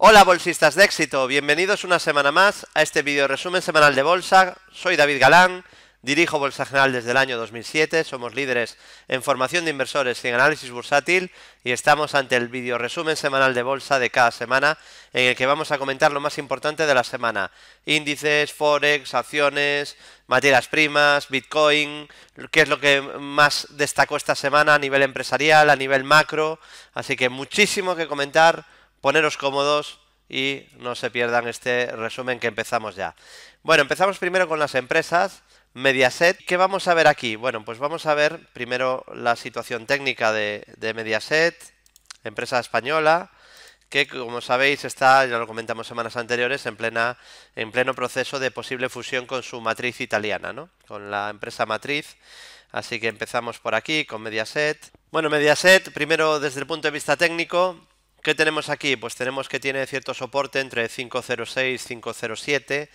Hola bolsistas de éxito, bienvenidos una semana más a este video resumen semanal de bolsa. Soy David Galán, dirijo Bolsa General desde el año 2007, somos líderes en formación de inversores y en análisis bursátil y estamos ante el video resumen semanal de bolsa de cada semana en el que vamos a comentar lo más importante de la semana. Índices, forex, acciones, materias primas, bitcoin, qué es lo que más destacó esta semana a nivel empresarial, a nivel macro. Así que muchísimo que comentar poneros cómodos y no se pierdan este resumen que empezamos ya. Bueno, empezamos primero con las empresas. Mediaset, ¿qué vamos a ver aquí? Bueno, pues vamos a ver primero la situación técnica de, Mediaset, empresa española, que como sabéis está, ya lo comentamos semanas anteriores, en, plena, en pleno proceso de posible fusión con su matriz italiana, ¿no? con la empresa matriz. Así que empezamos por aquí con Mediaset. Bueno, Mediaset, primero desde el punto de vista técnico, ¿Qué tenemos aquí? Pues tenemos que tiene cierto soporte entre 506 y 507.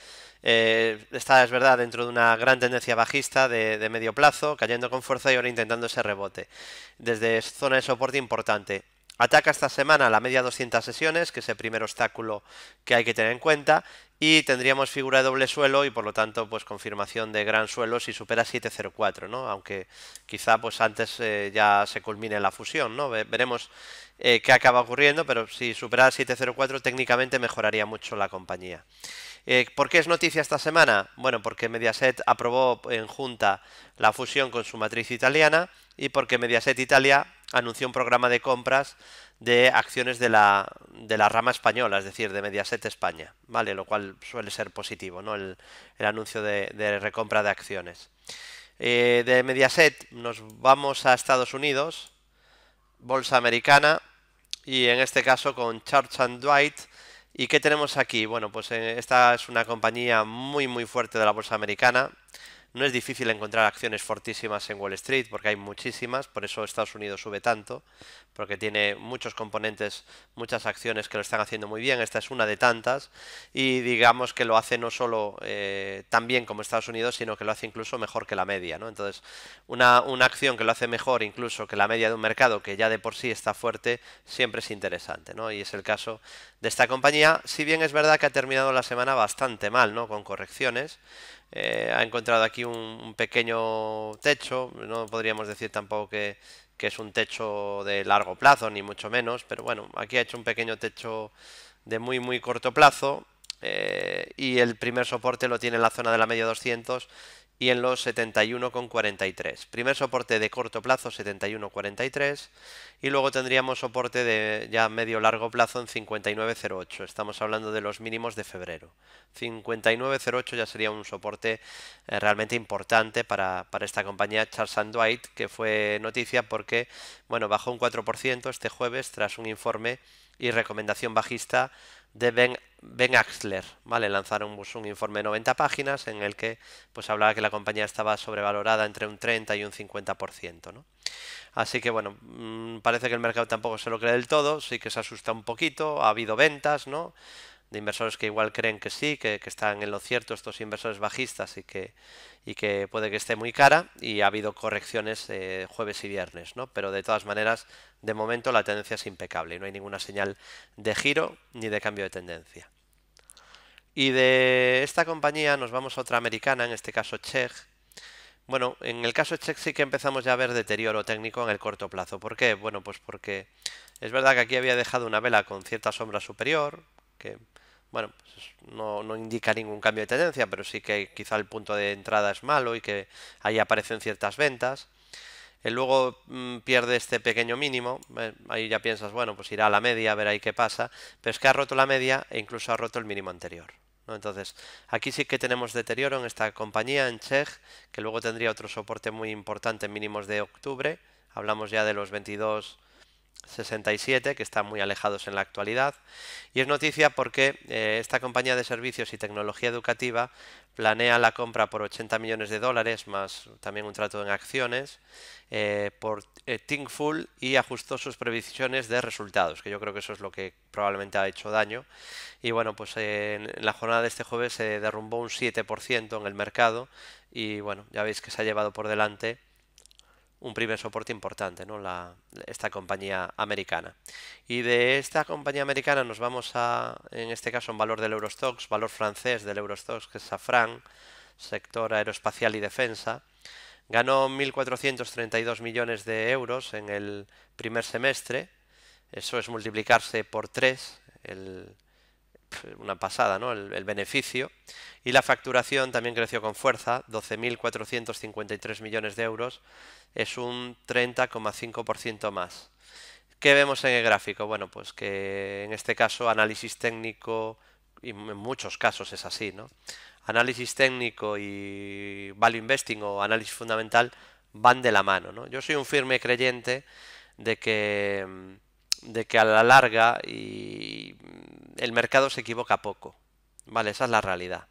Eh, esta es verdad dentro de una gran tendencia bajista de, de, medio plazo, cayendo con fuerza y ahora intentando ese rebote. Desde zona de soporte importante. Ataca esta semana la media 200 sesiones, que es el primer obstáculo que hay que tener en cuenta, y tendríamos figura de doble suelo y por lo tanto pues confirmación de gran suelo si supera 704 no aunque quizá pues antes eh, ya se culmine la fusión no veremos eh, qué acaba ocurriendo pero si supera 704 técnicamente mejoraría mucho la compañía eh, ¿Por qué es noticia esta semana? Bueno, porque Mediaset aprobó en junta la fusión con su matriz italiana y porque Mediaset Italia anunció un programa de compras de acciones de la, de la rama española, es decir, de Mediaset España, ¿vale? Lo cual suele ser positivo, ¿no? El, anuncio de, recompra de acciones. Eh, de Mediaset nos vamos a Estados Unidos, Bolsa Americana, y en este caso con Charles and Dwight. ¿Y qué tenemos aquí? Bueno, pues eh, esta es una compañía muy muy fuerte de la Bolsa Americana. No es difícil encontrar acciones fortísimas en Wall Street porque hay muchísimas, por eso Estados Unidos sube tanto, porque tiene muchos componentes, muchas acciones que lo están haciendo muy bien, esta es una de tantas, y digamos que lo hace no solo eh, tan bien como Estados Unidos, sino que lo hace incluso mejor que la media. ¿no? Entonces, una, una acción que lo hace mejor incluso que la media de un mercado que ya de por sí está fuerte, siempre es interesante, ¿no? y es el caso de esta compañía, si bien es verdad que ha terminado la semana bastante mal, ¿no? con correcciones, eh, ha encontrado aquí un, pequeño techo, no podríamos decir tampoco que, es un techo de largo plazo, ni mucho menos, pero bueno, aquí ha hecho un pequeño techo de muy muy corto plazo eh, y el primer soporte lo tiene en la zona de la media 200 y en los 71,43. Primer soporte de corto plazo 71,43 y luego tendríamos soporte de ya medio largo plazo en 59,08. Estamos hablando de los mínimos de febrero. 59,08 ya sería un soporte eh, realmente importante para, esta compañía Charles Dwight que fue noticia porque bueno, bajó un 4% este jueves tras un informe y recomendación bajista de Ben, ben Axler, ¿vale? Lanzaron un informe de 90 páginas en el que pues hablaba que la compañía estaba sobrevalorada entre un 30 y un 50%, ¿no? Así que bueno, mm, parece que el mercado tampoco se lo cree del todo, sí que se asusta un poquito, ha habido ventas, ¿no? de inversores que igual creen que sí, que, están en lo cierto estos inversores bajistas y que, y que puede que esté muy cara y ha habido correcciones eh, jueves y viernes, ¿no? Pero de todas maneras, de momento la tendencia es impecable y no hay ninguna señal de giro ni de cambio de tendencia. Y de esta compañía nos vamos a otra americana, en este caso Chegg, bueno, en el caso sí que empezamos ya a ver deterioro técnico en el corto plazo. ¿Por qué? Bueno, pues porque es verdad que aquí había dejado una vela con cierta sombra superior, que bueno, pues no, indica ningún cambio de tendencia, pero sí que quizá el punto de entrada es malo y que ahí aparecen ciertas ventas. Eh, luego mm, pierde este pequeño mínimo, eh, ahí ya piensas, bueno, pues irá a la media, a ver ahí qué pasa, pero es que ha roto la media e incluso ha roto el mínimo anterior. Entonces, aquí sí que tenemos deterioro en esta compañía, en Cheg, que luego tendría otro soporte muy importante en mínimos de octubre, hablamos ya de los 22 67, que están muy alejados en la actualidad. Y es noticia porque eh, esta compañía de servicios y tecnología educativa planea la compra por 80 millones de dólares, más también un trato en acciones, eh, por eh, Thinkful y ajustó sus previsiones de resultados, que yo creo que eso es lo que probablemente ha hecho daño. Y bueno, pues en la jornada de este jueves se derrumbó un 7% en el mercado y bueno, ya veis que se ha llevado por delante un primer soporte importante, ¿no? La, esta compañía americana. Y de esta compañía americana nos vamos a, en este caso, un valor del Eurostox, valor francés del Eurostox, que es Safran, sector aeroespacial y defensa. Ganó 1.432 millones de euros en el primer semestre. Eso es multiplicarse por 3 el, eh, una pasada, ¿no? El, beneficio. Y la facturación también creció con fuerza, 12.453 millones de euros, es un 30,5% más. ¿Qué vemos en el gráfico? Bueno, pues que en este caso análisis técnico, y en muchos casos es así, ¿no? Análisis técnico y value investing o análisis fundamental van de la mano, ¿no? Yo soy un firme creyente de que mm, de que a la larga y el mercado se equivoca poco. Vale, esa es la realidad.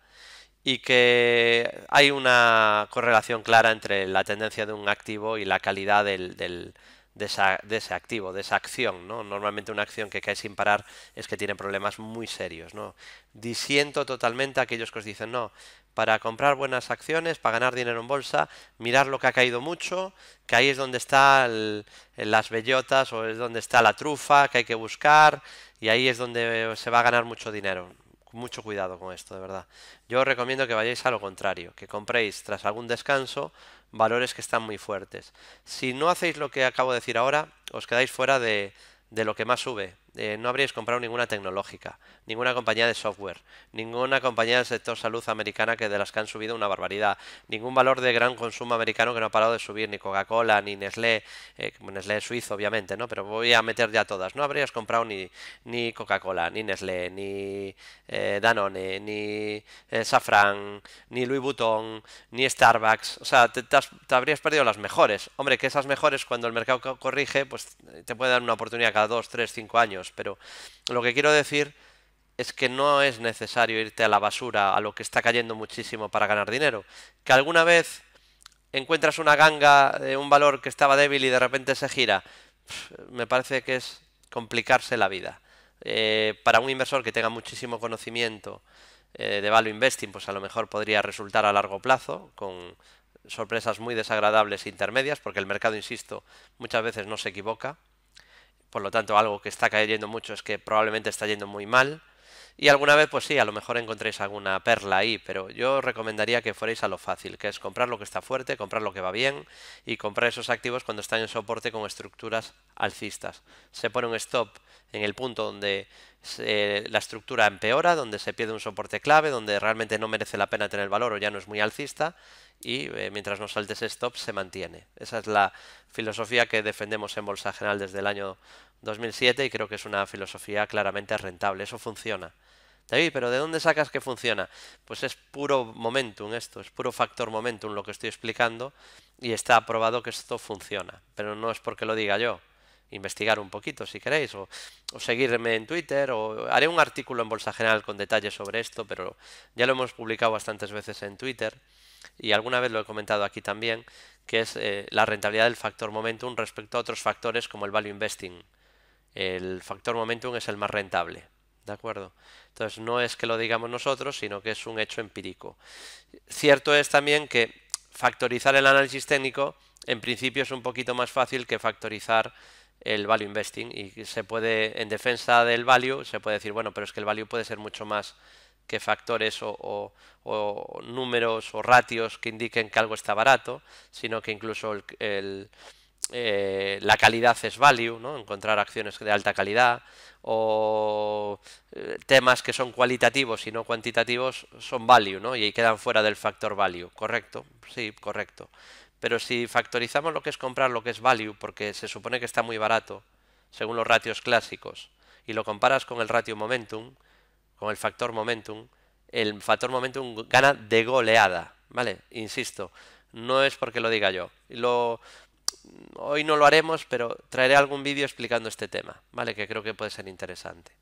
Y que hay una correlación clara entre la tendencia de un activo y la calidad del, del, de, ese activo, de esa acción. ¿no? Normalmente una acción que cae sin parar es que tiene problemas muy serios. ¿no? Disiento totalmente a aquellos que os dicen, no, para comprar buenas acciones, para ganar dinero en bolsa, mirar lo que ha caído mucho, que ahí es donde están las bellotas o es donde está la trufa que hay que buscar y ahí es donde se va a ganar mucho dinero mucho cuidado con esto, de verdad. Yo os recomiendo que vayáis a lo contrario, que compréis tras algún descanso valores que están muy fuertes. Si no hacéis lo que acabo de decir ahora, os quedáis fuera de, de lo que más sube, eh, no habríais comprado ninguna tecnológica, ninguna compañía de software, ninguna compañía del sector salud americana que de las que han subido una barbaridad, ningún valor de gran consumo americano que no ha parado de subir, ni Coca-Cola, ni Nestlé, eh, Nestlé suizo obviamente, ¿no? Pero voy a meter ya todas. No habrías comprado ni, ni Coca-Cola, ni Nestlé, ni eh, Danone, ni Safran, ni Louis Vuitton, ni Starbucks. O sea, te, te habrías perdido las mejores. Hombre, que esas mejores cuando el mercado corrige, pues te puede dar una oportunidad cada 2, 3, 5 años pero lo que quiero decir es que no es necesario irte a la basura, a lo que está cayendo muchísimo para ganar dinero. Que alguna vez encuentras una ganga de un valor que estaba débil y de repente se gira, me parece que es complicarse la vida. Eh, para un inversor que tenga muchísimo conocimiento eh, de value investing, pues a lo mejor podría resultar a largo plazo con sorpresas muy desagradables e intermedias, porque el mercado, insisto, muchas veces no se equivoca, por lo tanto, algo que está cayendo mucho es que probablemente está yendo muy mal. Y alguna vez, pues sí, a lo mejor encontréis alguna perla ahí, pero yo recomendaría que fuerais a lo fácil, que es comprar lo que está fuerte, comprar lo que va bien y comprar esos activos cuando están en soporte con estructuras alcistas. Se pone un stop en el punto donde la estructura empeora, donde se pierde un soporte clave, donde realmente no merece la pena tener valor o ya no es muy alcista y eh, mientras no saltes stop pues, se mantiene. Esa es la filosofía que defendemos en Bolsa General desde el año 2007 y creo que es una filosofía claramente rentable. Eso funciona. David, pero ¿de dónde sacas que funciona? Pues es puro momentum esto, es puro factor momentum lo que estoy explicando y está probado que esto funciona. Pero no es porque lo diga yo. Investigar un poquito si queréis o, o seguirme en Twitter o haré un artículo en Bolsa General con detalles sobre esto, pero ya lo hemos publicado bastantes veces en Twitter y alguna vez lo he comentado aquí también, que es eh, la rentabilidad del factor momentum respecto a otros factores como el value investing. El factor momentum es el más rentable. ¿De acuerdo? Entonces no es que lo digamos nosotros, sino que es un hecho empírico. Cierto es también que factorizar el análisis técnico en principio es un poquito más fácil que factorizar el value investing y se puede en defensa del value se puede decir bueno pero es que el value puede ser mucho más que factores o, números o ratios que indiquen que algo está barato, sino que incluso eh, la calidad es value, ¿no? encontrar acciones de alta calidad o eh, temas que son cualitativos y no cuantitativos son value ¿no? y ahí quedan fuera del factor value, ¿correcto? Sí, correcto. Pero si factorizamos lo que es comprar lo que es value, porque se supone que está muy barato, según los ratios clásicos, y lo comparas con el ratio momentum, con el factor momentum, el factor momentum gana de goleada, ¿vale? Insisto, no es porque lo diga yo. Lo, hoy no lo haremos, pero traeré algún vídeo explicando este tema, ¿vale? Que creo que puede ser interesante.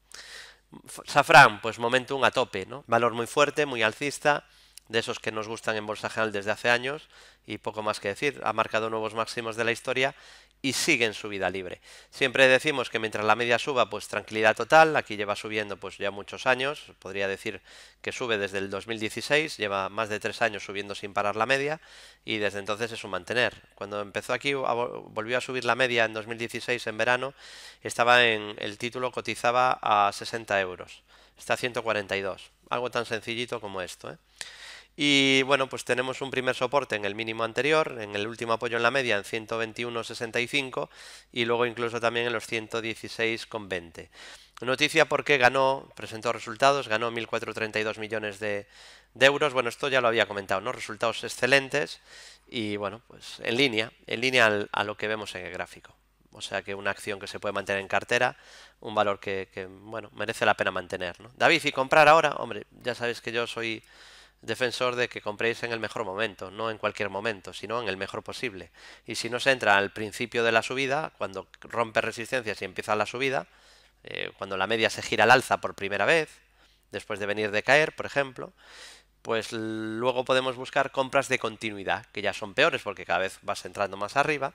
Safran, pues momentum a tope, ¿no? Valor muy fuerte, muy alcista de esos que nos gustan en Bolsa General desde hace años y poco más que decir. Ha marcado nuevos máximos de la historia y sigue en vida libre. Siempre decimos que mientras la media suba, pues tranquilidad total. Aquí lleva subiendo pues ya muchos años. Podría decir que sube desde el 2016, lleva más de tres años subiendo sin parar la media y desde entonces es un mantener. Cuando empezó aquí, volvió a subir la media en 2016 en verano, estaba en el título cotizaba a 60 euros. Está a 142. Algo tan sencillito como esto. ¿eh? Y bueno, pues tenemos un primer soporte en el mínimo anterior, en el último apoyo en la media en 121.65 y luego incluso también en los 116.20. Noticia porque ganó, presentó resultados, ganó 1.432 millones de, euros. Bueno, esto ya lo había comentado, ¿no? Resultados excelentes y bueno, pues en línea, en línea a lo que vemos en el gráfico. O sea que una acción que se puede mantener en cartera, un valor que, que bueno, merece la pena mantener, ¿no? David, ¿y comprar ahora? Hombre, ya sabéis que yo soy defensor de que compréis en el mejor momento, no en cualquier momento, sino en el mejor posible. Y si no se entra al principio de la subida, cuando rompe resistencias y empieza la subida, eh, cuando la media se gira al alza por primera vez, después de venir de caer, por ejemplo, pues luego podemos buscar compras de continuidad, que ya son peores porque cada vez vas entrando más arriba,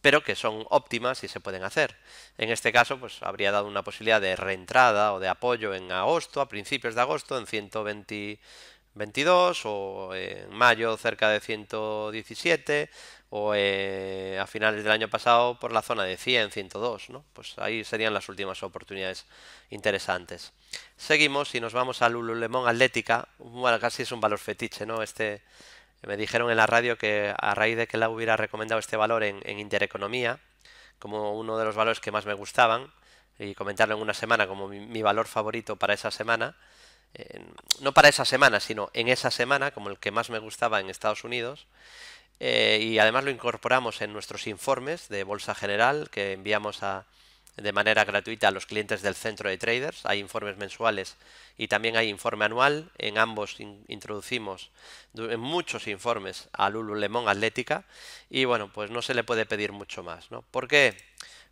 pero que son óptimas y se pueden hacer. En este caso, pues habría dado una posibilidad de reentrada o de apoyo en agosto, a principios de agosto, en 120 22 o en mayo cerca de 117 o eh, a finales del año pasado por la zona de 100, 102, ¿no? Pues ahí serían las últimas oportunidades interesantes. Seguimos y nos vamos a Lululemon Atlética, bueno, casi es un valor fetiche, ¿no? Este me dijeron en la radio que a raíz de que la hubiera recomendado este valor en, Intereconomía como uno de los valores que más me gustaban y comentarlo en una semana como mi valor favorito para esa semana, no para esa semana, sino en esa semana, como el que más me gustaba en Estados Unidos. Eh, y además lo incorporamos en nuestros informes de Bolsa General que enviamos de manera gratuita a los clientes del centro de traders. Hay informes mensuales y también hay informe anual. En ambos introducimos muchos informes a Lululemon Atlética y bueno, pues no se le puede pedir mucho más. ¿no? ¿Por qué?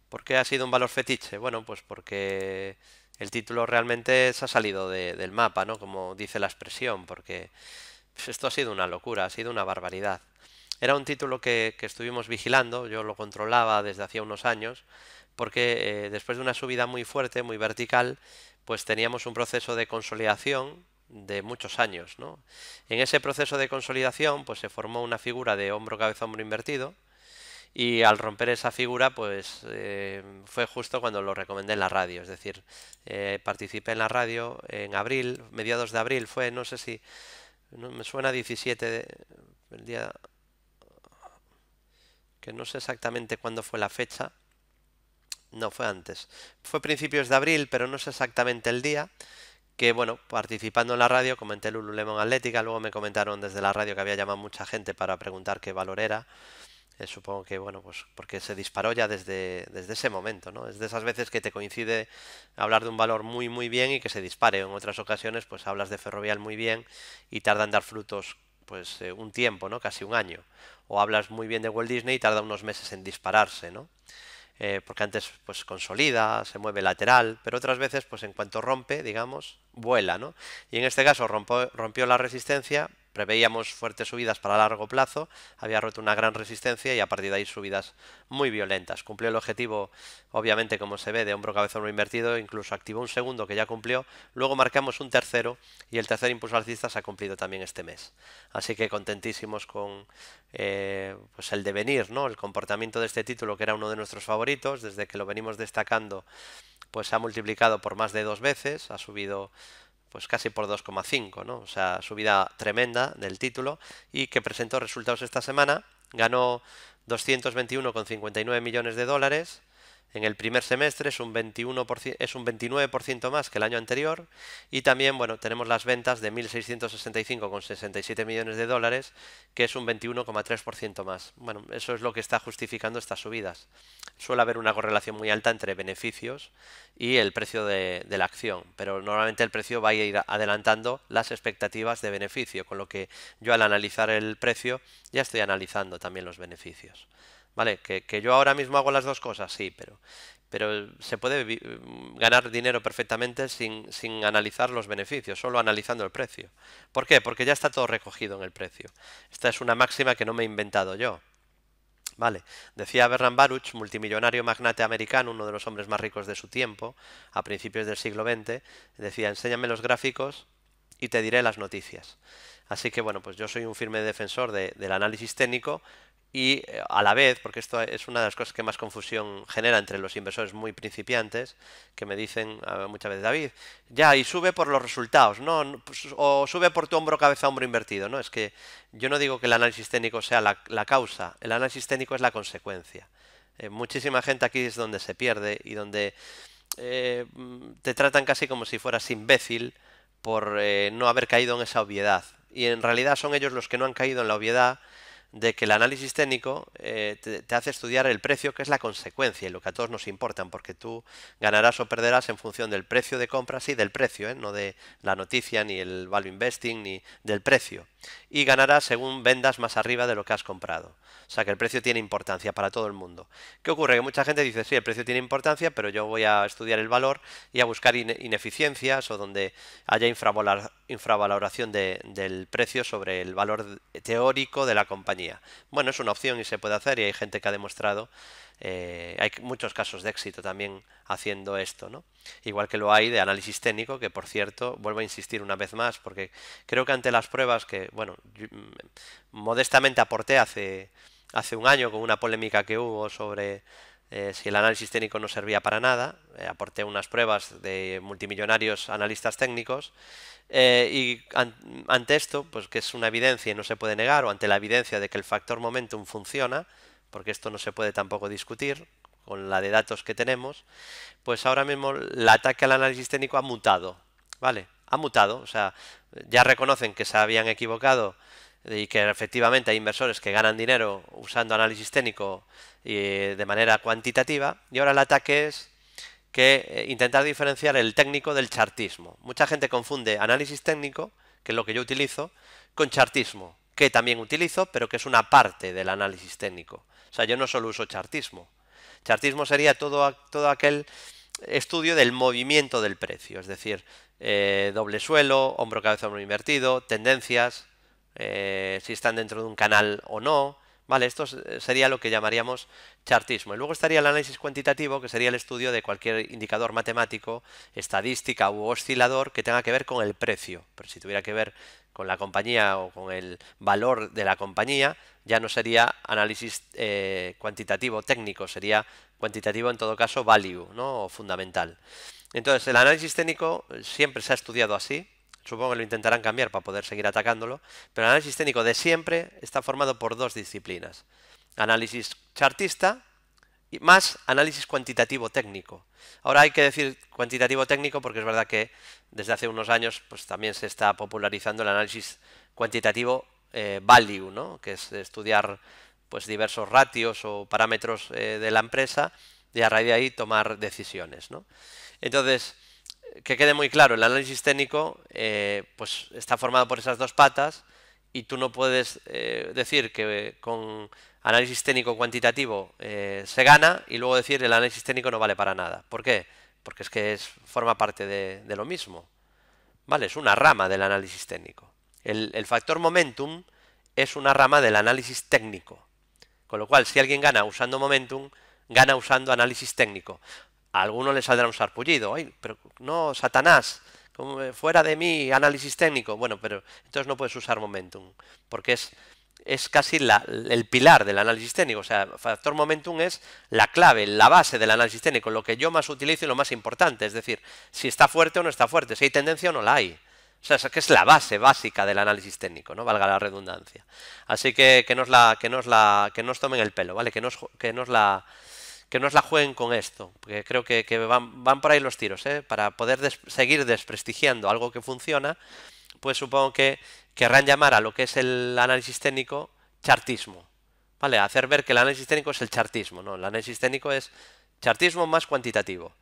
¿Por qué ha sido un valor fetiche? Bueno, pues porque el título realmente se ha salido del mapa, ¿no? Como dice la expresión, porque pues, esto ha sido una locura, ha sido una barbaridad. Era un título que, estuvimos vigilando, yo lo controlaba desde hacía unos años, porque eh, después de una subida muy fuerte, muy vertical, pues teníamos un proceso de consolidación de muchos años. ¿no? En ese proceso de consolidación pues se formó una figura de hombro-cabeza-hombro invertido, y al romper esa figura pues eh, fue justo cuando lo recomendé en la radio, es decir, eh, participé en la radio en abril, mediados de abril fue, no sé si, no, me suena 17, de, el día que no sé exactamente cuándo fue la fecha, no fue antes, fue principios de abril pero no sé exactamente el día que bueno, participando en la radio comenté Lululemon Atlética, luego me comentaron desde la radio que había llamado mucha gente para preguntar qué valor era eh, supongo que, bueno, pues porque se disparó ya desde, desde ese momento, ¿no? Es de esas veces que te coincide hablar de un valor muy, muy bien y que se dispare. En otras ocasiones, pues hablas de ferrovial muy bien y tarda en dar frutos, pues, eh, un tiempo, ¿no? Casi un año. O hablas muy bien de Walt Disney y tarda unos meses en dispararse, ¿no? Eh, porque antes pues consolida, se mueve lateral, pero otras veces pues en cuanto rompe, digamos, vuela, ¿no? Y en este caso rompió la resistencia preveíamos fuertes subidas para largo plazo, había roto una gran resistencia y a partir de ahí subidas muy violentas. Cumplió el objetivo, obviamente, como se ve, de hombro cabeza invertido, incluso activó un segundo que ya cumplió, luego marcamos un tercero y el tercer impulso alcista se ha cumplido también este mes. Así que contentísimos con eh, pues el devenir, ¿no? el comportamiento de este título, que era uno de nuestros favoritos, desde que lo venimos destacando, pues se ha multiplicado por más de dos veces, ha subido pues casi por 2,5, ¿no? O sea, subida tremenda del título y que presentó resultados esta semana. Ganó 221,59 millones de dólares, en el primer semestre es un, 29% más que el año anterior y también bueno, tenemos las ventas de 1.665,67 millones de dólares, que es un 21,3% más. Bueno, eso es lo que está justificando estas subidas. Suele haber una correlación muy alta entre beneficios y el precio de, de la acción, pero normalmente el precio va a ir adelantando las expectativas de beneficio, con lo que yo al analizar el precio ya estoy analizando también los beneficios. Que, yo ahora mismo hago las dos cosas, sí, pero, pero se puede mm, ganar dinero perfectamente sin, analizar los beneficios, solo analizando el precio. ¿Por qué? Porque ya está todo recogido en el precio. Esta es una máxima que no me he inventado yo. Vale, decía Bernan Baruch, multimillonario magnate americano, uno de los hombres más ricos de su tiempo, a principios del siglo XX, decía, enséñame los gráficos y te diré las noticias. Así que bueno, pues yo soy un firme defensor del análisis técnico, y eh, a la vez, porque esto es una de las cosas que más confusión genera entre los inversores muy principiantes, que me dicen muchas veces, David, ya, y sube por los resultados, ¿no? Pues, o sube por tu hombro, cabeza, hombro invertido, ¿no? Es que yo no digo que el análisis técnico sea la, causa, el análisis técnico es la consecuencia. Eh, muchísima gente aquí es donde se pierde y donde eh, mm, te tratan casi como si fueras imbécil por no haber caído en esa obviedad. Y en realidad son ellos los que no han caído en la obviedad de que el análisis técnico eh, te, hace estudiar el precio, que es la consecuencia y lo que a todos nos importan, porque tú ganarás o perderás en función del precio de compras y del precio, ¿eh? no de la noticia, ni el value investing, ni del precio y ganarás según vendas más arriba de lo que has comprado. O sea que el precio tiene importancia para todo el mundo. ¿Qué ocurre? Que mucha gente dice, sí, el precio tiene importancia, pero yo voy a estudiar el valor y a buscar ineficiencias o donde haya infravaloración del precio sobre el valor teórico de la compañía. Bueno, es una opción y se puede hacer y hay gente que ha demostrado eh, hay muchos casos de éxito también haciendo esto, ¿no? Igual que lo hay de análisis técnico, que por cierto, vuelvo a insistir una vez más, porque creo que ante las pruebas que, bueno, mm, modestamente aporté hace, hace un año con una polémica que hubo sobre eh, si el análisis técnico no servía para nada, eh, aporté unas pruebas de multimillonarios analistas técnicos, y ante esto, pues que es una evidencia y no se puede negar, o ante la evidencia de que el factor momentum funciona, porque esto no se puede tampoco discutir con la de datos que tenemos, pues ahora mismo el ataque al análisis técnico ha mutado, ¿vale? Ha mutado, o sea, ya reconocen que se habían equivocado y que efectivamente hay inversores que ganan dinero usando análisis técnico eh, de manera cuantitativa y ahora el ataque es que eh, intentar diferenciar el técnico del chartismo. Mucha gente confunde análisis técnico, que es lo que yo utilizo, con chartismo, que también utilizo, pero que es una parte del análisis técnico. O sea, yo no solo uso chartismo. Chartismo sería todo, todo aquel estudio del movimiento del precio, es decir, eh, doble suelo, hombro-cabeza-hombro invertido, tendencias, eh, si están dentro de un canal o no, esto eh, sería lo que llamaríamos chartismo. Y luego estaría el análisis cuantitativo, que sería el estudio de cualquier indicador matemático, estadística u oscilador que tenga que ver con el precio. Pero si tuviera que ver con la compañía o con el valor de la compañía, ya no sería análisis eh, cuantitativo técnico, sería cuantitativo en todo caso value, ¿no? O fundamental. Entonces, el análisis técnico eh, siempre se ha estudiado así, Supongo que lo intentarán cambiar para poder seguir atacándolo, pero el análisis técnico de siempre está formado por dos disciplinas. Análisis chartista, y más análisis cuantitativo técnico. Ahora hay que decir cuantitativo técnico porque es verdad que desde hace unos años pues también se está popularizando el análisis cuantitativo eh, value, ¿no? que es estudiar pues diversos ratios o parámetros eh, de la empresa y a raíz de ahí tomar decisiones. ¿no? Entonces, que quede muy claro, el análisis técnico eh, pues está formado por esas dos patas y tú no puedes eh, decir que con análisis técnico cuantitativo eh, se gana y luego decir el análisis técnico no vale para nada. ¿Por qué? Porque es que es, forma parte de, lo mismo. ¿Vale? Es una rama del análisis técnico. el factor momentum es una rama del análisis técnico. Con lo cual, si alguien gana usando momentum, gana usando análisis técnico a algunos les saldrá un sarpullido, Ay, pero no, Satanás, como eh, fuera de mi análisis técnico, bueno, pero entonces no puedes usar momentum, porque es, es casi el pilar del análisis técnico, o sea, factor momentum es la clave, la base del análisis técnico, lo que yo más utilizo y lo más importante, es decir, si está fuerte o no está fuerte, si hay tendencia o no la hay. O sea, que es la base básica del análisis técnico, ¿no? Valga la redundancia. Así que que nos la, que nos la, que nos tomen el pelo, ¿vale? Que nos, que nos la que no os la jueguen con esto, porque creo que, van, van, por ahí los tiros, ¿eh? para poder seguir desprestigiando algo que funciona, pues supongo que querrán llamar a lo que es el análisis técnico chartismo, ¿vale? hacer ver que el análisis técnico es el chartismo, ¿no? El análisis técnico es chartismo más cuantitativo,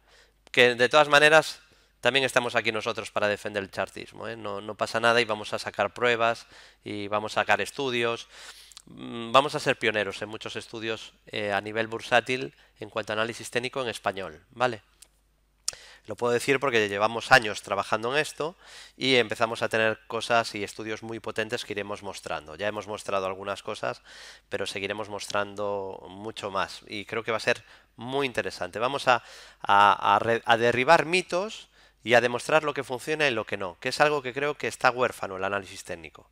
que de todas maneras también estamos aquí nosotros para defender el chartismo, ¿eh? no, no pasa nada y vamos a sacar pruebas y vamos a sacar estudios Mm, vamos a ser pioneros en muchos estudios eh, a nivel bursátil en cuanto a análisis técnico en español, ¿vale? Lo puedo decir porque llevamos años trabajando en esto y empezamos a tener cosas y estudios muy potentes que iremos mostrando. Ya hemos mostrado algunas cosas, pero seguiremos mostrando mucho más y creo que va a ser muy interesante. Vamos a, derribar mitos y a demostrar lo que funciona y lo que no, que es algo que creo que está huérfano el análisis técnico.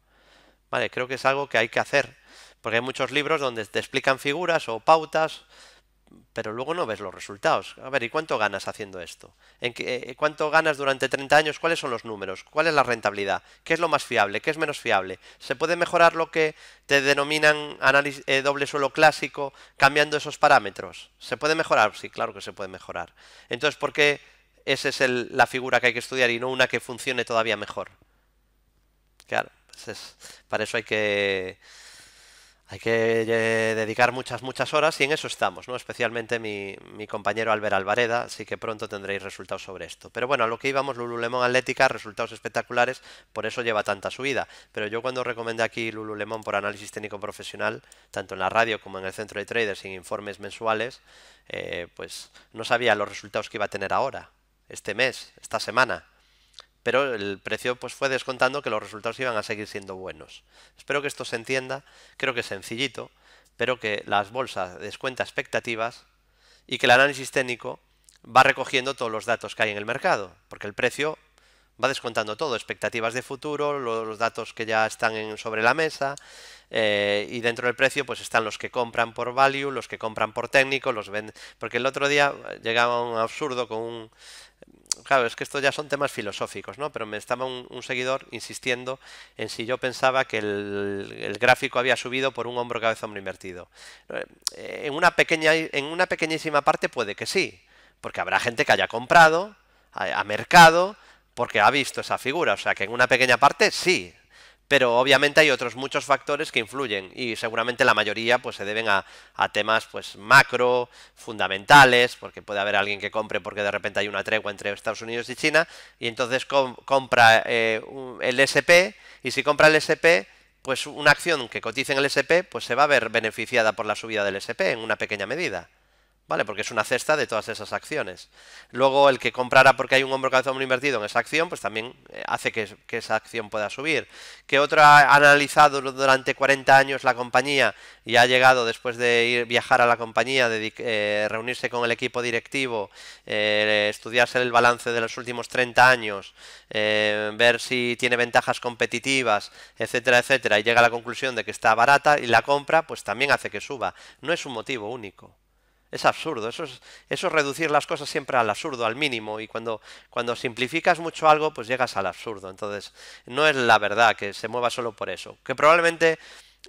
Vale, creo que es algo que hay que hacer porque hay muchos libros donde te explican figuras o pautas, pero luego no ves los resultados. A ver, ¿y cuánto ganas haciendo esto? ¿En qué, eh, ¿Cuánto ganas durante 30 años? ¿Cuáles son los números? ¿Cuál es la rentabilidad? ¿Qué es lo más fiable? ¿Qué es menos fiable? ¿Se puede mejorar lo que te denominan análisis, eh, doble suelo clásico cambiando esos parámetros? ¿Se puede mejorar? Sí, claro que se puede mejorar. Entonces, ¿por qué esa es la figura que hay que estudiar y no una que funcione todavía mejor? Claro, pues para eso hay que... Hay que eh, dedicar muchas, muchas horas y en eso estamos, ¿no? Especialmente mi, compañero Albert Alvareda, así que pronto tendréis resultados sobre esto. Pero bueno, a lo que íbamos, Lululemon Atlética, resultados espectaculares, por eso lleva tanta subida. Pero yo cuando recomendé aquí Lululemon por análisis técnico profesional, tanto en la radio como en el centro de traders, sin informes mensuales, eh, pues no sabía los resultados que iba a tener ahora, este mes, esta semana pero el precio pues fue descontando que los resultados iban a seguir siendo buenos. Espero que esto se entienda, creo que es sencillito, pero que las bolsas descuenta expectativas y que el análisis técnico va recogiendo todos los datos que hay en el mercado, porque el precio va descontando todo, expectativas de futuro, los datos que ya están sobre la mesa, eh, y dentro del precio pues están los que compran por value, los que compran por técnico, los venden, porque el otro día llegaba un absurdo con un claro, es que esto ya son temas filosóficos, ¿no? Pero me estaba un, seguidor insistiendo en si yo pensaba que el, gráfico había subido por un hombro cabeza hombro invertido. Eh, en una pequeña, en una pequeñísima parte puede que sí, porque habrá gente que haya comprado ha mercado porque ha visto esa figura, o sea que en una pequeña parte sí, pero obviamente hay otros muchos factores que influyen y seguramente la mayoría pues se deben a, temas pues macro, fundamentales, porque puede haber alguien que compre porque de repente hay una tregua entre Estados Unidos y China y entonces compra eh, el SP y si compra el SP pues una acción que cotice en el SP pues se va a ver beneficiada por la subida del SP en una pequeña medida. ¿vale? Porque es una cesta de todas esas acciones. Luego, el que comprara porque hay un hombro calzón invertido en esa acción, pues también eh, hace que, esa acción pueda subir. Que otro ha analizado durante 40 años la compañía y ha llegado después de ir viajar a la compañía, de, eh, reunirse con el equipo directivo, eh, estudiarse el balance de los últimos 30 años, ver si tiene ventajas competitivas, etcétera, etcétera, y llega a la conclusión de que está barata y la compra, pues también hace que suba. No es un motivo único es absurdo. Eso es, eso reducir las cosas siempre al absurdo, al mínimo. Y cuando, cuando simplificas mucho algo, pues llegas al absurdo. Entonces, no es la verdad que se mueva solo por eso. Que probablemente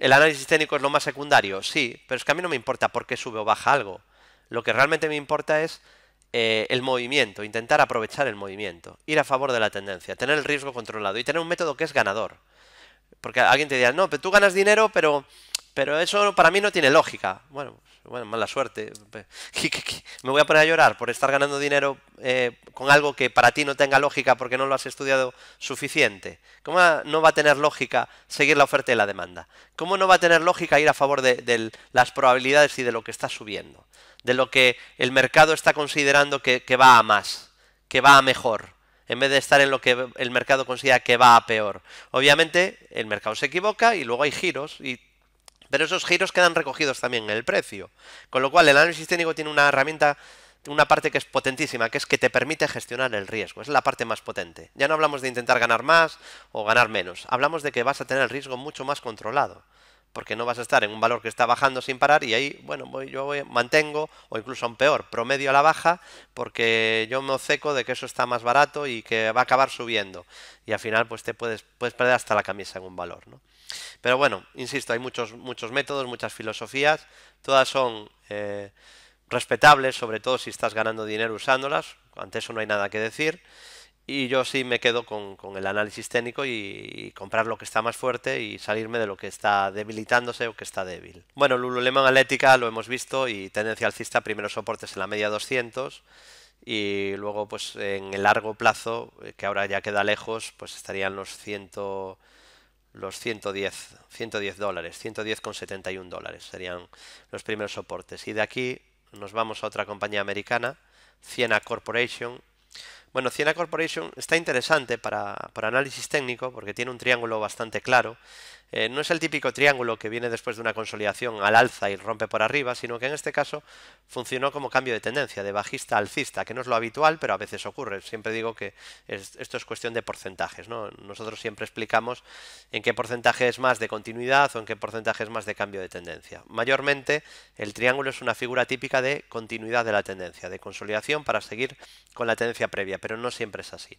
el análisis técnico es lo más secundario, sí, pero es que a mí no me importa por qué sube o baja algo. Lo que realmente me importa es eh, el movimiento, intentar aprovechar el movimiento, ir a favor de la tendencia, tener el riesgo controlado y tener un método que es ganador. Porque alguien te dirá, no, pero tú ganas dinero, pero, pero eso para mí no tiene lógica. Bueno, bueno, mala suerte. Me voy a poner a llorar por estar ganando dinero eh, con algo que para ti no tenga lógica porque no lo has estudiado suficiente. ¿Cómo no va a tener lógica seguir la oferta y la demanda? ¿Cómo no va a tener lógica ir a favor de, las probabilidades y de lo que está subiendo? De lo que el mercado está considerando que, que va a más, que va a mejor en vez de estar en lo que el mercado considera que va a peor. Obviamente el mercado se equivoca y luego hay giros y pero esos giros quedan recogidos también en el precio. Con lo cual, el análisis técnico tiene una herramienta, una parte que es potentísima, que es que te permite gestionar el riesgo. Es la parte más potente. Ya no hablamos de intentar ganar más o ganar menos. Hablamos de que vas a tener el riesgo mucho más controlado. Porque no vas a estar en un valor que está bajando sin parar y ahí, bueno, voy, yo mantengo o incluso aún peor, promedio a la baja porque yo me obceco de que eso está más barato y que va a acabar subiendo. Y al final, pues te puedes, puedes perder hasta la camisa en un valor, ¿no? Pero bueno, insisto, hay muchos, muchos métodos, muchas filosofías, todas son eh, respetables, sobre todo si estás ganando dinero usándolas, ante eso no hay nada que decir. Y yo sí me quedo con, el análisis técnico y, comprar lo que está más fuerte y salirme de lo que está debilitándose o que está débil. Bueno, Lululemon Atlética lo hemos visto y tendencia alcista, primeros soportes en la media 200 y luego pues en el largo plazo, eh, que ahora ya queda lejos, pues estarían los 100... Ciento los 110, 110 dólares, 110,71 dólares serían los primeros soportes. Y de aquí nos vamos a otra compañía americana, Ciena Corporation. Bueno, Ciena Corporation está interesante para, para análisis técnico porque tiene un triángulo bastante claro eh, no es el típico triángulo que viene después de una consolidación al alza y rompe por arriba, sino que en este caso funcionó como cambio de tendencia, de bajista a alcista, que no es lo habitual, pero a veces ocurre. Siempre digo que esto es cuestión de porcentajes. ¿no? Nosotros siempre explicamos en qué porcentaje es más de continuidad o en qué porcentaje es más de cambio de tendencia. Mayormente el triángulo es una figura típica de continuidad de la tendencia, de consolidación para seguir con la tendencia previa, pero no siempre es así.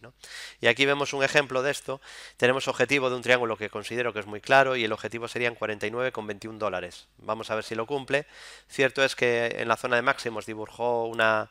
Y aquí vemos un ejemplo de esto. Tenemos objetivo de un triángulo que considero que es muy claro y el objetivo serían 49,21 dólares. Vamos a ver si lo cumple. Cierto es que en la zona de máximos dibujó una,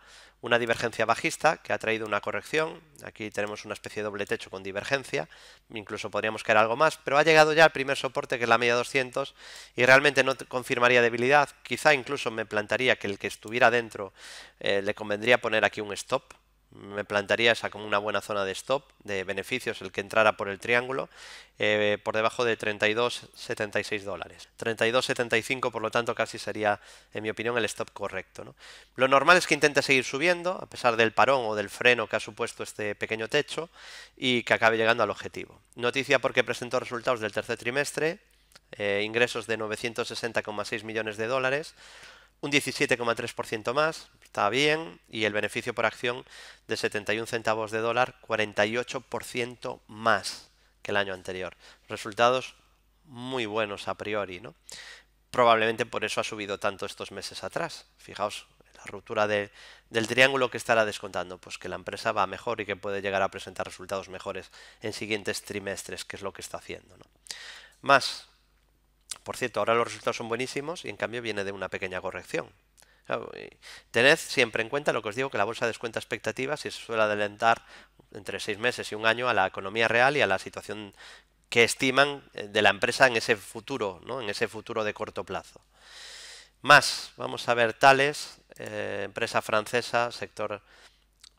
divergencia bajista que ha traído una corrección. Aquí tenemos una especie de doble techo con divergencia, incluso podríamos caer algo más, pero ha llegado ya al primer soporte que es la media 200 y realmente no confirmaría debilidad. Quizá incluso me plantaría que el que estuviera dentro eh, le convendría poner aquí un stop me plantaría esa como una buena zona de stop de beneficios el que entrara por el triángulo eh, por debajo de 32,76 dólares 32,75 por lo tanto casi sería en mi opinión el stop correcto ¿no? lo normal es que intente seguir subiendo a pesar del parón o del freno que ha supuesto este pequeño techo y que acabe llegando al objetivo noticia porque presentó resultados del tercer trimestre eh, ingresos de 960,6 millones de dólares un 17,3% más, está bien, y el beneficio por acción de 71 centavos de dólar, 48% más que el año anterior. Resultados muy buenos a priori, ¿no? Probablemente por eso ha subido tanto estos meses atrás. Fijaos, la ruptura del triángulo que estará descontando, pues que la empresa va mejor y que puede llegar a presentar resultados mejores en siguientes trimestres, que es lo que está haciendo. ¿no? Más, por cierto, ahora los resultados son buenísimos y en cambio viene de una pequeña corrección. Tened siempre en cuenta lo que os digo, que la bolsa descuenta expectativas y se suele adelantar entre seis meses y un año a la economía real y a la situación que estiman eh, de la empresa en ese futuro, ¿no? en ese futuro de corto plazo. Más, vamos a ver Tales, eh, empresa francesa, sector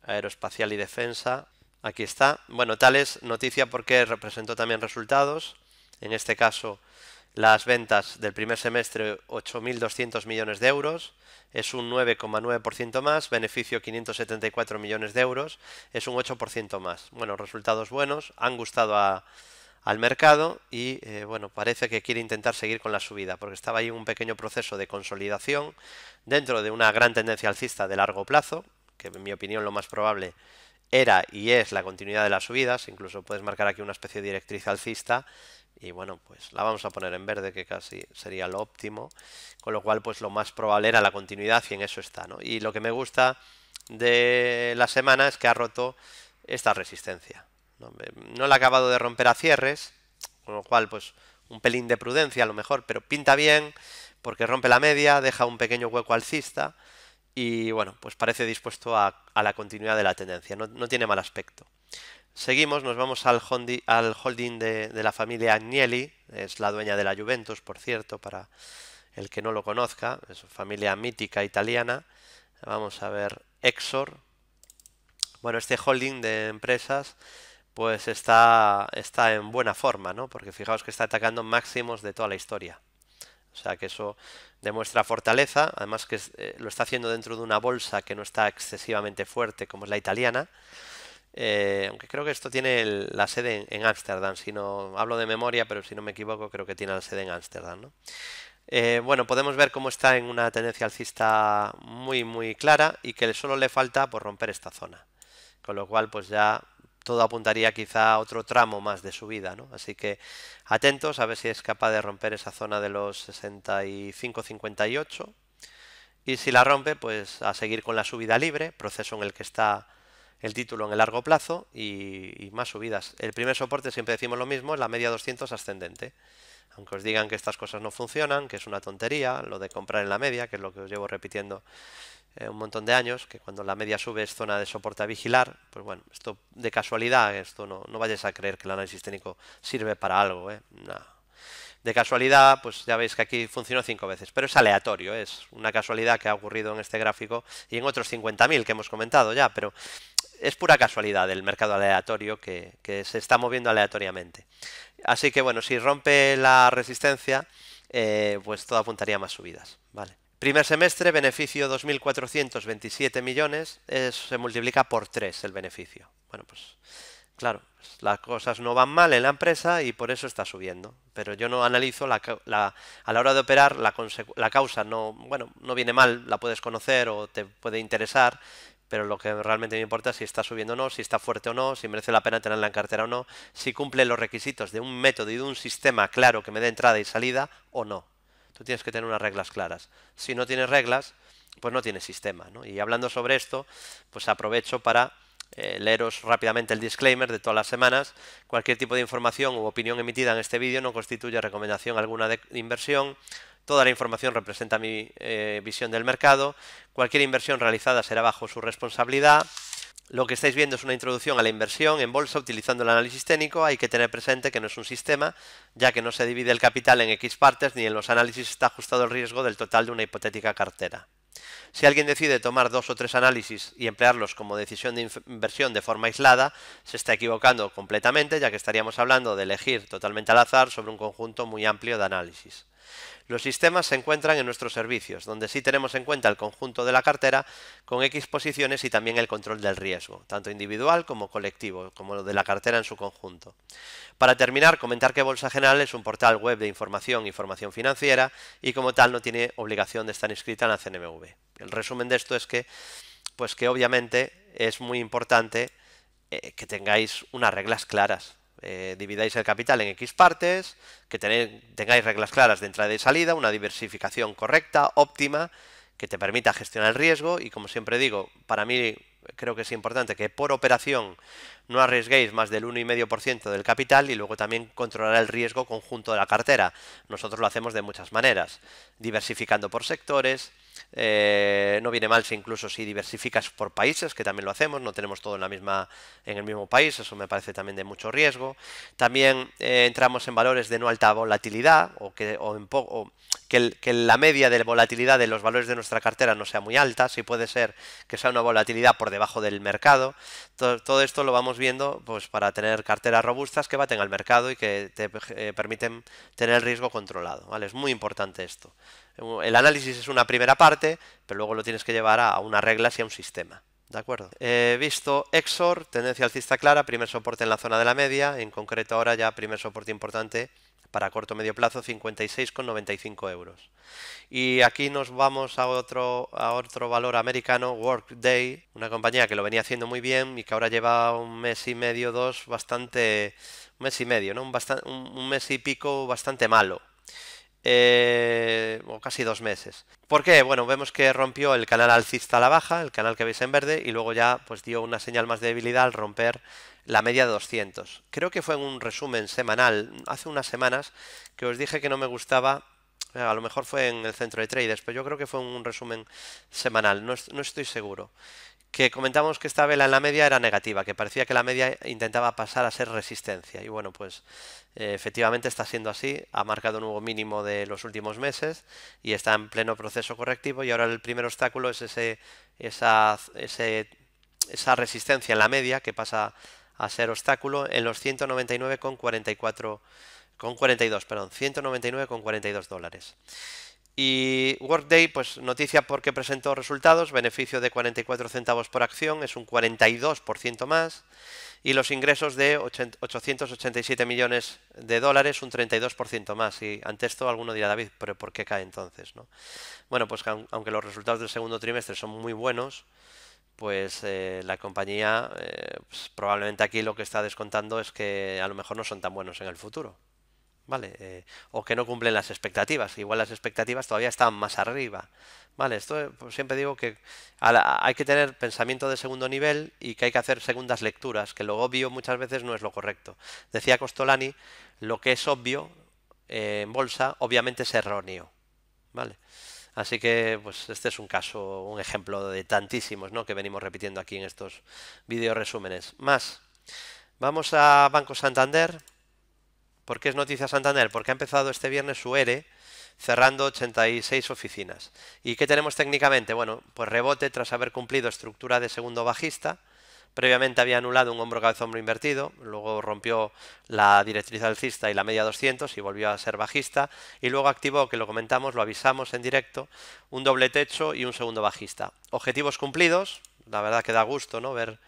aeroespacial y defensa. Aquí está. Bueno, Tales, noticia porque representó también resultados. En este caso, las ventas del primer semestre 8.200 millones de euros, es un 9,9% más, beneficio 574 millones de euros, es un 8% más. Bueno, resultados buenos, han gustado a, al mercado y eh, bueno, parece que quiere intentar seguir con la subida, porque estaba ahí un pequeño proceso de consolidación dentro de una gran tendencia alcista de largo plazo, que en mi opinión lo más probable era y es la continuidad de las subidas, incluso puedes marcar aquí una especie de directriz alcista y bueno, pues la vamos a poner en verde, que casi sería lo óptimo, con lo cual pues lo más probable era la continuidad y en eso está, Y lo que me gusta de la semana es que ha roto esta resistencia, no, no la ha acabado de romper a cierres, con lo cual pues un pelín de prudencia a lo mejor, pero pinta bien porque rompe la media, deja un pequeño hueco alcista y bueno, pues parece dispuesto a, la continuidad de la tendencia, no, no tiene mal aspecto. Seguimos, nos vamos al, al holding de, la familia Agnelli, es la dueña de la Juventus, por cierto, para el que no lo conozca, es familia mítica italiana. Vamos a ver Exor. Bueno, este holding de empresas pues está, está en buena forma, ¿no? Porque fijaos que está atacando máximos de toda la historia. O sea que eso demuestra fortaleza, además que eh, lo está haciendo dentro de una bolsa que no está excesivamente fuerte como es la italiana. Eh, aunque creo que esto tiene la sede en Ámsterdam, si no hablo de memoria, pero si no me equivoco, creo que tiene la sede en Ámsterdam. Eh, bueno, podemos ver cómo está en una tendencia alcista muy, muy clara y que solo le falta por pues, romper esta zona. Con lo cual, pues ya todo apuntaría quizá a otro tramo más de subida, ¿no? Así que atentos a ver si es capaz de romper esa zona de los 65-58 y si la rompe, pues a seguir con la subida libre, proceso en el que está el título en el largo plazo y, más subidas. El primer soporte, siempre decimos lo mismo, es la media 200 ascendente. Aunque os digan que estas cosas no funcionan, que es una tontería, lo de comprar en la media, que es lo que os llevo repitiendo eh, un montón de años, que cuando la media sube es zona de soporte a vigilar, pues bueno, esto de casualidad, esto no, no vayáis a creer que el análisis técnico sirve para algo, ¿eh? De casualidad, pues ya veis que aquí funcionó cinco veces, pero es aleatorio, es una casualidad que ha ocurrido en este gráfico y en otros 50.000 que hemos comentado ya, pero es pura casualidad el mercado aleatorio que, se está moviendo aleatoriamente. Así que bueno, si rompe la resistencia, eh, pues todo apuntaría a más subidas. Vale. Primer semestre, beneficio 2.427 millones, se multiplica por 3 el beneficio. Bueno, pues Claro, las cosas no van mal en la empresa y por eso está subiendo. Pero yo no analizo a la hora de operar la, causa. No, bueno, no viene mal, la puedes conocer o te puede interesar, pero lo que realmente me importa es si está subiendo o no, si está fuerte o no, si merece la pena tenerla en cartera o no, si cumple los requisitos de un método y de un sistema claro que me dé entrada y salida o no. Tú tienes que tener unas reglas claras. Si no tienes reglas, pues no tienes sistema. Y hablando sobre esto, pues aprovecho para eh, leeros rápidamente el disclaimer de todas las semanas. Cualquier tipo de información u opinión emitida en este vídeo no constituye recomendación alguna de inversión. Toda la información representa mi eh, visión del mercado. Cualquier inversión realizada será bajo su responsabilidad. Lo que estáis viendo es una introducción a la inversión en bolsa utilizando el análisis técnico. Hay que tener presente que no es un sistema, ya que no se divide el capital en X partes ni en los análisis está ajustado el riesgo del total de una hipotética cartera. Si alguien decide tomar dos o tres análisis y emplearlos como decisión de inversión de forma aislada, se está equivocando completamente, ya que estaríamos hablando de elegir totalmente al azar sobre un conjunto muy amplio de análisis. Los sistemas se encuentran en nuestros servicios, donde sí tenemos en cuenta el conjunto de la cartera con X posiciones y también el control del riesgo, tanto individual como colectivo, como lo de la cartera en su conjunto. Para terminar, comentar que Bolsa General es un portal web de información y formación financiera y como tal no tiene obligación de estar inscrita en la CNMV. El resumen de esto es que, pues que obviamente es muy importante eh, que tengáis unas reglas claras eh, dividáis el capital en X partes, que tengáis reglas claras de entrada y salida, una diversificación correcta, óptima, que te permita gestionar el riesgo y como siempre digo, para mí creo que es importante que por operación no arriesguéis más del 1,5% del capital y luego también controlar el riesgo conjunto de la cartera. Nosotros lo hacemos de muchas maneras, diversificando por sectores, eh, no viene mal si incluso si diversificas por países, que también lo hacemos, no tenemos todo en, la misma, en el mismo país, eso me parece también de mucho riesgo. También eh, entramos en valores de no alta volatilidad o que, o en poco que, la media de volatilidad de los valores de nuestra cartera no sea muy alta, si puede ser que sea una volatilidad por debajo del mercado. Todo, esto lo vamos viendo pues, para tener carteras robustas que baten al mercado y que te eh, permiten tener el riesgo controlado. ¿vale? Es muy importante esto. El análisis es una primera parte, pero luego lo tienes que llevar a, una unas reglas y a un sistema. ¿De acuerdo? He visto EXOR, tendencia alcista clara, primer soporte en la zona de la media, en concreto ahora ya primer soporte importante para corto medio plazo 56,95 euros. Y aquí nos vamos a otro, a otro valor americano, Workday, una compañía que lo venía haciendo muy bien y que ahora lleva un mes y medio, dos, bastante, un mes y medio, ¿no? Un, un mes y pico bastante malo. Eh, o casi dos meses. ¿Por qué? Bueno, vemos que rompió el canal alcista a la baja, el canal que veis en verde, y luego ya pues dio una señal más de debilidad al romper la media de 200. Creo que fue en un resumen semanal, hace unas semanas, que os dije que no me gustaba eh, a lo mejor fue en el centro de traders, pero yo creo que fue un resumen semanal, no, no estoy seguro que comentamos que esta vela en la media era negativa, que parecía que la media intentaba pasar a ser resistencia. Y bueno, pues eh, efectivamente está siendo así, ha marcado un nuevo mínimo de los últimos meses y está en pleno proceso correctivo y ahora el primer obstáculo es ese, esa, ese, esa resistencia en la media que pasa a ser obstáculo en los 199,44 con 42, perdón, 199,42 dólares. Y Workday, pues noticia porque presentó resultados, beneficio de 44 centavos por acción, es un 42% más, y los ingresos de 887 millones de dólares, un 32% más. Y ante esto alguno dirá, David, pero ¿por qué cae entonces? Bueno, pues aunque los resultados del segundo trimestre son muy buenos, pues eh, la compañía eh, pues, probablemente aquí lo que está descontando es que a lo mejor no son tan buenos en el futuro. ¿vale? Eh, o que no cumplen las expectativas, igual las expectativas todavía están más arriba, ¿vale? Esto eh, pues siempre digo que hay que tener pensamiento de segundo nivel y que hay que hacer segundas lecturas, que lo obvio muchas veces no es lo correcto. Decía Costolani, lo que es obvio eh, en bolsa obviamente es erróneo, ¿vale? Así que pues este es un caso, un ejemplo de tantísimos ¿no? que venimos repitiendo aquí en estos vídeos resúmenes. Más, vamos a Banco Santander. ¿Por qué es Noticia Santander? Porque ha empezado este viernes su ERE e, cerrando 86 oficinas. ¿Y qué tenemos técnicamente? Bueno, pues rebote tras haber cumplido estructura de segundo bajista. Previamente había anulado un hombro cabeza hombro invertido, luego rompió la directriz alcista y la media 200 y volvió a ser bajista y luego activó, que lo comentamos, lo avisamos en directo, un doble techo y un segundo bajista. Objetivos cumplidos, la verdad que da gusto, ¿no? Ver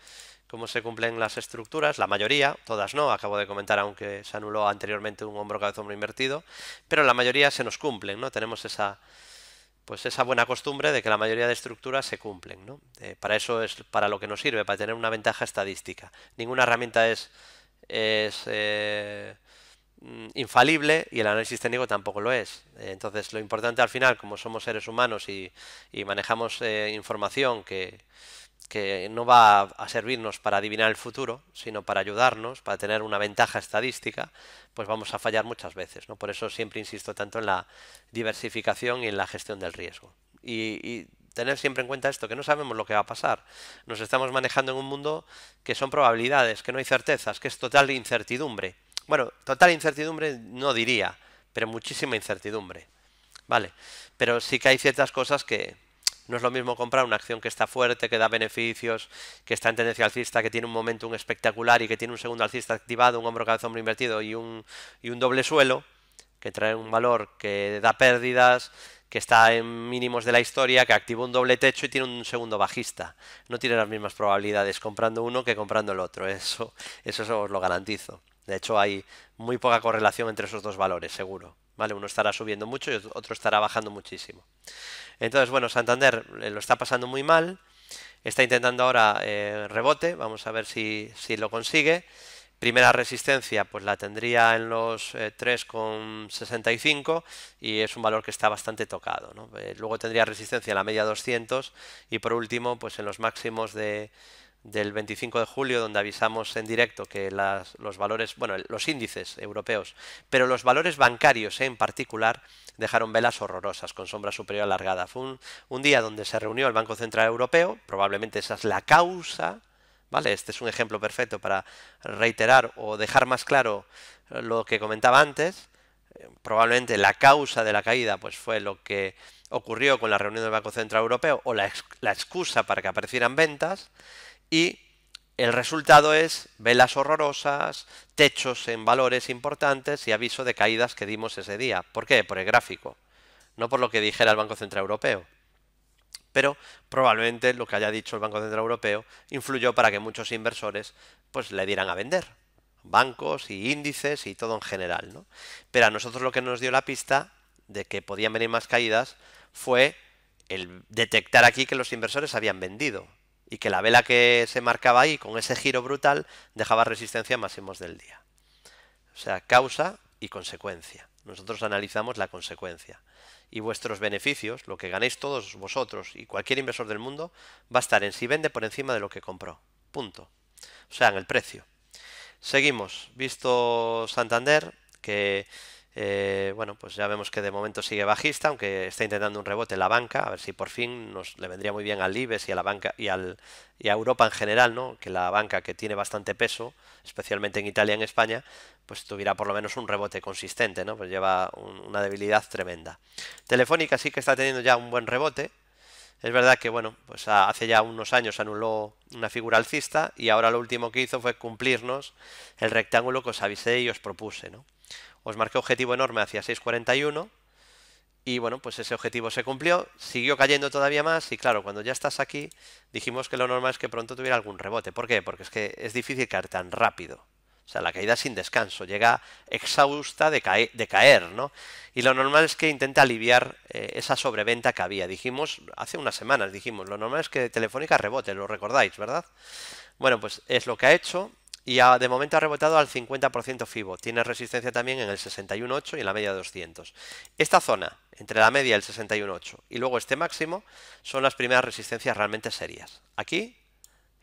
cómo se cumplen las estructuras, la mayoría, todas no, acabo de comentar aunque se anuló anteriormente un hombro cabeza hombro invertido, pero la mayoría se nos cumplen, ¿no? Tenemos esa pues esa buena costumbre de que la mayoría de estructuras se cumplen, ¿no? Eh, para eso es para lo que nos sirve, para tener una ventaja estadística. Ninguna herramienta es, eh, mm, infalible y el análisis técnico tampoco lo es. Entonces, lo importante al final, como somos seres humanos y, manejamos eh, información que, que no va a servirnos para adivinar el futuro, sino para ayudarnos, para tener una ventaja estadística, pues vamos a fallar muchas veces. ¿no? Por eso siempre insisto tanto en la diversificación y en la gestión del riesgo. Y, tener siempre en cuenta esto, que no sabemos lo que va a pasar. Nos estamos manejando en un mundo que son probabilidades, que no hay certezas, que es total incertidumbre. Bueno, total incertidumbre no diría, pero muchísima incertidumbre. Vale, pero sí que hay ciertas cosas que, no es lo mismo comprar una acción que está fuerte, que da beneficios, que está en tendencia alcista, que tiene un momentum espectacular y que tiene un segundo alcista activado, un hombro cabeza hombro invertido y un, y un doble suelo, que trae un valor que da pérdidas, que está en mínimos de la historia, que activa un doble techo y tiene un segundo bajista. No tiene las mismas probabilidades comprando uno que comprando el otro, eso, eso os lo garantizo. De hecho, hay muy poca correlación entre esos dos valores, seguro. Uno estará subiendo mucho y otro estará bajando muchísimo. Entonces, bueno, Santander eh, lo está pasando muy mal, está intentando ahora eh, rebote, vamos a ver si, lo consigue. Primera resistencia, pues la tendría en los 3,65 eh, y es un valor que está bastante tocado. luego tendría resistencia en la media 200 y por último, pues en los máximos de, del 25 de julio, donde avisamos en directo que los valores, bueno, los índices europeos, pero los valores bancarios en particular, dejaron velas horrorosas con sombra superior alargada. Fue un, día donde se reunió el Banco Central Europeo, probablemente esa es la causa, ¿vale? Este es un ejemplo perfecto para reiterar o dejar más claro lo que comentaba antes. Probablemente la causa de la caída pues, fue lo que ocurrió con la reunión del Banco Central Europeo o la, la excusa para que aparecieran ventas y el resultado es velas horrorosas, techos en valores importantes y aviso de caídas que dimos ese día. ¿Por qué? Por el gráfico, no por lo que dijera el Banco Central Europeo. Pero probablemente lo que haya dicho el Banco Central Europeo influyó para que muchos inversores pues le dieran a vender. Bancos y índices y todo en general. Pero a nosotros lo que nos dio la pista de que podían venir más caídas fue el detectar aquí que los inversores habían vendido y que la vela que se marcaba ahí con ese giro brutal dejaba resistencia máximos del día. O sea, causa y consecuencia. Nosotros analizamos la consecuencia. Y vuestros beneficios, lo que ganéis todos vosotros y cualquier inversor del mundo, va a estar en si vende por encima de lo que compró. Punto. O sea, en el precio. Seguimos. Visto Santander, que eh, bueno, pues ya vemos que de momento sigue bajista, aunque está intentando un rebote en la banca, a ver si por fin nos le vendría muy bien al IBEX y a la banca y, al, a Europa en general, ¿no? Que la banca que tiene bastante peso, especialmente en Italia y en España, pues tuviera por lo menos un rebote consistente, ¿no? Pues lleva una debilidad tremenda. Telefónica sí que está teniendo ya un buen rebote. Es verdad que, bueno, pues hace ya unos años anuló una figura alcista y ahora lo último que hizo fue cumplirnos el rectángulo que os avisé y os propuse, ¿no? Os marqué objetivo enorme hacia 6.41 y bueno, pues ese objetivo se cumplió, siguió cayendo todavía más y claro, cuando ya estás aquí, dijimos que lo normal es que pronto tuviera algún rebote. ¿Por qué? Porque es que es difícil caer tan rápido. O sea, la caída sin descanso, llega exhausta de, caer, ¿no? Y lo normal es que intenta aliviar eh, esa sobreventa que había. Dijimos, hace unas semanas dijimos, lo normal es que Telefónica rebote, lo recordáis, ¿verdad? Bueno, pues es lo que ha hecho, y de momento ha rebotado al 50% FIBO. Tiene resistencia también en el 61.8 y en la media de 200. Esta zona, entre la media el 61.8 y luego este máximo, son las primeras resistencias realmente serias. Aquí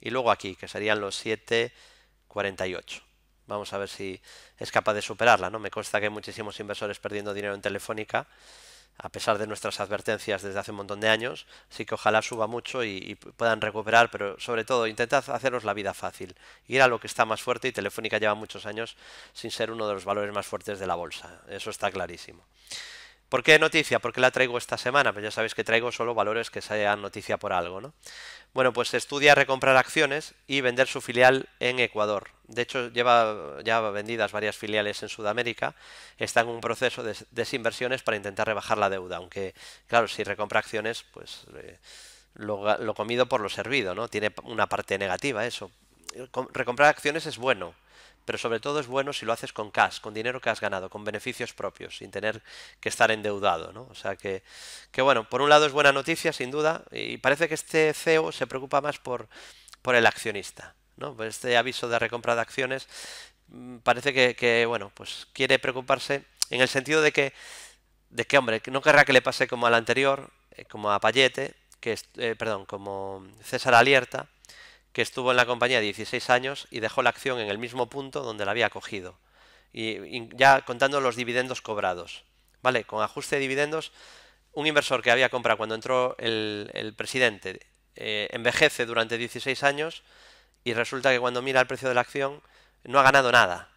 y luego aquí, que serían los 7.48. Vamos a ver si es capaz de superarla, ¿no? Me consta que hay muchísimos inversores perdiendo dinero en Telefónica a pesar de nuestras advertencias desde hace un montón de años. sí que ojalá suba mucho y, y, puedan recuperar, pero sobre todo intentad haceros la vida fácil. Ir a lo que está más fuerte y Telefónica lleva muchos años sin ser uno de los valores más fuertes de la bolsa. Eso está clarísimo. ¿Por qué noticia? ¿Por qué la traigo esta semana? Pues ya sabéis que traigo solo valores que sean noticia por algo, ¿no? Bueno, pues estudia recomprar acciones y vender su filial en Ecuador. De hecho, lleva ya vendidas varias filiales en Sudamérica. Está en un proceso de desinversiones para intentar rebajar la deuda. Aunque, claro, si recompra acciones, pues eh, lo, lo, comido por lo servido, ¿no? Tiene una parte negativa eso. Eh, recomprar acciones es bueno pero sobre todo es bueno si lo haces con cash, con dinero que has ganado, con beneficios propios, sin tener que estar endeudado, ¿no? O sea que, que bueno, por un lado es buena noticia, sin duda, y parece que este CEO se preocupa más por, por el accionista, ¿no? Pues este aviso de recompra de acciones mm, parece que, que, bueno, pues quiere preocuparse en el sentido de que, de que, hombre, no querrá que le pase como al anterior, eh, como a Payete, que, eh, perdón, como César Alierta, que estuvo en la compañía 16 años y dejó la acción en el mismo punto donde la había cogido, y, ya contando los dividendos cobrados. ¿Vale? Con ajuste de dividendos, un inversor que había comprado cuando entró el, presidente eh, envejece durante 16 años y resulta que cuando mira el precio de la acción no ha ganado nada.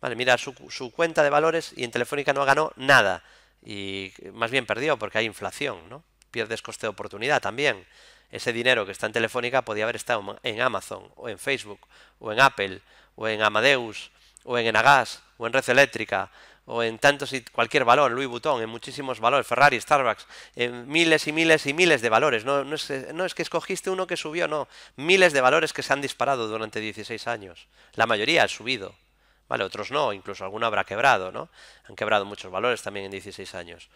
Vale, mira su, su cuenta de valores y en Telefónica no ha ganado nada. Y más bien perdió porque hay inflación, ¿no? Pierdes coste de oportunidad también. Ese dinero que está en Telefónica podía haber estado en Amazon, o en Facebook, o en Apple, o en Amadeus, o en Enagas, o en Red Eléctrica, o en tantos y cualquier valor, Louis Vuitton, en muchísimos valores, Ferrari, Starbucks, en miles y miles y miles de valores. No, es, que escogiste uno que subió, no. Miles de valores que se han disparado durante 16 años. La mayoría ha subido. Vale, otros no, incluso alguno habrá quebrado, ¿no? Han quebrado muchos valores también en 16 años.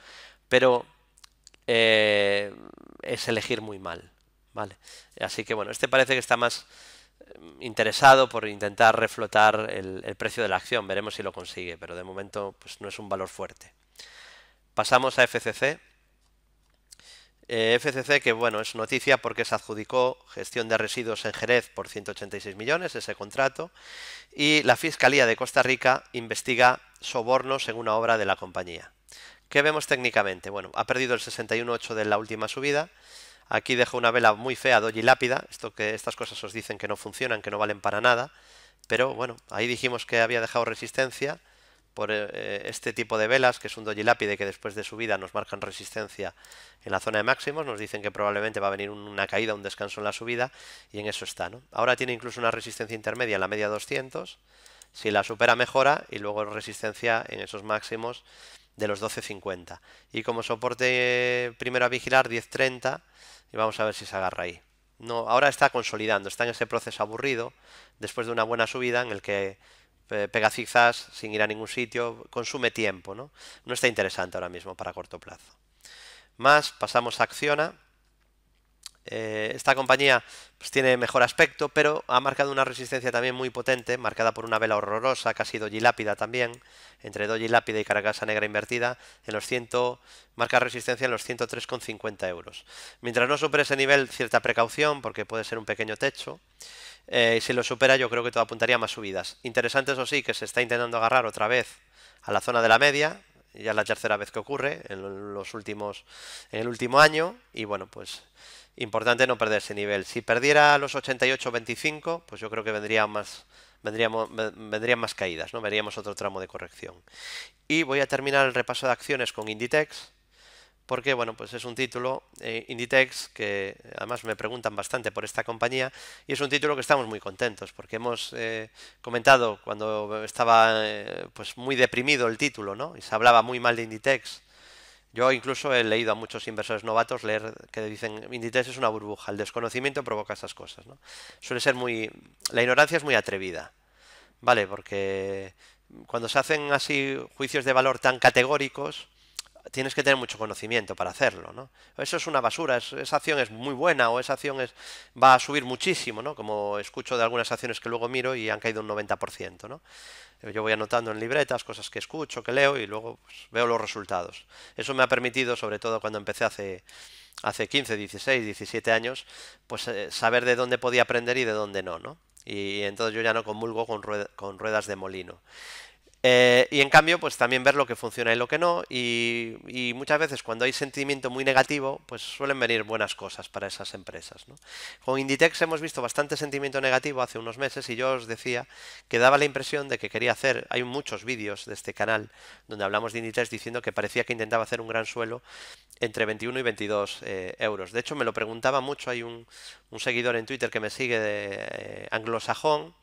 Pero eh, es elegir muy mal. Vale. Así que bueno, este parece que está más em, interesado por intentar reflotar el, precio de la acción. Veremos si lo consigue, pero de momento pues, no es un valor fuerte. Pasamos a FCC. FCC, eh, que bueno, es noticia porque se adjudicó gestión de residuos en Jerez por 186 millones, ese contrato, y la Fiscalía de Costa Rica investiga sobornos en una obra de la compañía. ¿Qué vemos técnicamente? Bueno, ha perdido el 61.8 de la última subida, Aquí dejo una vela muy fea, doji lápida, esto que estas cosas os dicen que no funcionan, que no valen para nada, pero bueno, ahí dijimos que había dejado resistencia por eh, eh, este tipo de velas, que es un doji lápide que después de subida nos marcan resistencia en la zona de máximos, nos dicen que probablemente va a venir una caída, un descanso en la subida, y en eso está, Ahora tiene incluso una resistencia intermedia en la media 200, si la supera mejora, y luego resistencia en esos máximos de los 12.50. Y como soporte primero a vigilar 10.30 y vamos a ver si se agarra ahí. No, ahora está consolidando, está en ese proceso aburrido, después de una buena subida en el que pega zigzags sin ir a ningún sitio, consume tiempo, ¿no? No está interesante ahora mismo para corto plazo. Más, pasamos a Acciona. Eh, esta compañía pues, tiene mejor aspecto, pero ha marcado una resistencia también muy potente, marcada por una vela horrorosa, casi doji lápida también, entre doji lápida y caracasa negra invertida, en los 100, marca resistencia en los 103,50 euros. Mientras no supere ese nivel, cierta precaución, porque puede ser un pequeño techo. Eh, y si lo supera, yo creo que todo apuntaría a más subidas. Interesante, eso sí, que se está intentando agarrar otra vez a la zona de la media, ya es la tercera vez que ocurre en los últimos en el último año y bueno pues importante no perder ese nivel. Si perdiera los 88-25, pues yo creo que vendría más, vendríamos, vendrían más caídas, ¿no? Veríamos otro tramo de corrección. Y voy a terminar el repaso de acciones con Inditex, porque bueno, pues es un título, eh, Inditex, que además me preguntan bastante por esta compañía, y es un título que estamos muy contentos, porque hemos eh, comentado cuando estaba eh, pues muy deprimido el título, ¿no? Y se hablaba muy mal de Inditex yo incluso he leído a muchos inversores novatos leer que dicen Inditex es una burbuja, el desconocimiento provoca esas cosas. ¿no? Suele ser muy... La ignorancia es muy atrevida, ¿vale? Porque cuando se hacen así juicios de valor tan categóricos, tienes que tener mucho conocimiento para hacerlo, ¿no? Eso es una basura, esa acción es muy buena o esa acción es, va a subir muchísimo, ¿no? Como escucho de algunas acciones que luego miro y han caído un 90%, ¿no? Yo voy anotando en libretas cosas que escucho, que leo y luego pues, veo los resultados. Eso me ha permitido, sobre todo cuando empecé hace, hace 15, 16, 17 años, pues eh, saber de dónde podía aprender y de dónde no, ¿no? Y entonces yo ya no comulgo con, con ruedas de molino. Eh, y en cambio, pues también ver lo que funciona y lo que no. Y, muchas veces cuando hay sentimiento muy negativo, pues suelen venir buenas cosas para esas empresas. Con Inditex hemos visto bastante sentimiento negativo hace unos meses y yo os decía que daba la impresión de que quería hacer, hay muchos vídeos de este canal donde hablamos de Inditex diciendo que parecía que intentaba hacer un gran suelo entre 21 y 22 eh, euros. De hecho, me lo preguntaba mucho, hay un, seguidor en Twitter que me sigue de eh, anglosajón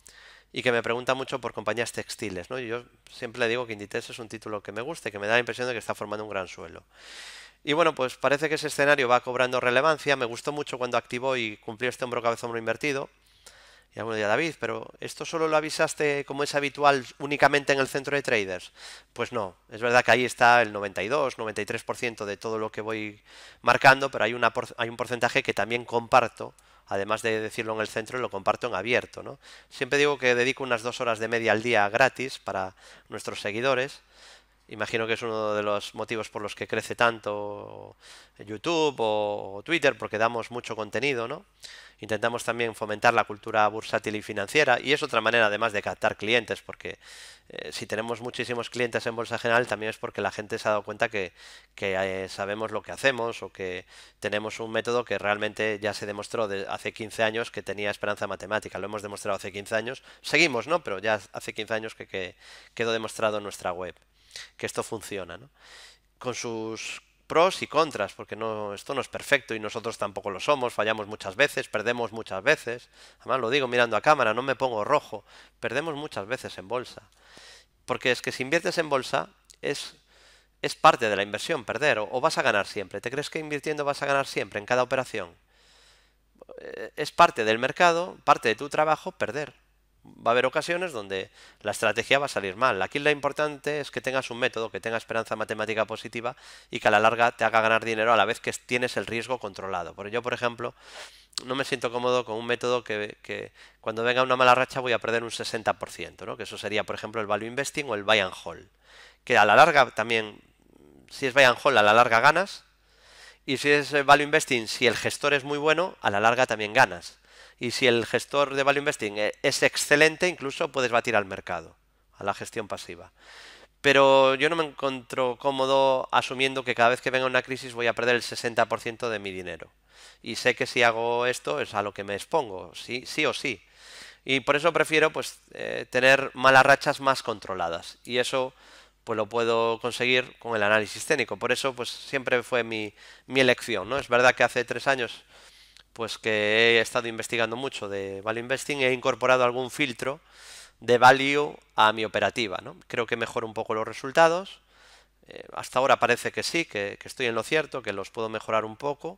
y que me pregunta mucho por compañías textiles. ¿no? Yo siempre le digo que Inditex es un título que me gusta que me da la impresión de que está formando un gran suelo. Y bueno, pues parece que ese escenario va cobrando relevancia. Me gustó mucho cuando activó y cumplió este hombro cabeza hombro invertido. Y bueno, ya David, pero ¿esto solo lo avisaste como es habitual únicamente en el centro de traders? Pues no, es verdad que ahí está el 92, 93% de todo lo que voy marcando, pero hay, una, hay un porcentaje que también comparto además de decirlo en el centro, lo comparto en abierto. ¿no? Siempre digo que dedico unas dos horas de media al día gratis para nuestros seguidores Imagino que es uno de los motivos por los que crece tanto YouTube o Twitter, porque damos mucho contenido, ¿no? Intentamos también fomentar la cultura bursátil y financiera, y es otra manera además de captar clientes, porque eh, si tenemos muchísimos clientes en Bolsa General, también es porque la gente se ha dado cuenta que, eh, sabemos lo que hacemos o que tenemos un método que realmente ya se demostró hace 15 años que tenía esperanza matemática. Lo hemos demostrado hace 15 años, seguimos, ¿no? Pero ya hace 15 años que quedó demostrado en nuestra web que esto funciona, ¿no? Con sus pros y contras, porque no, esto no es perfecto y nosotros tampoco lo somos, fallamos muchas veces, perdemos muchas veces, además lo digo mirando a cámara, no me pongo rojo, perdemos muchas veces en bolsa, porque es que si inviertes en bolsa es, es parte de la inversión perder o, o vas a ganar siempre, ¿te crees que invirtiendo vas a ganar siempre en cada operación? Eh, es parte del mercado, parte de tu trabajo perder va a haber ocasiones donde la estrategia va a salir mal. Aquí lo importante es que tengas un método, que tenga esperanza matemática positiva y que a la larga te haga ganar dinero a la vez que tienes el riesgo controlado. por yo, por ejemplo, no me siento cómodo con un método que, cuando venga una mala racha voy a perder un 60%, ¿no? que eso sería, por ejemplo, el value investing o el buy and hold. Que a la larga también, si es buy and hold, a la larga ganas. Y si es value investing, si el gestor es muy bueno, a la larga también ganas y si el gestor de Value Investing eh, es excelente, incluso puedes batir al mercado, a la gestión pasiva. Pero yo no me encuentro cómodo asumiendo que cada vez que venga una crisis voy a perder el 60% de mi dinero. Y sé que si hago esto es a lo que me expongo, sí, sí o sí. Y por eso prefiero pues, eh, tener malas rachas más controladas. Y eso pues lo puedo conseguir con el análisis técnico. Por eso pues siempre fue mi, mi elección. ¿no? Es verdad que hace tres años pues que he estado investigando mucho de Value Investing, he incorporado algún filtro de value a mi operativa. ¿no? Creo que mejora un poco los resultados. Eh, hasta ahora parece que sí, que, estoy en lo cierto, que los puedo mejorar un poco,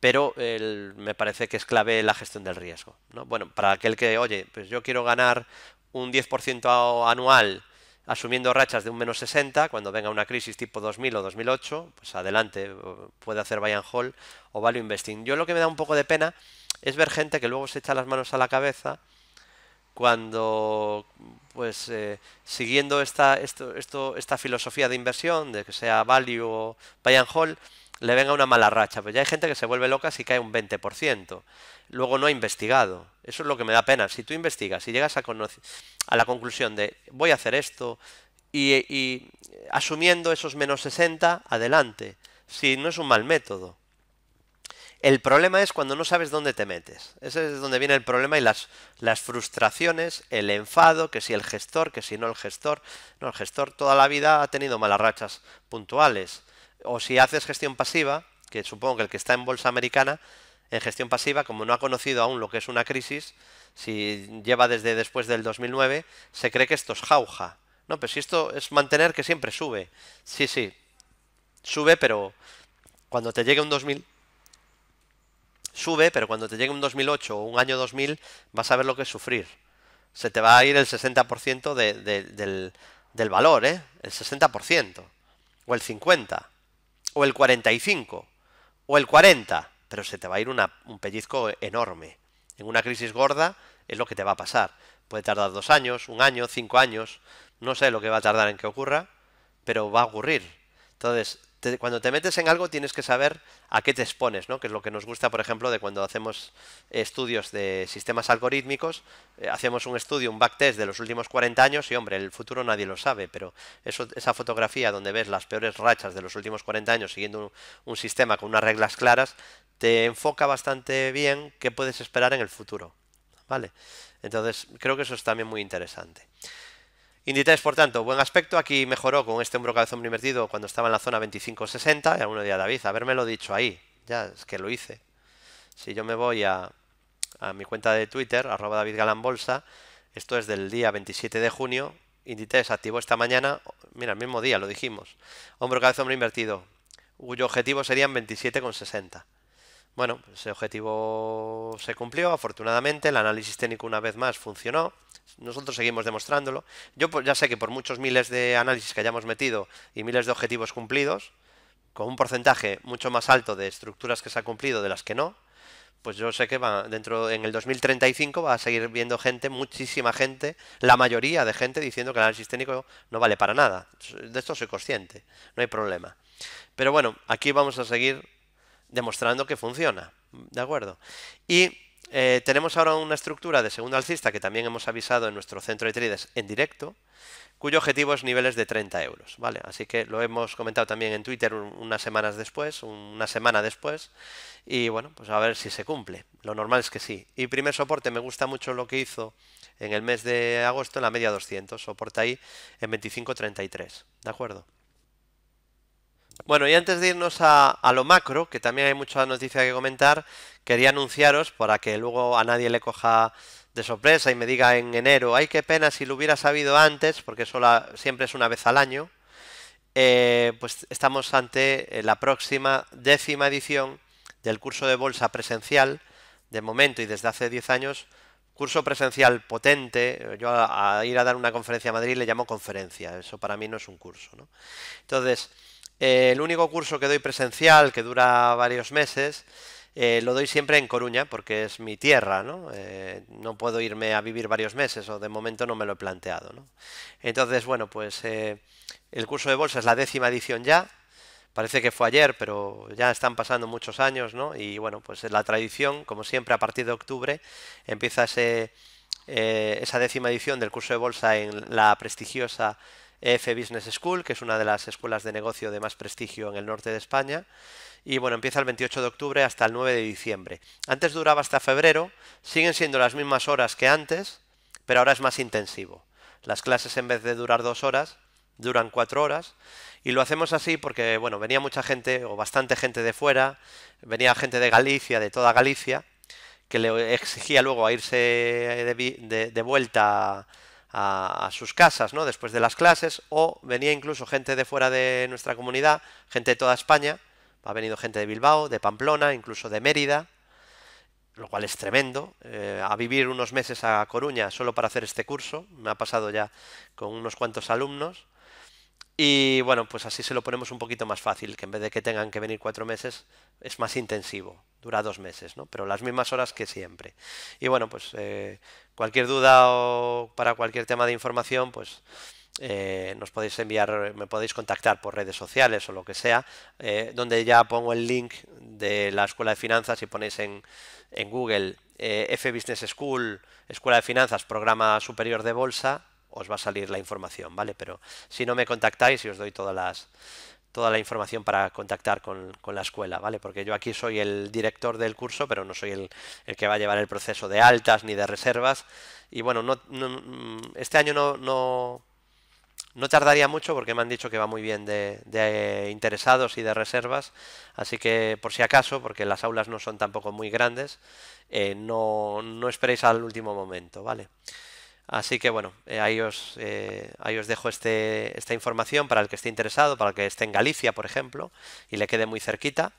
pero me parece que es clave la gestión del riesgo. ¿no? Bueno, para aquel que, oye, pues yo quiero ganar un 10% anual asumiendo rachas de un menos 60, cuando venga una crisis tipo 2000 o 2008, pues adelante, puede hacer buy and hold o value investing. Yo lo que me da un poco de pena es ver gente que luego se echa las manos a la cabeza cuando, pues, eh, siguiendo esta, esta filosofía de inversión, de que sea value o buy and hold, le venga una mala racha. Pues ya hay gente que se vuelve loca si cae un 20% luego no ha investigado. Eso es lo que me da pena. Si tú investigas y llegas a, a, la conclusión de voy a hacer esto y, asumiendo esos menos 60, adelante. Si no es un mal método. El problema es cuando no sabes dónde te metes. Ese es donde viene el problema y las, las, frustraciones, el enfado, que si el gestor, que si no el gestor. No, el gestor toda la vida ha tenido malas rachas puntuales. O si haces gestión pasiva, que supongo que el que está en bolsa americana en gestión pasiva, como no ha conocido aún lo que es una crisis, si lleva desde después del 2009, se cree que esto es jauja. No, pero si esto es mantener que siempre sube. Sí, sí, sube, pero cuando te llegue un 2000 sube, pero cuando te llegue un 2008 o un año 2000 vas a ver lo que es sufrir. Se te va a ir el 60% del, del valor, ¿eh? El 60%. O el 50%. O el 45%. O el 40% pero se te va a ir un pellizco enorme. En una crisis gorda es lo que te va a pasar. Puede tardar dos años, un año, cinco años, no sé lo que va a tardar en que ocurra, pero va a ocurrir. Entonces, cuando te metes en algo tienes que saber a qué te expones, ¿no? Que es lo que nos gusta, por ejemplo, de cuando hacemos estudios de sistemas algorítmicos, eh, hacemos un estudio, un backtest de los últimos 40 años y, hombre, el futuro nadie lo sabe, pero eso, esa fotografía donde ves las peores rachas de los últimos 40 años siguiendo un, un sistema con unas reglas claras, te enfoca bastante bien qué puedes esperar en el futuro, ¿vale? Entonces, creo que eso es también muy interesante. Inditex, por tanto, buen aspecto. Aquí mejoró con este hombro cabezón invertido cuando estaba en la zona 25.60. Y alguno día David, haberme lo dicho ahí. Ya, es que lo hice. Si yo me voy a, mi cuenta de Twitter, arroba David Galán Bolsa, esto es del día 27 de junio. Inditex activó esta mañana, mira, el mismo día lo dijimos. Hombro cabeza invertido, cuyo objetivo serían 27,60. Bueno, pues ese objetivo se cumplió, afortunadamente. El análisis técnico una vez más funcionó nosotros seguimos demostrándolo. Yo pues, ya sé que por muchos miles de análisis que hayamos metido y miles de objetivos cumplidos, con un porcentaje mucho más alto de estructuras que se ha cumplido de las que no, pues yo sé que va dentro en el 2035 va a seguir viendo gente, muchísima gente, la mayoría de gente diciendo que el análisis técnico no vale para nada. De esto soy consciente, no hay problema. Pero bueno, aquí vamos a seguir demostrando que funciona, ¿de acuerdo? Y eh, tenemos ahora una estructura de segundo alcista que también hemos avisado en nuestro centro de trades en directo, cuyo objetivo es niveles de 30 euros, ¿vale? Así que lo hemos comentado también en Twitter unas semanas después, una semana después, y bueno, pues a ver si se cumple. Lo normal es que sí. Y primer soporte, me gusta mucho lo que hizo en el mes de agosto en la media 200, soporta ahí en 25.33, ¿de acuerdo? Bueno, y antes de irnos a, a, lo macro, que también hay mucha noticia que comentar, quería anunciaros para que luego a nadie le coja de sorpresa y me diga en enero, ay, qué pena si lo hubiera sabido antes, porque eso siempre es una vez al año, eh, pues estamos ante eh, la próxima décima edición del curso de bolsa presencial, de momento y desde hace 10 años, curso presencial potente, eh, yo a, a ir a dar una conferencia a Madrid le llamo conferencia, eso para mí no es un curso. ¿no? Entonces, el único curso que doy presencial, que dura varios meses, eh, lo doy siempre en Coruña, porque es mi tierra, ¿no? Eh, no puedo irme a vivir varios meses, o de momento no me lo he planteado, ¿no? Entonces, bueno, pues eh, el curso de bolsa es la décima edición ya, parece que fue ayer, pero ya están pasando muchos años, ¿no? Y bueno, pues la tradición, como siempre, a partir de octubre empieza esa décima edición del curso de bolsa en la prestigiosa EF Business School, que es una de las escuelas de negocio de más prestigio en el norte de España. Y bueno, empieza el 28 de octubre hasta el 9 de diciembre. Antes duraba hasta febrero, siguen siendo las mismas horas que antes, pero ahora es más intensivo. Las clases en vez de durar dos horas, duran cuatro horas y lo hacemos así porque bueno venía mucha gente o bastante gente de fuera venía gente de Galicia de toda Galicia que le exigía luego a irse de, de, de vuelta a, sus casas, ¿no? Después de las clases, o venía incluso gente de fuera de nuestra comunidad, gente de toda España, ha venido gente de Bilbao, de Pamplona, incluso de Mérida, lo cual es tremendo, eh, a vivir unos meses a Coruña solo para hacer este curso, me ha pasado ya con unos cuantos alumnos, y bueno, pues así se lo ponemos un poquito más fácil, que en vez de que tengan que venir cuatro meses, es más intensivo, dura dos meses, ¿no? Pero las mismas horas que siempre. Y bueno, pues eh, cualquier duda o para cualquier tema de información, pues eh, nos podéis enviar, me podéis contactar por redes sociales o lo que sea, eh, donde ya pongo el link de la Escuela de Finanzas y ponéis en, en Google F Business School, Escuela de Finanzas, Programa Superior de Bolsa, os va a salir la información, ¿vale? Pero si no me contactáis y os doy toda la información para contactar con, la escuela, ¿vale? Porque yo aquí soy el director del curso, pero no soy el, que va a llevar el proceso de altas ni de reservas. Y bueno, mm, este año no, tardaría mucho porque me han dicho que va muy bien de, interesados y de reservas, así que por si acaso, porque las aulas no son tampoco muy grandes, eh, no, no esperéis al último momento, ¿vale? vale Así que bueno, eh, ahí, os, eh, ahí os dejo este, esta información para el que esté interesado, para el que esté en Galicia, por ejemplo, y le quede muy cerquita.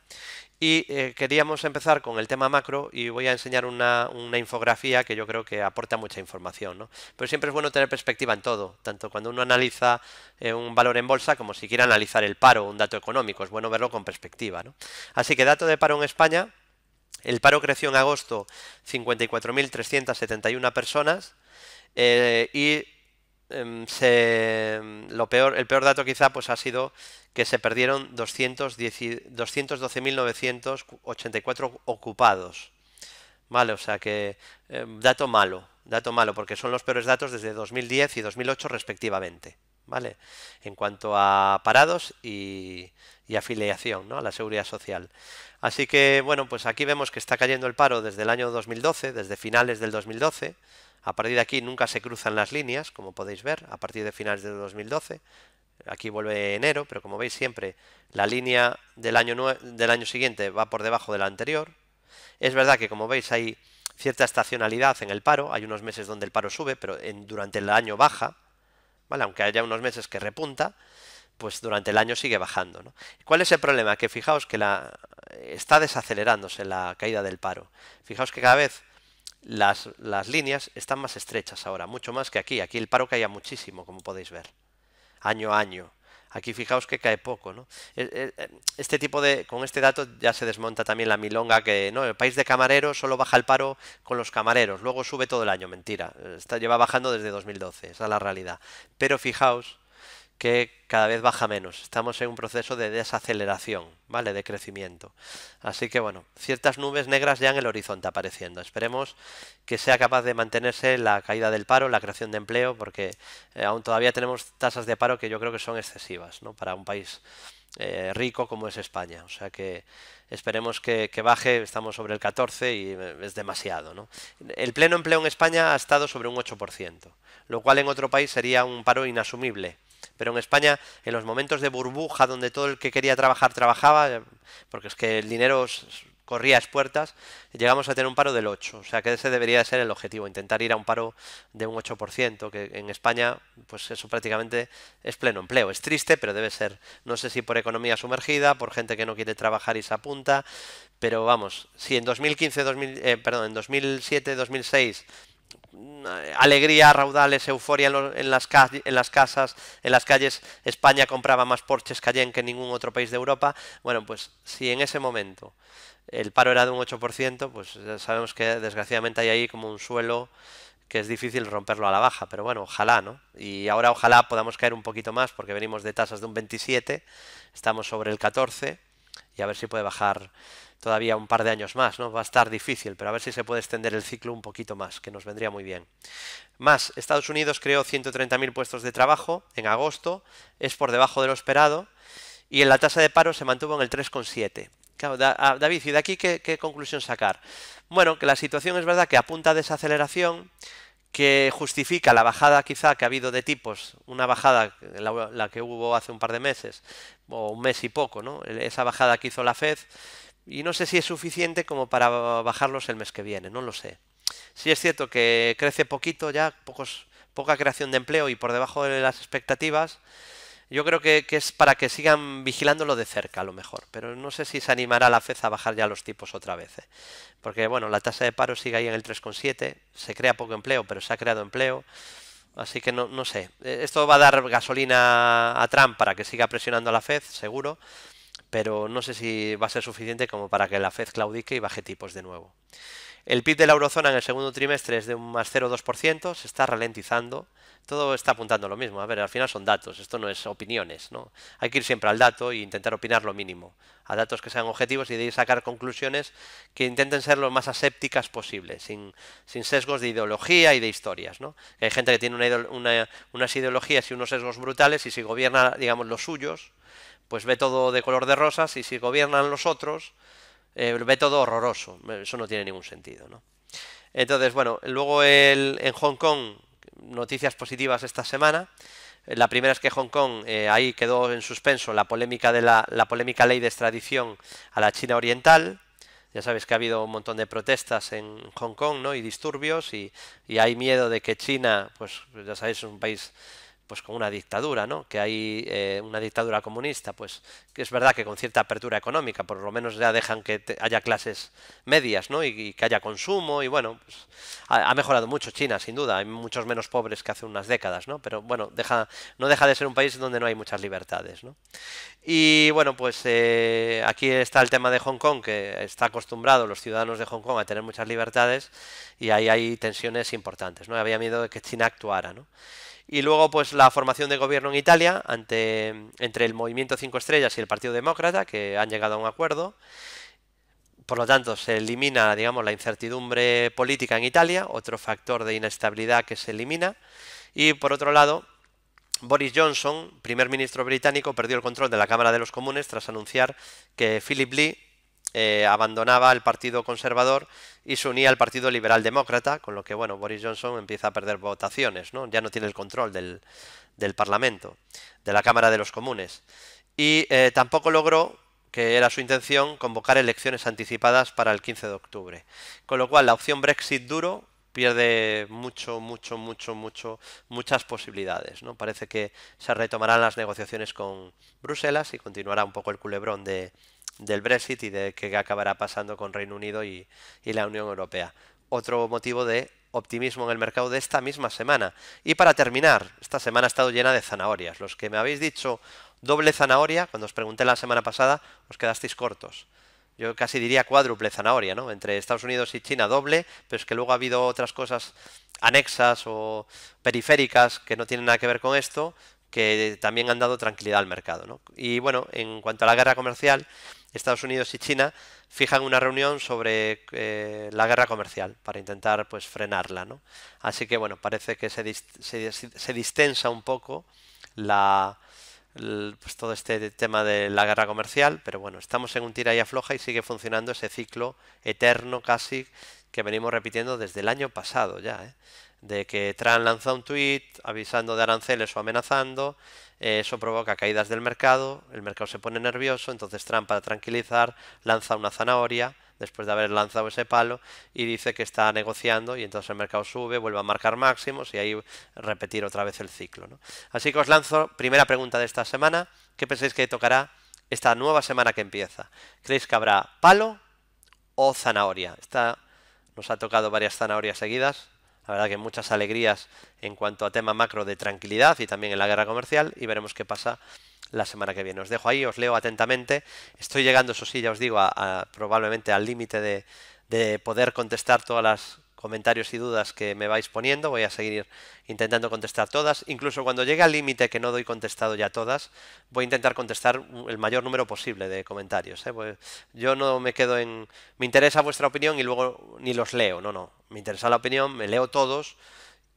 Y eh, queríamos empezar con el tema macro y voy a enseñar una, infografía que yo creo que aporta mucha información. ¿no? Pero siempre es bueno tener perspectiva en todo, tanto cuando uno analiza un valor en bolsa como si quiera analizar el paro un dato económico, es bueno verlo con perspectiva. Así que dato de paro en España, el paro creció en agosto 54.371 personas, eh, y em, em, lo peor, el peor dato quizá pues ha sido que se perdieron 212.984 ocupados. Vale, o sea que em, dato malo, dato malo, porque son los peores datos desde 2010 y 2008 respectivamente. ¿Vale? En cuanto a parados y, afiliación ¿no? a la seguridad social. Así que, bueno, pues aquí vemos que está cayendo el paro desde el año 2012, desde finales del 2012. A partir de aquí nunca se cruzan las líneas, como podéis ver, a partir de finales de 2012. Aquí vuelve enero, pero como veis siempre, la línea del año, del año siguiente va por debajo de la anterior. Es verdad que como veis hay cierta estacionalidad en el paro, hay unos meses donde el paro sube, pero durante el año baja, ¿vale? aunque haya unos meses que repunta, pues durante el año sigue bajando. ¿Cuál es el problema? Que fijaos que la, está desacelerándose la caída del paro. Fijaos que cada vez las, líneas están más estrechas ahora, mucho más que aquí. Aquí el paro caía muchísimo, como podéis ver, año a año. Aquí fijaos que cae poco, ¿no? E, e, e, este tipo de, con este dato ya se desmonta también la milonga que, no, el país de camareros solo baja el paro con los camareros, luego sube todo el año, mentira. Está, lleva bajando desde 2012, esa es la realidad. Pero fijaos que cada vez baja menos. Estamos en un proceso de desaceleración, ¿vale? De crecimiento. Así que bueno, ciertas nubes negras ya en el horizonte apareciendo. Esperemos que sea capaz de mantenerse la caída del paro, la creación de empleo, porque eh, aún todavía tenemos tasas de paro que yo creo que son excesivas, ¿no? Para un país eh, rico como es España. O sea que esperemos que, baje, estamos sobre el 14 y eh, es demasiado. El pleno empleo en España ha estado sobre un 8%, lo cual en otro país sería un paro inasumible pero en España, en los momentos de burbuja donde todo el que quería trabajar trabajaba, eh, porque es que el dinero corría a puertas, llegamos a tener un paro del 8, o sea que ese debería ser el objetivo, intentar ir a un paro de un 8%, que en España pues eso prácticamente es pleno empleo, es triste, pero debe ser, no sé si por economía sumergida, por gente que no quiere trabajar y se apunta, pero vamos, si en 2015, 2000, eh, perdón, en 2007, 2006 Mm, alegría, raudales, euforia en, las en, las casas, en las calles. España compraba más Porsches en que ningún otro país de Europa. Bueno, pues si en ese momento el paro era de un 8%, pues sabemos que desgraciadamente hay ahí como un suelo que es difícil romperlo a la baja, pero bueno, ojalá, ¿no? Y ahora ojalá podamos caer un poquito más porque venimos de tasas de un 27, estamos sobre el 14 y a ver si puede bajar todavía un par de años más, ¿no? Va a estar difícil, pero a ver si se puede extender el ciclo un poquito más, que nos vendría muy bien. Más, Estados Unidos creó 130.000 puestos de trabajo en agosto, es por debajo de lo esperado, y en la tasa de paro se mantuvo en el 3,7. Ah, David, ¿y de aquí qué, conclusión sacar? Bueno, que la situación es verdad que apunta a desaceleración, que justifica la bajada quizá que ha habido de tipos, una bajada, la, la, que hubo hace un par de meses, o un mes y poco, ¿no? E, esa bajada que hizo la Fed y no sé si es suficiente como para bajarlos el mes que viene, no lo sé. Si es cierto que crece poquito ya, pocos, poca creación de empleo y por debajo de las expectativas. Yo creo que, es para que sigan vigilándolo de cerca a lo mejor, pero no sé si se animará la FED a bajar ya los tipos otra vez. ¿eh? Porque bueno, la tasa de paro sigue ahí en el 3,7, se crea poco empleo, pero se ha creado empleo. Así que no, no sé, eh, esto va a dar gasolina a Trump para que siga presionando a la FED, seguro pero no sé si va a ser suficiente como para que la Fed claudique y baje tipos de nuevo. El PIB de la eurozona en el segundo trimestre es de un más 0,2%, se está ralentizando. Todo está apuntando a lo mismo. A ver, al final son datos, esto no es opiniones, ¿no? Hay que ir siempre al dato e intentar opinar lo mínimo, a datos que sean objetivos y de sacar conclusiones que intenten ser lo más asépticas posible, sin, sin sesgos de ideología y de historias, ¿no? hay gente que tiene una, una, unas ideologías y unos sesgos brutales y si gobierna, digamos, los suyos, pues ve todo de color de rosas y si gobiernan los otros, eh, ve todo horroroso. Eso no tiene ningún sentido, ¿no? Entonces, bueno, luego el, en Hong Kong, noticias positivas esta semana. La primera es que Hong Kong, eh, ahí quedó en suspenso la polémica, de la, la polémica ley de extradición a la China Oriental, ya sabéis que ha habido un montón de protestas en Hong Kong, ¿no? Y disturbios y, y, hay miedo de que China, pues ya sabéis, es un país pues con una dictadura, ¿no? Que hay eh, una dictadura comunista, pues que es verdad que con cierta apertura económica, por lo menos ya dejan que haya clases medias, ¿no? Y, que haya consumo y bueno, pues, ha, mejorado mucho China, sin duda, hay muchos menos pobres que hace unas décadas, ¿no? Pero bueno, deja, no deja de ser un país donde no hay muchas libertades, ¿no? Y bueno, pues eh, aquí está el tema de Hong Kong, que está acostumbrado los ciudadanos de Hong Kong a tener muchas libertades y ahí hay tensiones importantes, ¿no? Había miedo de que China actuara, ¿no? Y luego, pues la formación de gobierno en Italia ante, entre el Movimiento Cinco Estrellas y el Partido Demócrata, que han llegado a un acuerdo. Por lo tanto, se elimina, digamos, la incertidumbre política en Italia, otro factor de inestabilidad que se elimina. Y por otro lado, Boris Johnson, primer ministro británico, perdió el control de la Cámara de los Comunes tras anunciar que Philip Lee eh, abandonaba el Partido Conservador y se unía al Partido Liberal Demócrata, con lo que bueno, Boris Johnson empieza a perder votaciones, ¿no? ya no tiene el control del, del Parlamento, de la Cámara de los Comunes. Y eh, tampoco logró, que era su intención, convocar elecciones anticipadas para el 15 de octubre. Con lo cual, la opción Brexit duro pierde mucho, mucho, mucho, mucho, muchas posibilidades. ¿no? Parece que se retomarán las negociaciones con Bruselas y continuará un poco el culebrón de, del Brexit y de qué acabará pasando con Reino Unido y, la Unión Europea. Otro motivo de optimismo en el mercado de esta misma semana. Y para terminar, esta semana ha estado llena de zanahorias. Los que me habéis dicho doble zanahoria, cuando os pregunté la semana pasada, os quedasteis cortos. Yo casi diría cuádruple zanahoria, ¿no? Entre Estados Unidos y China doble, pero es que luego ha habido otras cosas anexas o periféricas que no tienen nada que ver con esto, que también han dado tranquilidad al mercado, Y bueno, en cuanto a la guerra comercial, Estados Unidos y China fijan una reunión sobre eh, la guerra comercial para intentar pues frenarla, ¿no? Así que bueno, parece que se, distensa un poco la, pues, todo este tema de la guerra comercial, pero bueno, estamos en un tira y afloja y sigue funcionando ese ciclo eterno casi que venimos repitiendo desde el año pasado ya. ¿eh? de que Trump lanza un tweet avisando de aranceles o amenazando, eh, eso provoca caídas del mercado, el mercado se pone nervioso, entonces Trump para tranquilizar lanza una zanahoria después de haber lanzado ese palo y dice que está negociando y entonces el mercado sube, vuelve a marcar máximos y ahí repetir otra vez el ciclo. Así que os lanzo primera pregunta de esta semana, ¿qué pensáis que tocará esta nueva semana que empieza? ¿Creéis que habrá palo o zanahoria? Esta nos ha tocado varias zanahorias seguidas, la verdad que muchas alegrías en cuanto a tema macro de tranquilidad y también en la guerra comercial y veremos qué pasa la semana que viene. Os dejo ahí, os leo atentamente. Estoy llegando, eso sí, ya os digo, probablemente al límite de, de poder contestar todas las comentarios y dudas que me vais poniendo. Voy a seguir intentando contestar todas. Incluso cuando llegue al límite que no doy contestado ya todas, voy a intentar contestar el mayor número posible de comentarios. ¿eh? Pues yo no me quedo en... Me interesa vuestra opinión y luego ni los leo. No, no. Me interesa la opinión, me leo todos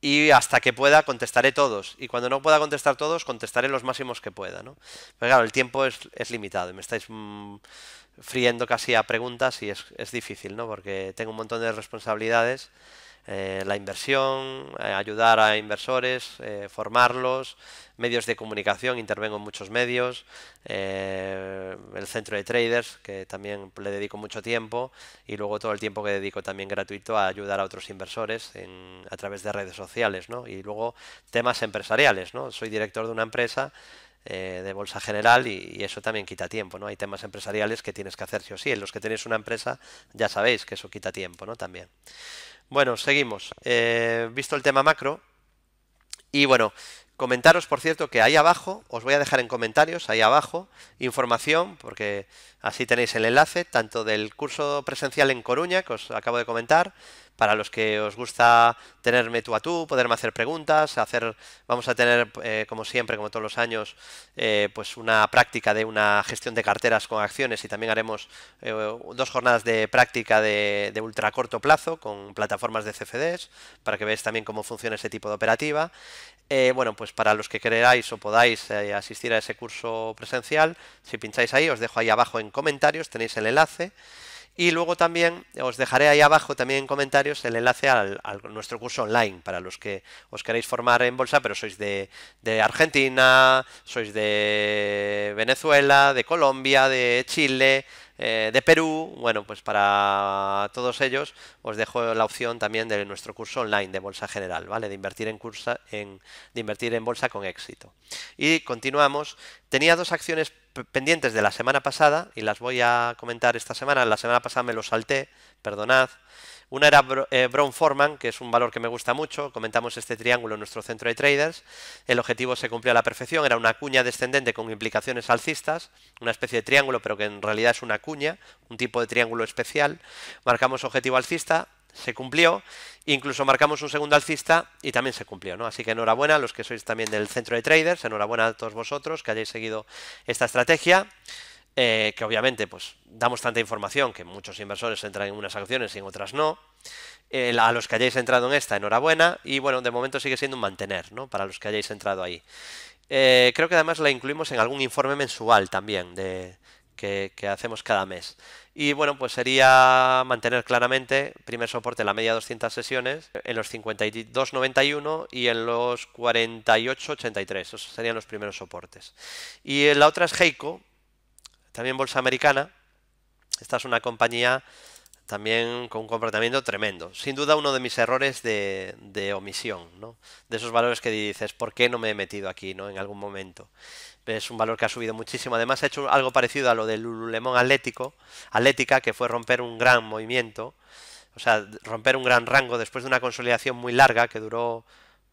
y hasta que pueda contestaré todos. Y cuando no pueda contestar todos, contestaré los máximos que pueda. ¿no? Pero claro, el tiempo es, es limitado. Me estáis mm, friendo casi a preguntas y es, es, difícil, ¿no? Porque tengo un montón de responsabilidades eh, la inversión, eh, ayudar a inversores, eh, formarlos, medios de comunicación, intervengo en muchos medios, el centro de traders, que también le dedico mucho tiempo, y luego todo el tiempo que dedico también gratuito a ayudar a otros inversores a través de redes sociales, ¿no? y luego temas empresariales. ¿no? Soy director de una empresa eh, de bolsa general y, eso también quita tiempo, ¿no? Hay temas empresariales que tienes que hacer sí o sí. En los que tenéis una empresa ya sabéis que eso quita tiempo, ¿no? También. Bueno, seguimos. Eh, visto el tema macro y bueno, Comentaros, por cierto, que ahí abajo, os voy a dejar en comentarios, ahí abajo, información, porque así tenéis el enlace, tanto del curso presencial en Coruña, que os acabo de comentar, para los que os gusta tenerme tú a tú, poderme hacer preguntas, hacer, vamos a tener, eh, como siempre, como todos los años, eh, pues una práctica de una gestión de carteras con acciones y también haremos eh, dos jornadas de práctica de, ultra corto plazo con plataformas de CFDs, para que veáis también cómo funciona ese tipo de operativa. bueno, pues para los que queráis o podáis asistir a ese curso presencial, si pincháis ahí, os dejo ahí abajo en comentarios, tenéis el enlace. Y luego también os dejaré ahí abajo también en comentarios el enlace al, nuestro curso online para los que os queréis formar en bolsa, pero sois de, Argentina, sois de Venezuela, de Colombia, de Chile, eh, de Perú, bueno, pues para todos ellos os dejo la opción también de nuestro curso online de bolsa general, ¿vale? De invertir en, en, de invertir en bolsa con éxito. Y continuamos. Tenía dos acciones pendientes de la semana pasada y las voy a comentar esta semana. La semana pasada me lo salté, perdonad. Una era Brown eh, Forman, que es un valor que me gusta mucho. Comentamos este triángulo en nuestro centro de traders. El objetivo se cumplió a la perfección. Era una cuña descendente con implicaciones alcistas, una especie de triángulo, pero que en realidad es una cuña, un tipo de triángulo especial. Marcamos objetivo alcista, se cumplió, incluso marcamos un segundo alcista y también se cumplió, ¿no? Así que enhorabuena a los que sois también del centro de traders, enhorabuena a todos vosotros que hayáis seguido esta estrategia. Eh, que obviamente pues damos tanta información que muchos inversores entran en unas acciones y en otras no. Eh, a los que hayáis entrado en esta, enhorabuena. Y bueno, de momento sigue siendo un mantener, ¿no? Para los que hayáis entrado ahí. Eh, creo que además la incluimos en algún informe mensual también de, que, hacemos cada mes. Y bueno, pues sería mantener claramente primer soporte la media 200 sesiones en los 52.91 y en los 48.83. Esos serían los primeros soportes. Y la otra es Heiko, también bolsa americana. Esta es una compañía también con un comportamiento tremendo. Sin duda uno de mis errores de, de, omisión, ¿no? De esos valores que dices, ¿por qué no me he metido aquí, ¿no? En algún momento. Es un valor que ha subido muchísimo. Además ha hecho algo parecido a lo del Lululemon Atlético, Atlética, que fue romper un gran movimiento, o sea, romper un gran rango después de una consolidación muy larga que duró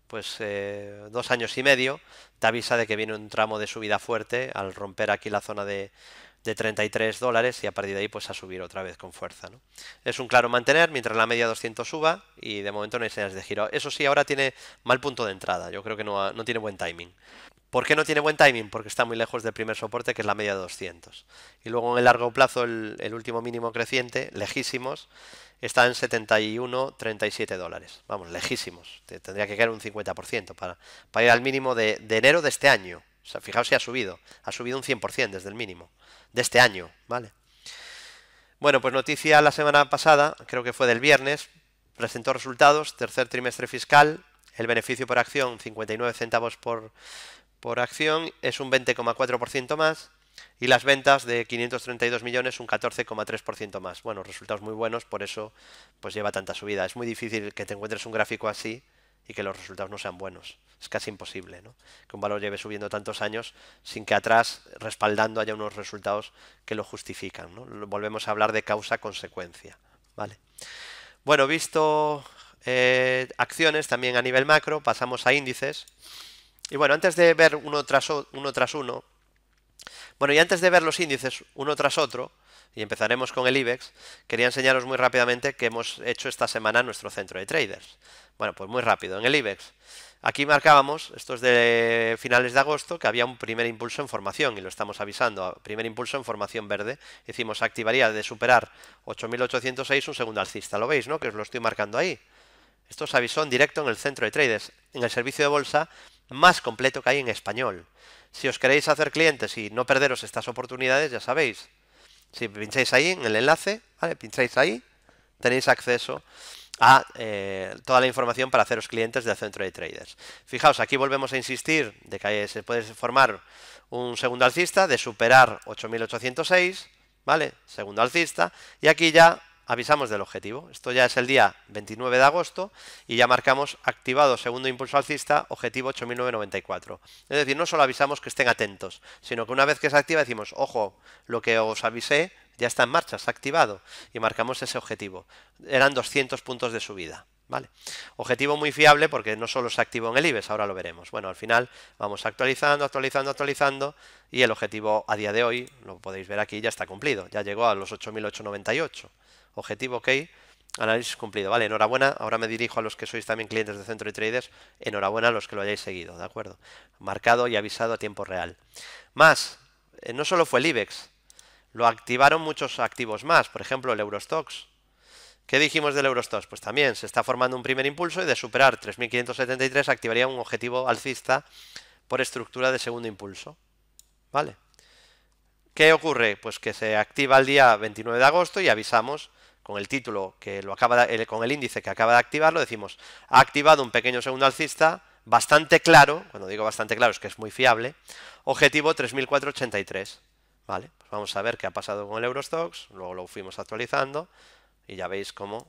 pues eh, dos años y medio, te avisa de que viene un tramo de subida fuerte al romper aquí la zona de de 33 dólares y a partir de ahí pues a subir otra vez con fuerza. ¿no? Es un claro mantener mientras la media 200 suba y de momento no hay señales de giro. Eso sí, ahora tiene mal punto de entrada, yo creo que no, tiene buen timing. ¿Por qué no tiene buen timing? Porque está muy lejos del primer soporte que es la media 200. Y luego en el largo plazo el, último mínimo creciente, lejísimos, está en 71,37 dólares. Vamos, lejísimos. Tendría que caer un 50% para, para ir al mínimo de, de enero de este año. O fijaos si ha subido. Ha subido un 100% desde el mínimo de este año, ¿vale? Bueno, pues noticia la semana pasada, creo que fue del viernes, presentó resultados, tercer trimestre fiscal, el beneficio por acción 59 centavos por, por acción, es un 20,4% más, y las ventas de 532 millones un 14,3% más. Bueno, resultados muy buenos, por eso pues lleva tanta subida. Es muy difícil que te encuentres un gráfico así y que los resultados no sean buenos. Es casi imposible ¿no? que un valor lleve subiendo tantos años sin que atrás, respaldando, haya unos resultados que lo justifican. ¿no? Volvemos a hablar de causa-consecuencia. ¿vale? Bueno, visto eh, acciones también a nivel macro, pasamos a índices. Y bueno, antes de ver uno tras, uno tras uno, bueno, y antes de ver los índices uno tras otro, y empezaremos con el IBEX, quería enseñaros muy rápidamente que hemos hecho esta semana nuestro centro de traders. Bueno, pues muy rápido. En el IBEX, aquí marcábamos, esto es de finales de agosto, que había un primer impulso en formación, y lo estamos avisando, primer impulso en formación verde. Hicimos activaría de superar 8.806 un segundo alcista. ¿Lo veis, no? Que os lo estoy marcando ahí. Esto se avisó en directo en el centro de traders, en el servicio de bolsa más completo que hay en español. Si os queréis hacer clientes y no perderos estas oportunidades, ya sabéis. Si pincháis ahí en el enlace, ¿vale? pincháis ahí, tenéis acceso a eh, toda la información para haceros clientes del centro de traders. Fijaos, aquí volvemos a insistir de que se puede formar un segundo alcista de superar 8806, ¿vale? Segundo alcista, y aquí ya avisamos del objetivo. Esto ya es el día 29 de agosto y ya marcamos activado segundo impulso alcista, objetivo 8.994. Es decir, no solo avisamos que estén atentos, sino que una vez que se activa decimos, ojo, lo que os avisé ya está en marcha, se ha activado y marcamos ese objetivo. Eran 200 puntos de subida. ¿Vale? Objetivo muy fiable porque no solo se activó en el IBEX, ahora lo veremos. Bueno, al final vamos actualizando, actualizando, actualizando y el objetivo a día de hoy, lo podéis ver aquí, ya está cumplido. Ya llegó a los 8.898. Objetivo OK, análisis cumplido. Vale, enhorabuena. Ahora me dirijo a los que sois también clientes de Centro y Traders. Enhorabuena a los que lo hayáis seguido, ¿de acuerdo? Marcado y avisado a tiempo real. Más, eh, no solo fue el IBEX, lo activaron muchos activos más, por ejemplo el Eurostox. ¿Qué dijimos del Eurostox? Pues también se está formando un primer impulso y de superar 3.573 activaría un objetivo alcista por estructura de segundo impulso. ¿Vale? ¿Qué ocurre? Pues que se activa el día 29 de agosto y avisamos con el título que lo acaba con el índice que acaba de activarlo, decimos, ha activado un pequeño segundo alcista bastante claro, cuando digo bastante claro es que es muy fiable, objetivo 3483. Vale, pues vamos a ver qué ha pasado con el Eurostox, luego lo fuimos actualizando y ya veis cómo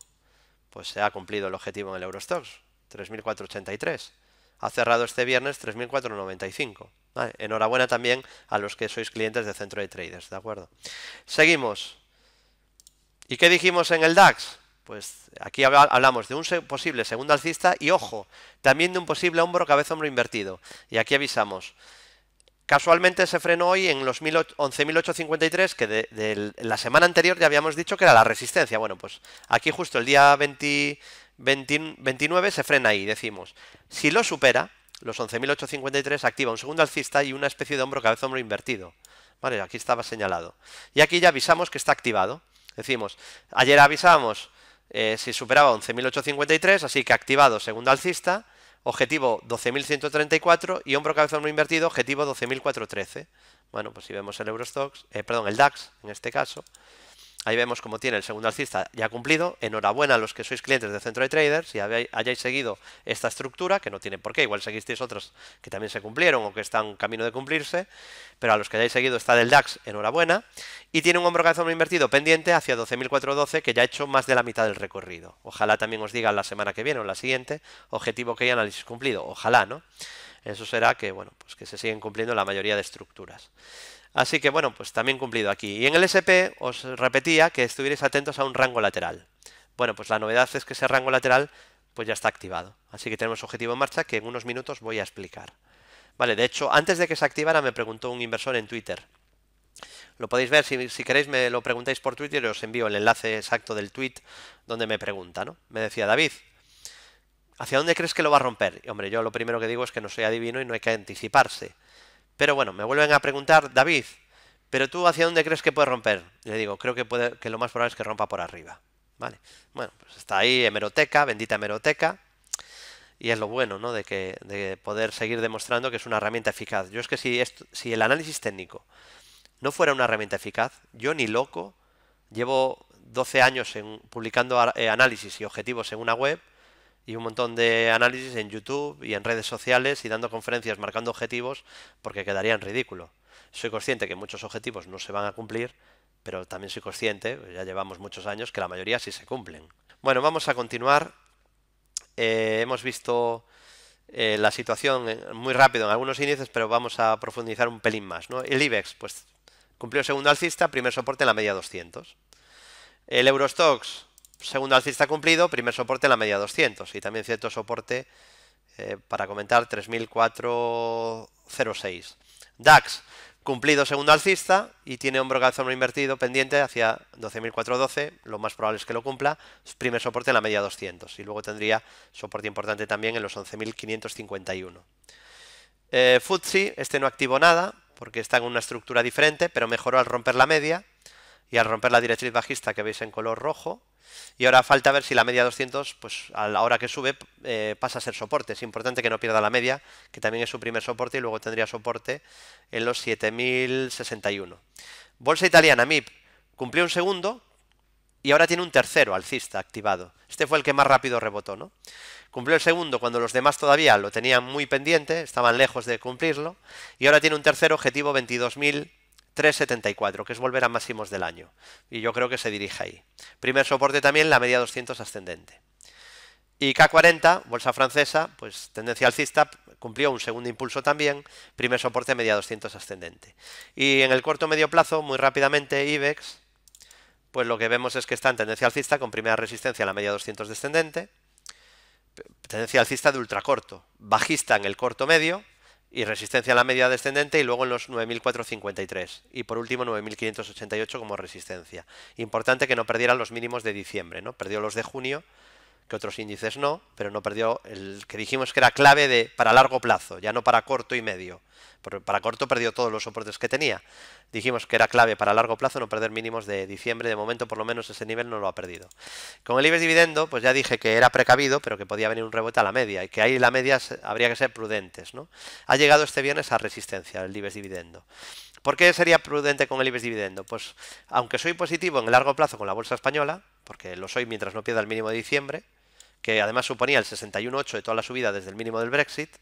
pues, se ha cumplido el objetivo en el Eurostox, 3.483. Ha cerrado este viernes 3.495. Vale, enhorabuena también a los que sois clientes de Centro de Traders, ¿de acuerdo? Seguimos. ¿Y qué dijimos en el DAX? Pues aquí hablamos de un posible segundo alcista y, ojo, también de un posible hombro-cabeza-hombro invertido. Y aquí avisamos. Casualmente se frenó hoy en los 11.853, que de, la semana anterior ya habíamos dicho que era la resistencia. Bueno, pues aquí justo el día 29 se frena ahí, decimos. Si lo supera, los 11.853 activa un segundo alcista y una especie de hombro cabeza-hombro invertido. Vale, aquí estaba señalado. Y aquí ya avisamos que está activado. Decimos, ayer avisamos eh, si superaba 11.853, así que activado segundo alcista objetivo 12.134 y hombro cabeza no invertido, objetivo 12.413. Bueno, pues si vemos el eh, perdón, el DAX en este caso, Ahí vemos cómo tiene el segundo alcista ya cumplido. Enhorabuena a los que sois clientes de Centro de Traders y hayáis seguido esta estructura, que no tiene por qué, igual seguisteis otros que también se cumplieron o que están camino de cumplirse, pero a los que hayáis seguido está del DAX, enhorabuena. Y tiene un hombro calzón invertido pendiente hacia 12.412 que ya ha hecho más de la mitad del recorrido. Ojalá también os diga la semana que viene o la siguiente objetivo que hay análisis cumplido. Ojalá, ¿no? Eso será que, bueno, pues que se siguen cumpliendo la mayoría de estructuras. Así que bueno, pues también cumplido aquí. Y en el SP os repetía que estuvierais atentos a un rango lateral. Bueno, pues la novedad es que ese rango lateral pues ya está activado. Así que tenemos objetivo en marcha que en unos minutos voy a explicar. Vale, de hecho, antes de que se activara me preguntó un inversor en Twitter. Lo podéis ver, si, queréis me lo preguntáis por Twitter y os envío el enlace exacto del tweet donde me pregunta, ¿no? Me decía, David, ¿hacia dónde crees que lo va a romper? Y, hombre, yo lo primero que digo es que no soy adivino y no hay que anticiparse. Pero bueno, me vuelven a preguntar, David, ¿pero tú hacia dónde crees que puede romper? Le digo, creo que, lo más probable es que rompa por arriba. Vale. Bueno, pues está ahí hemeroteca, bendita hemeroteca. Y es lo bueno, ¿no? De, que, de poder seguir demostrando que es una herramienta eficaz. Yo es que si, si el análisis técnico no fuera una herramienta eficaz, yo ni loco, llevo 12 años en, publicando eh, análisis y objetivos en una web y un montón de análisis en YouTube y en redes sociales y dando conferencias marcando objetivos porque en ridículo. Soy consciente que muchos objetivos no se van a cumplir, pero también soy consciente, ya llevamos muchos años, que la mayoría sí se cumplen. Bueno, vamos a continuar. Eh, hemos visto eh, la situación eh, muy rápido en algunos índices, pero vamos a profundizar un pelín más. ¿no? El IBEX, pues cumplió segundo alcista, primer soporte en la media 200. El Eurostox segundo alcista cumplido, primer soporte en la media 200 y también cierto soporte eh, para comentar 3406. DAX cumplido segundo alcista y tiene hombro calzón invertido pendiente hacia 12.412, lo más probable es que lo cumpla, primer soporte en la media 200 y luego tendría soporte importante también en los 11.551. Eh, este no activó nada porque está en una estructura diferente, pero mejoró al romper la media y al romper la directriz bajista que veis en color rojo, y ahora falta ver si la media 200, pues a la hora que sube, eh, pasa a ser soporte. Es importante que no pierda la media, que también es su primer soporte y luego tendría soporte en los 7061. Bolsa italiana, MIP, cumplió un segundo y ahora tiene un tercero alcista activado. Este fue el que más rápido rebotó, ¿no? Cumplió el segundo cuando los demás todavía lo tenían muy pendiente, estaban lejos de cumplirlo, y ahora tiene un tercer objetivo 22.000 374, que es volver a máximos del año. Y yo creo que se dirige ahí. Primer soporte también, la media 200 ascendente. Y K40, bolsa francesa, pues tendencia alcista, cumplió un segundo impulso también, primer soporte media 200 ascendente. Y en el corto medio plazo, muy rápidamente, IBEX, pues lo que vemos es que está en tendencia alcista con primera resistencia a la media 200 descendente, tendencia alcista de ultracorto, bajista en el corto medio, y resistencia a la media descendente y luego en los 9.453 y por último 9.588 como resistencia. Importante que no perdieran los mínimos de diciembre, ¿no? Perdió los de junio que otros índices no, pero no perdió el que dijimos que era clave de para largo plazo, ya no para corto y medio. Porque para corto perdió todos los soportes que tenía. Dijimos que era clave para largo plazo no perder mínimos de diciembre, de momento por lo menos ese nivel no lo ha perdido. Con el IBEX dividendo, pues ya dije que era precavido, pero que podía venir un rebote a la media y que ahí la media habría que ser prudentes, ¿no? Ha llegado este viernes a resistencia el IBEX dividendo. ¿Por qué sería prudente con el IBEX dividendo? Pues aunque soy positivo en el largo plazo con la bolsa española, porque lo soy mientras no pierda el mínimo de diciembre, que además suponía el 61,8 de toda la subida desde el mínimo del Brexit,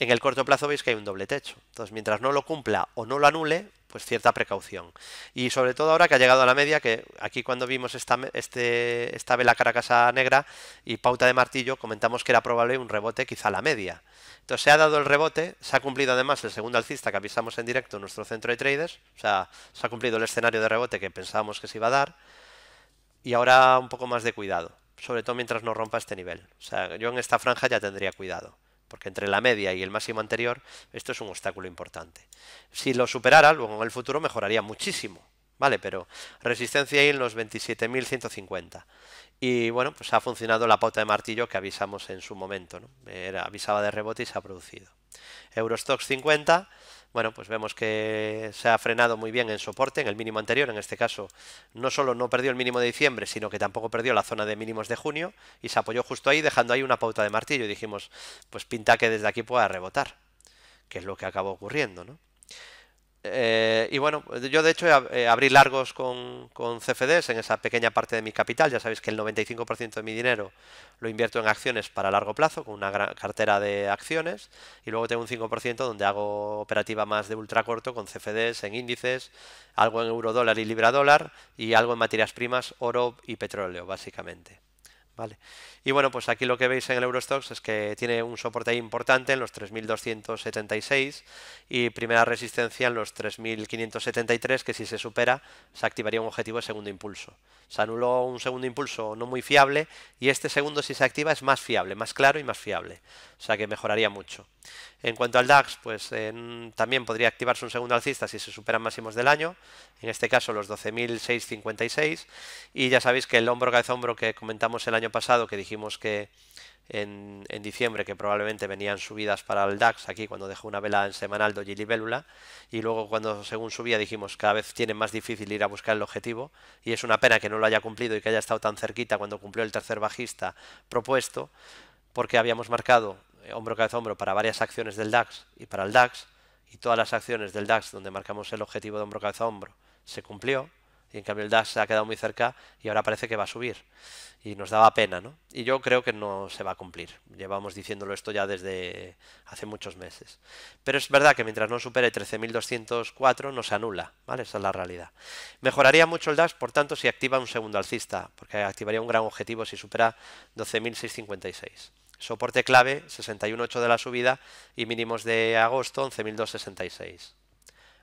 en el corto plazo veis que hay un doble techo. Entonces, mientras no lo cumpla o no lo anule, pues cierta precaución. Y sobre todo ahora que ha llegado a la media, que aquí cuando vimos esta, este, esta vela caracasa negra y pauta de martillo, comentamos que era probable un rebote quizá a la media. Entonces se ha dado el rebote, se ha cumplido además el segundo alcista que avisamos en directo en nuestro centro de traders, o sea, se ha cumplido el escenario de rebote que pensábamos que se iba a dar, y ahora un poco más de cuidado sobre todo mientras no rompa este nivel. O sea, yo en esta franja ya tendría cuidado, porque entre la media y el máximo anterior esto es un obstáculo importante. Si lo superara, luego en el futuro mejoraría muchísimo, ¿vale? Pero resistencia ahí en los 27.150. Y bueno, pues ha funcionado la pauta de martillo que avisamos en su momento, ¿no? Era, avisaba de rebote y se ha producido. Eurostox 50 bueno, pues vemos que se ha frenado muy bien en soporte, en el mínimo anterior, en este caso no solo no perdió el mínimo de diciembre, sino que tampoco perdió la zona de mínimos de junio y se apoyó justo ahí dejando ahí una pauta de martillo y dijimos, pues pinta que desde aquí pueda rebotar, que es lo que acabó ocurriendo, ¿no? Eh, y bueno, yo de hecho eh, abrí largos con, con, CFDs en esa pequeña parte de mi capital. Ya sabéis que el 95% de mi dinero lo invierto en acciones para largo plazo, con una gran cartera de acciones. Y luego tengo un 5% donde hago operativa más de ultra corto con CFDs en índices, algo en euro dólar y libra dólar y algo en materias primas, oro y petróleo, básicamente. Vale. Y bueno, pues aquí lo que veis en el Eurostox es que tiene un soporte importante en los 3276 y primera resistencia en los 3573, que si se supera se activaría un objetivo de segundo impulso. Se anuló un segundo impulso no muy fiable y este segundo si se activa es más fiable, más claro y más fiable. O sea que mejoraría mucho. En cuanto al DAX, pues también podría activarse un segundo alcista si se superan máximos del año, en este caso los 12.656 y ya sabéis que el hombro cabeza hombro que comentamos el año año pasado que dijimos que en, diciembre que probablemente venían subidas para el DAX aquí cuando dejó una vela en semanal Doji Libélula y luego cuando según subía dijimos cada vez tiene más difícil ir a buscar el objetivo y es una pena que no lo haya cumplido y que haya estado tan cerquita cuando cumplió el tercer bajista propuesto porque habíamos marcado eh, hombro cabeza hombro para varias acciones del DAX y para el DAX y todas las acciones del DAX donde marcamos el objetivo de hombro cabeza hombro se cumplió y en cambio el DAS se ha quedado muy cerca y ahora parece que va a subir. Y nos daba pena, ¿no? Y yo creo que no se va a cumplir. Llevamos diciéndolo esto ya desde hace muchos meses. Pero es verdad que mientras no supere 13.204 no se anula, ¿vale? Esa es la realidad. Mejoraría mucho el DAS, por tanto, si activa un segundo alcista, porque activaría un gran objetivo si supera 12.656. Soporte clave 61.8 de la subida y mínimos de agosto 11.266.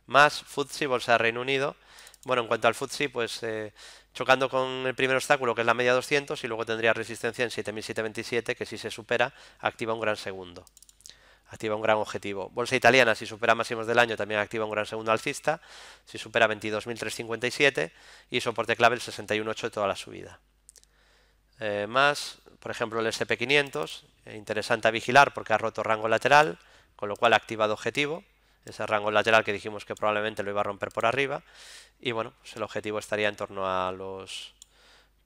Más FTSE Bolsa de Reino Unido bueno, en cuanto al futsi, pues eh, chocando con el primer obstáculo, que es la media 200, y luego tendría resistencia en 7.727, que si se supera, activa un gran segundo. Activa un gran objetivo. Bolsa italiana, si supera máximos del año, también activa un gran segundo alcista. Si supera 22.357 y soporte clave el 61.8 de toda la subida. Eh, más, por ejemplo, el SP500, eh, interesante a vigilar porque ha roto rango lateral, con lo cual ha activado objetivo ese rango lateral que dijimos que probablemente lo iba a romper por arriba. Y bueno, pues el objetivo estaría en torno a los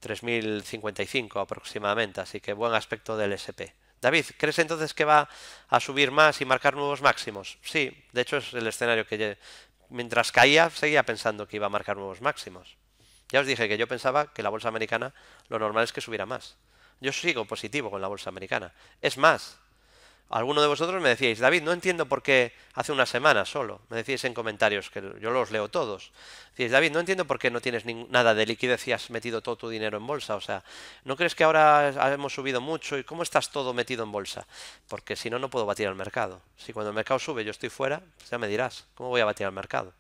3.055 aproximadamente, así que buen aspecto del SP. David, ¿crees entonces que va a subir más y marcar nuevos máximos? Sí, de hecho es el escenario que mientras caía seguía pensando que iba a marcar nuevos máximos. Ya os dije que yo pensaba que la bolsa americana lo normal es que subiera más. Yo sigo positivo con la bolsa americana. Es más, Alguno de vosotros me decíais, David, no entiendo por qué hace una semana solo. Me decíais en comentarios, que yo los leo todos. Decíais, David, no entiendo por qué no tienes nada de liquidez y has metido todo tu dinero en bolsa. O sea, ¿no crees que ahora hemos subido mucho y cómo estás todo metido en bolsa? Porque si no, no puedo batir al mercado. Si cuando el mercado sube yo estoy fuera, pues ya me dirás, ¿cómo voy a batir al mercado?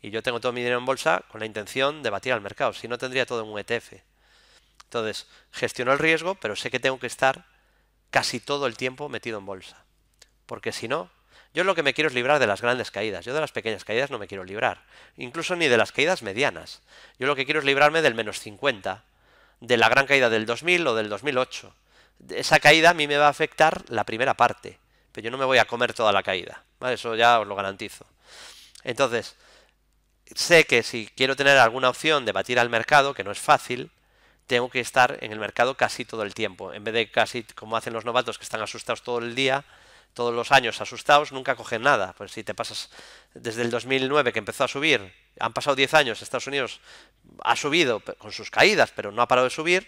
Y yo tengo todo mi dinero en bolsa con la intención de batir al mercado. Si no, tendría todo en un ETF. Entonces, gestiono el riesgo, pero sé que tengo que estar casi todo el tiempo metido en bolsa. Porque si no, yo lo que me quiero es librar de las grandes caídas. Yo de las pequeñas caídas no me quiero librar. Incluso ni de las caídas medianas. Yo lo que quiero es librarme del menos 50, de la gran caída del 2000 o del 2008. Esa caída a mí me va a afectar la primera parte. Pero yo no me voy a comer toda la caída. Eso ya os lo garantizo. Entonces, sé que si quiero tener alguna opción de batir al mercado, que no es fácil, tengo que estar en el mercado casi todo el tiempo, en vez de casi como hacen los novatos que están asustados todo el día, todos los años asustados, nunca cogen nada. Pues si te pasas desde el 2009 que empezó a subir, han pasado 10 años, Estados Unidos ha subido con sus caídas, pero no ha parado de subir.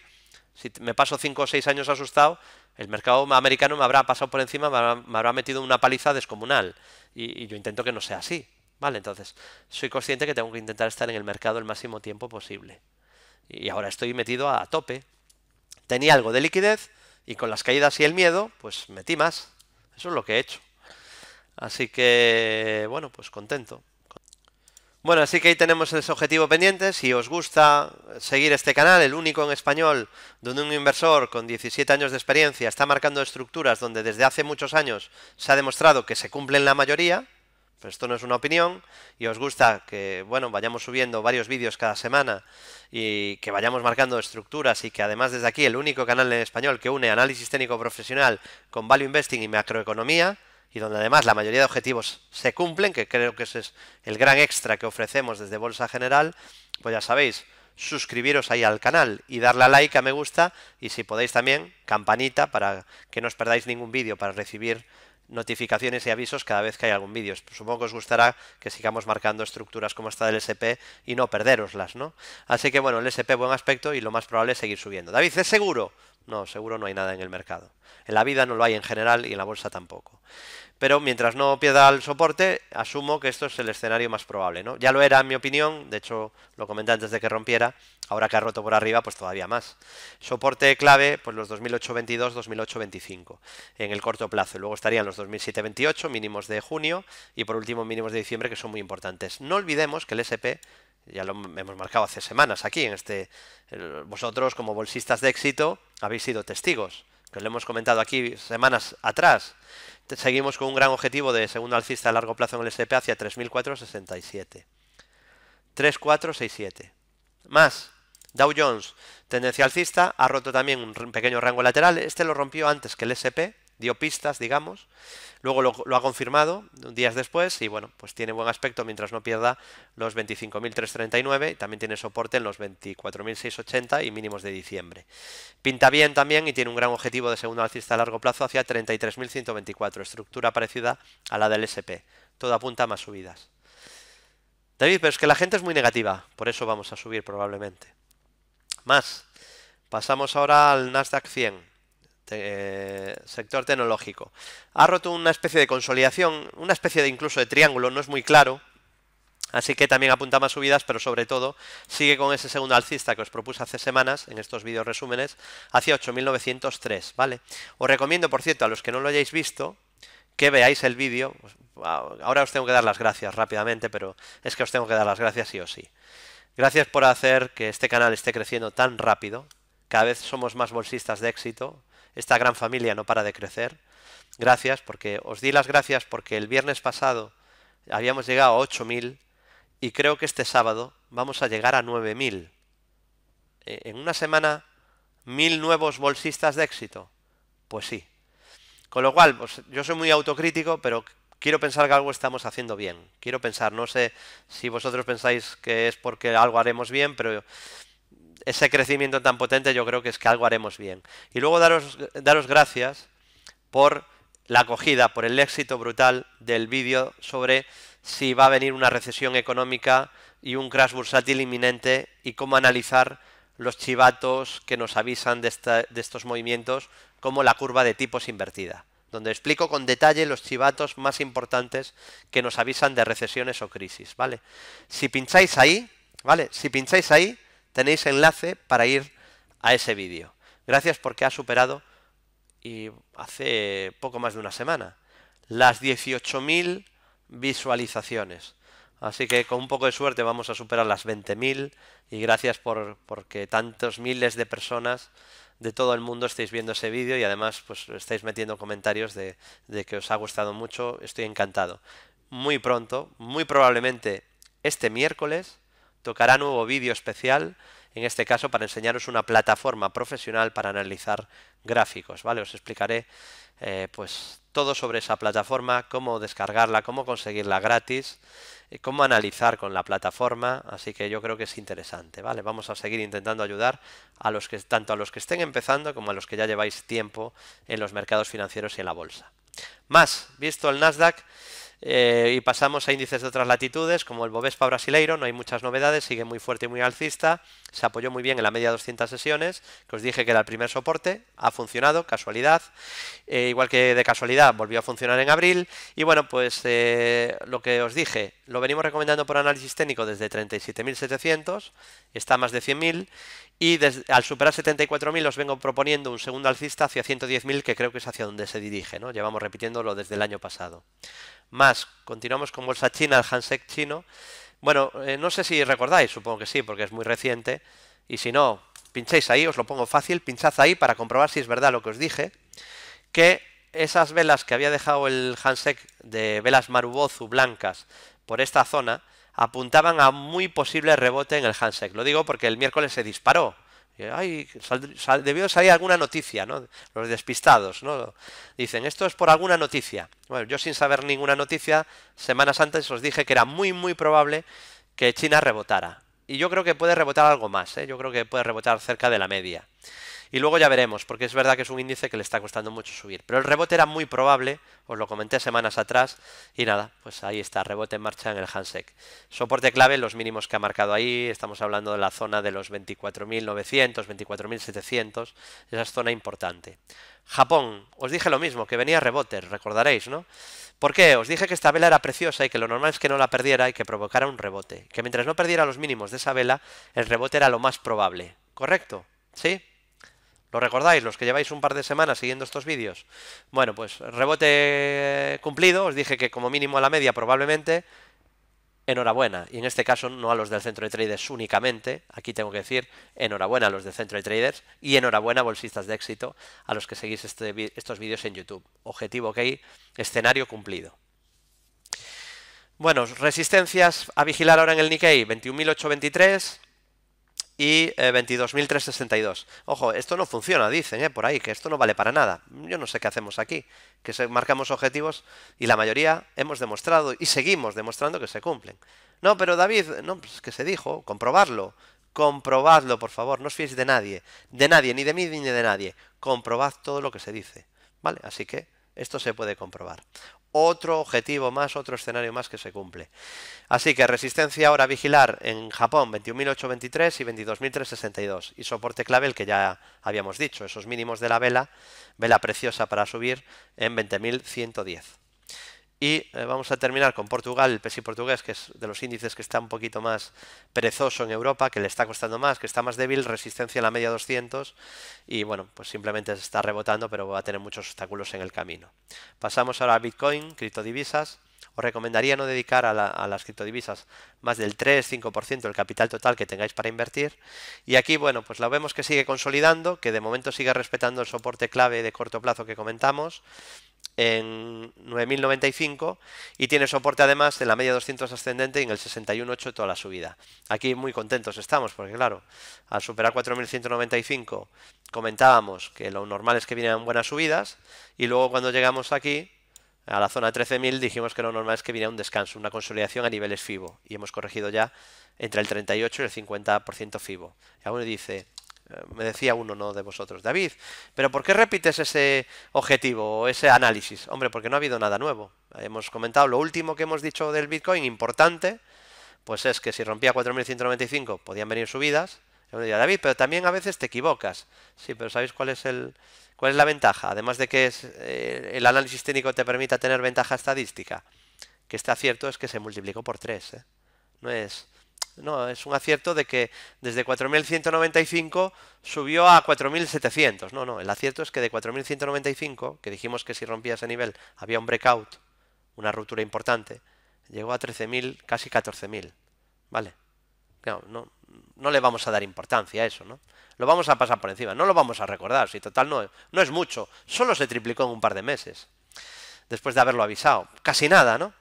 Si me paso 5 o 6 años asustado, el mercado americano me habrá pasado por encima, me habrá, metido una paliza descomunal. Y, y, yo intento que no sea así. Vale, entonces soy consciente que tengo que intentar estar en el mercado el máximo tiempo posible y ahora estoy metido a tope. Tenía algo de liquidez y con las caídas y el miedo, pues metí más. Eso es lo que he hecho. Así que, bueno, pues contento. Bueno, así que ahí tenemos ese objetivo pendiente. Si os gusta seguir este canal, el único en español donde un inversor con 17 años de experiencia está marcando estructuras donde desde hace muchos años se ha demostrado que se cumplen la mayoría, pero esto no es una opinión y os gusta que, bueno, vayamos subiendo varios vídeos cada semana y que vayamos marcando estructuras y que además desde aquí el único canal en español que une análisis técnico profesional con value investing y macroeconomía y donde además la mayoría de objetivos se cumplen, que creo que ese es el gran extra que ofrecemos desde Bolsa General, pues ya sabéis, suscribiros ahí al canal y darle a like a me gusta y si podéis también campanita para que no os perdáis ningún vídeo para recibir notificaciones y avisos cada vez que hay algún vídeo. Supongo que os gustará que sigamos marcando estructuras como esta del SP y no perderoslas, ¿no? Así que bueno, el SP buen aspecto y lo más probable es seguir subiendo. David, ¿es seguro? No, seguro no hay nada en el mercado. En la vida no lo hay en general y en la bolsa tampoco. Pero mientras no pierda el soporte, asumo que esto es el escenario más probable, ¿no? Ya lo era en mi opinión, de hecho lo comenté antes de que rompiera, Ahora que ha roto por arriba, pues todavía más. Soporte clave, pues los 2008-22, en el corto plazo. Luego estarían los 2007 mínimos de junio y por último mínimos de diciembre que son muy importantes. No olvidemos que el SP ya lo hemos marcado hace semanas aquí en este vosotros como bolsistas de éxito habéis sido testigos que lo hemos comentado aquí semanas atrás seguimos con un gran objetivo de segundo alcista a largo plazo en el S&P hacia 3.467 3.467 más Dow Jones, tendencia alcista, ha roto también un pequeño rango lateral. Este lo rompió antes que el SP, dio pistas, digamos. Luego lo, ha confirmado días después y bueno, pues tiene buen aspecto mientras no pierda los 25.339 y también tiene soporte en los 24.680 y mínimos de diciembre. Pinta bien también y tiene un gran objetivo de segundo alcista a largo plazo hacia 33.124, estructura parecida a la del SP. Todo apunta a más subidas. David, pero es que la gente es muy negativa, por eso vamos a subir probablemente más. Pasamos ahora al Nasdaq 100, eh, sector tecnológico. Ha roto una especie de consolidación, una especie de incluso de triángulo, no es muy claro. Así que también apunta más subidas, pero sobre todo sigue con ese segundo alcista que os propuse hace semanas en estos vídeos resúmenes hacia 8.903, ¿vale? Os recomiendo, por cierto, a los que no lo hayáis visto, que veáis el vídeo. Ahora os tengo que dar las gracias rápidamente, pero es que os tengo que dar las gracias sí o sí. Gracias por hacer que este canal esté creciendo tan rápido. Cada vez somos más bolsistas de éxito. Esta gran familia no para de crecer. Gracias porque os di las gracias porque el viernes pasado habíamos llegado a 8000 y creo que este sábado vamos a llegar a 9000. E, en una semana mil nuevos bolsistas de éxito. Pues sí. Con lo cual, pues, yo soy muy autocrítico, pero quiero pensar que algo estamos haciendo bien. Quiero pensar, no sé si vosotros pensáis que es porque algo haremos bien, pero ese crecimiento tan potente yo creo que es que algo haremos bien. Y luego daros, daros gracias por la acogida, por el éxito brutal del vídeo sobre si va a venir una recesión económica y un crash bursátil inminente y cómo analizar los chivatos que nos avisan de estos movimientos como la curva de tipos invertida donde explico con detalle los chivatos más importantes que nos avisan de recesiones o crisis, ¿vale? Si pincháis ahí, ¿vale? Si pincháis ahí, tenéis enlace para ir a ese vídeo. Gracias porque ha superado y hace poco más de una semana las 18.000 visualizaciones. Así que con un poco de suerte vamos a superar las 20.000 y gracias por porque tantos miles de personas de todo el mundo estáis viendo ese vídeo y además pues estáis metiendo comentarios de, de que os ha gustado mucho, estoy encantado. Muy pronto, muy probablemente este miércoles, tocará nuevo vídeo especial en este caso para enseñaros una plataforma profesional para analizar gráficos, ¿vale? Os explicaré eh, pues todo sobre esa plataforma, cómo descargarla, cómo conseguirla gratis, eh, cómo analizar con la plataforma, así que yo creo que es interesante, ¿vale? Vamos a seguir intentando ayudar a los que tanto a los que estén empezando como a los que ya lleváis tiempo en los mercados financieros y en la bolsa. Más, visto el Nasdaq, eh, y pasamos a índices de otras latitudes, como el Bovespa brasileiro, no hay muchas novedades, sigue muy fuerte y muy alcista, se apoyó muy bien en la media de 200 sesiones, que os dije que era el primer soporte, ha funcionado, casualidad, eh, igual que de casualidad volvió a funcionar en abril, y bueno, pues eh, lo que os dije, lo venimos recomendando por análisis técnico desde 37.700, está a más de 100.000, y al superar 74.000 os vengo proponiendo un segundo alcista hacia 110.000, que creo que es hacia donde se dirige, ¿no? llevamos repitiéndolo desde el año pasado más. Continuamos con bolsa china, el Hansec chino. Bueno, eh, no sé si recordáis, supongo que sí, porque es muy reciente. Y si no, pincháis ahí, os lo pongo fácil, pinchad ahí para comprobar si es verdad lo que os dije, que esas velas que había dejado el Hansek de velas Marubozu blancas por esta zona apuntaban a muy posible rebote en el Hansek, Lo digo porque el miércoles se disparó debió salir alguna noticia, Los despistados, Dicen, esto es por alguna noticia. Bueno, yo sin saber ninguna noticia, semanas antes os dije que era muy, muy probable que China rebotara. Y yo creo que puede rebotar algo más, ¿eh? Yo creo que puede rebotar cerca de la media. Y luego ya veremos, porque es verdad que es un índice que le está costando mucho subir. Pero el rebote era muy probable, os lo comenté semanas atrás, y nada, pues ahí está, rebote en marcha en el Hansec. Soporte clave, los mínimos que ha marcado ahí, estamos hablando de la zona de los 24.900, 24.700, esa zona importante. Japón, os dije lo mismo, que venía rebote, recordaréis, ¿no? ¿Por qué? Os dije que esta vela era preciosa y que lo normal es que no la perdiera y que provocara un rebote. Que mientras no perdiera los mínimos de esa vela, el rebote era lo más probable. ¿Correcto? ¿Sí? ¿Lo recordáis los que lleváis un par de semanas siguiendo estos vídeos? Bueno, pues rebote cumplido, os dije que como mínimo a la media probablemente, enhorabuena. Y en este caso no a los del centro de traders únicamente, aquí tengo que decir enhorabuena a los del centro de traders y enhorabuena bolsistas de éxito a los que seguís este estos vídeos en YouTube. Objetivo ok, escenario cumplido. Bueno, resistencias a vigilar ahora en el Nikkei, 21.823 y 22.362. Eh, Ojo, esto no funciona, dicen, eh, por ahí, que esto no vale para nada. Yo no sé qué hacemos aquí, que se marcamos objetivos y la mayoría hemos demostrado y seguimos demostrando que se cumplen. No, pero David, no, pues, que se dijo, comprobarlo, comprobadlo, por favor, no os fiéis de nadie, de nadie, ni de mí ni de nadie. Comprobad todo lo que se dice, ¿vale? Así que esto se puede comprobar otro objetivo más, otro escenario más que se cumple. Así que resistencia ahora vigilar en Japón 21.823 y 22.362 y soporte clave el que ya habíamos dicho, esos mínimos de la vela, vela preciosa para subir en 20.110. Y eh, vamos a terminar con Portugal, el PSI portugués, que es de los índices que está un poquito más perezoso en Europa, que le está costando más, que está más débil, resistencia en la media 200 y bueno, pues simplemente se está rebotando, pero va a tener muchos obstáculos en el camino. Pasamos ahora a Bitcoin, criptodivisas. Os recomendaría no dedicar a, las criptodivisas más del 3-5% del capital total que tengáis para invertir. Y aquí, bueno, pues lo vemos que sigue consolidando, que de momento sigue respetando el soporte clave de corto plazo que comentamos en 9.095 y tiene soporte además en la media 200 ascendente y en el 61.8 toda la subida. Aquí muy contentos estamos porque claro, al superar 4.195 comentábamos que lo normal es que vinieran buenas subidas y luego cuando llegamos aquí a la zona 13.000 dijimos que lo normal es que viniera un descanso, una consolidación a niveles FIBO y hemos corregido ya entre el 38 y el 50% FIBO. Y alguno dice, me decía uno no de vosotros, David, pero ¿por qué repites ese objetivo o ese análisis? Hombre, porque no ha habido nada nuevo. Hemos comentado lo último que hemos dicho del Bitcoin, importante, pues es que si rompía 4.195 podían venir subidas. me David, pero también a veces te equivocas. Sí, pero ¿sabéis cuál es el cuál es la ventaja? Además de que eh, el análisis técnico te permita tener ventaja estadística, que está cierto es que se multiplicó por 3. ¿eh? No es no, es un acierto de que desde 4.195 subió a 4.700. No, no, el acierto es que de 4.195, que dijimos que si rompía ese nivel había un breakout, una ruptura importante, llegó a 13.000, casi 14.000. ¿Vale? No, no, no, le vamos a dar importancia a eso, ¿no? Lo vamos a pasar por encima, no lo vamos a recordar, si total no, no es mucho, solo se triplicó en un par de meses, después de haberlo avisado. Casi nada, ¿no?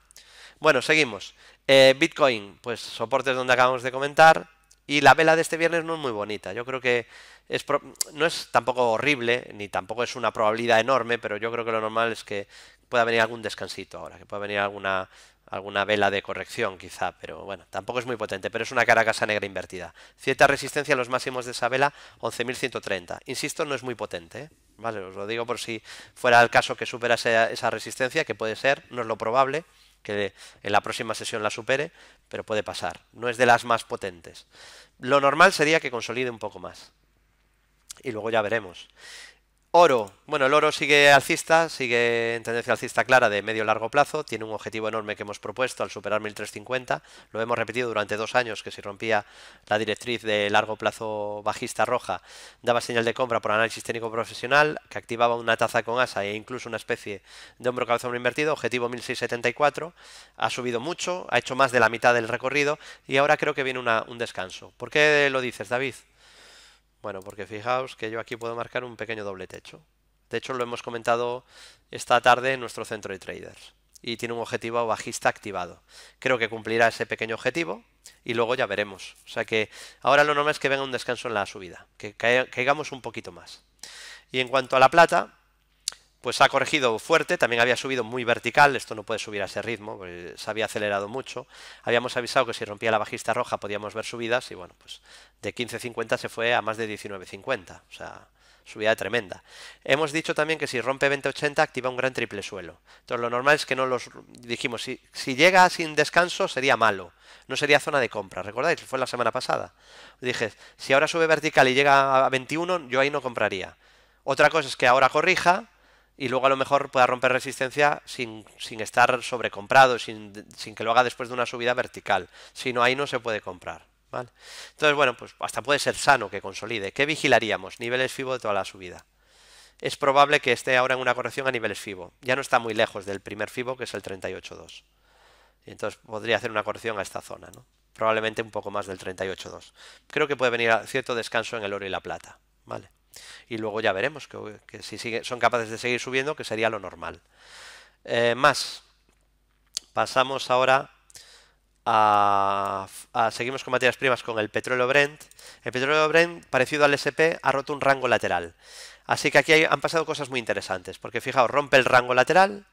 Bueno, seguimos. Eh, Bitcoin, pues soportes donde acabamos de comentar. Y la vela de este viernes no es muy bonita. Yo creo que es no es tampoco horrible, ni tampoco es una probabilidad enorme, pero yo creo que lo normal es que pueda venir algún descansito ahora, que pueda venir alguna, alguna vela de corrección quizá, pero bueno, tampoco es muy potente, pero es una cara casa negra invertida. Cierta resistencia a los máximos de esa vela, 11.130. Insisto, no es muy potente, ¿eh? ¿vale? Os lo digo por si fuera el caso que superase esa resistencia, que puede ser, no es lo probable que en la próxima sesión la supere, pero puede pasar. No es de las más potentes. Lo normal sería que consolide un poco más. Y luego ya veremos. Oro. Bueno, el oro sigue alcista, sigue en tendencia alcista clara de medio-largo plazo. Tiene un objetivo enorme que hemos propuesto al superar 1350. Lo hemos repetido durante dos años que si rompía la directriz de largo plazo bajista roja, daba señal de compra por análisis técnico profesional, que activaba una taza con asa e incluso una especie de hombro cabezón invertido. Objetivo 1674. Ha subido mucho, ha hecho más de la mitad del recorrido y ahora creo que viene un descanso. ¿Por qué lo dices, David? Bueno, porque fijaos que yo aquí puedo marcar un pequeño doble techo. De hecho, lo hemos comentado esta tarde en nuestro centro de traders. Y tiene un objetivo bajista activado. Creo que cumplirá ese pequeño objetivo y luego ya veremos. O sea que ahora lo normal es que venga un descanso en la subida, que caigamos un poquito más. Y en cuanto a la plata, pues ha corregido fuerte, también había subido muy vertical, esto no puede subir a ese ritmo, se había acelerado mucho. Habíamos avisado que si rompía la bajista roja podíamos ver subidas y bueno, pues de 15.50 se fue a más de 19.50, o sea, subida tremenda. Hemos dicho también que si rompe 20.80 activa un gran triple suelo. Entonces lo normal es que no los dijimos, si, si llega sin descanso sería malo, no sería zona de compra, ¿recordáis? Fue la semana pasada. Dije, si ahora sube vertical y llega a 21, yo ahí no compraría. Otra cosa es que ahora corrija, y luego a lo mejor pueda romper resistencia sin, estar sobrecomprado, sin, sin que lo haga después de una subida vertical. Si no, ahí no se puede comprar. Entonces, bueno, pues hasta puede ser sano que consolide. ¿Qué vigilaríamos? Niveles FIBO de toda la subida. Es probable que esté ahora en una corrección a niveles FIBO. Ya no está muy lejos del primer FIBO, que es el 38.2. Entonces podría hacer una corrección a esta zona, ¿no? Probablemente un poco más del 38.2. Creo que puede venir cierto descanso en el oro y la plata, ¿vale? Y luego ya veremos que, si son capaces de seguir subiendo, que sería lo normal. Eh, más. Pasamos ahora a, a, Seguimos con materias primas con el petróleo Brent. El petróleo Brent, parecido al SP, ha roto un rango lateral. Así que aquí han pasado cosas muy interesantes, porque fijaos, rompe el rango lateral,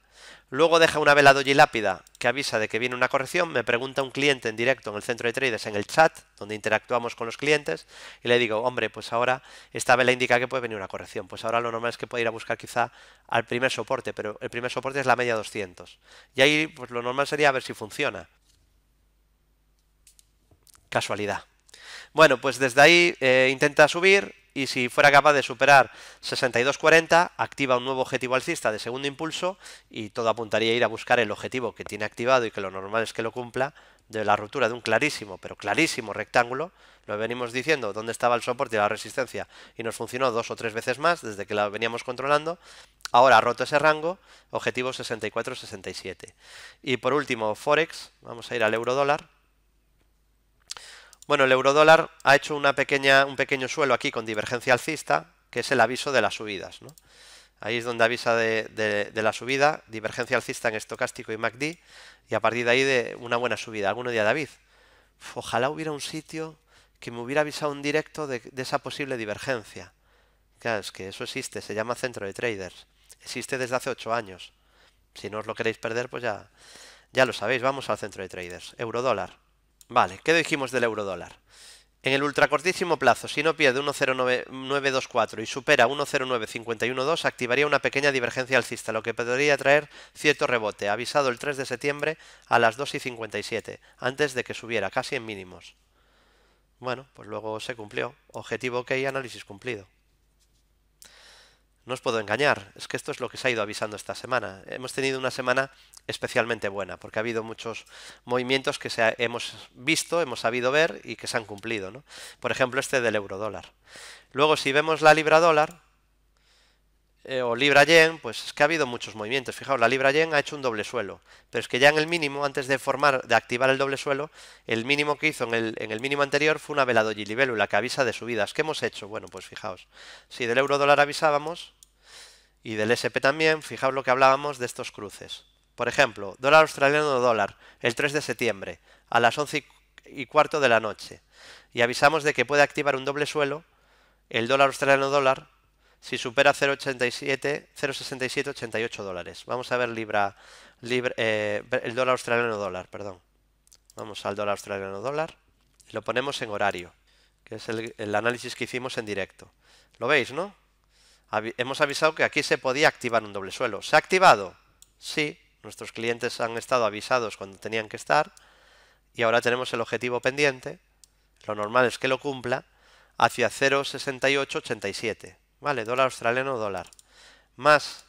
Luego deja una vela doji lápida que avisa de que viene una corrección, me pregunta un cliente en directo en el centro de traders, en el chat, donde interactuamos con los clientes, y le digo, hombre, pues ahora esta vela indica que puede venir una corrección, pues ahora lo normal es que pueda ir a buscar quizá al primer soporte, pero el primer soporte es la media 200. Y ahí pues lo normal sería ver si funciona. Casualidad. Bueno, pues desde ahí eh, intenta subir, y si fuera capaz de superar 62.40, activa un nuevo objetivo alcista de segundo impulso y todo apuntaría a ir a buscar el objetivo que tiene activado y que lo normal es que lo cumpla de la ruptura de un clarísimo, pero clarísimo rectángulo, lo venimos diciendo dónde estaba el soporte y la resistencia y nos funcionó dos o tres veces más desde que la veníamos controlando, ahora ha roto ese rango, objetivo 64,67. Y por último, Forex, vamos a ir al euro dólar, bueno, el eurodólar ha hecho una pequeña, un pequeño suelo aquí con divergencia alcista, que es el aviso de las subidas. ¿no? Ahí es donde avisa de, de, la subida, divergencia alcista en estocástico y MACD, y a partir de ahí de una buena subida. Alguno día, David, ojalá hubiera un sitio que me hubiera avisado un directo de, esa posible divergencia. Claro, es que eso existe, se llama centro de traders. Existe desde hace 8 años. Si no os lo queréis perder, pues ya, ya lo sabéis, vamos al centro de traders. Eurodólar. Vale, ¿qué dijimos del euro dólar? En el ultracortísimo plazo, si no pierde 1.0924 y supera 1.09512, activaría una pequeña divergencia alcista, lo que podría traer cierto rebote, avisado el 3 de septiembre a las 2.57, y antes de que subiera, casi en mínimos. Bueno, pues luego se cumplió. Objetivo ok, análisis cumplido. No os puedo engañar, es que esto es lo que se ha ido avisando esta semana. Hemos tenido una semana especialmente buena, porque ha habido muchos movimientos que se hemos visto, hemos sabido ver y que se han cumplido. ¿no? Por ejemplo, este del euro dólar. Luego, si vemos la libra dólar eh, o libra yen, pues es que ha habido muchos movimientos. Fijaos, la libra yen ha hecho un doble suelo, pero es que ya en el mínimo, antes de formar, de activar el doble suelo, el mínimo que hizo en el, mínimo anterior fue una la que avisa de subidas. ¿Qué hemos hecho? Bueno, pues fijaos, si del euro dólar avisábamos, y del SP también, fijaos lo que hablábamos de estos cruces. Por ejemplo, dólar australiano dólar, el 3 de septiembre, a las 11 y cuarto de la noche. Y avisamos de que puede activar un doble suelo, el dólar australiano dólar, si supera 0,87, 0,67, dólares. Vamos a ver libra, eh, el dólar australiano dólar, perdón. Vamos al dólar australiano dólar lo ponemos en horario, que es el análisis que hicimos en directo. ¿Lo veis, no? hemos avisado que aquí se podía activar un doble suelo. ¿Se ha activado? Sí, nuestros clientes han estado avisados cuando tenían que estar y ahora tenemos el objetivo pendiente. Lo normal es que lo cumpla hacia 0,6887. Vale, dólar australiano, dólar. Más,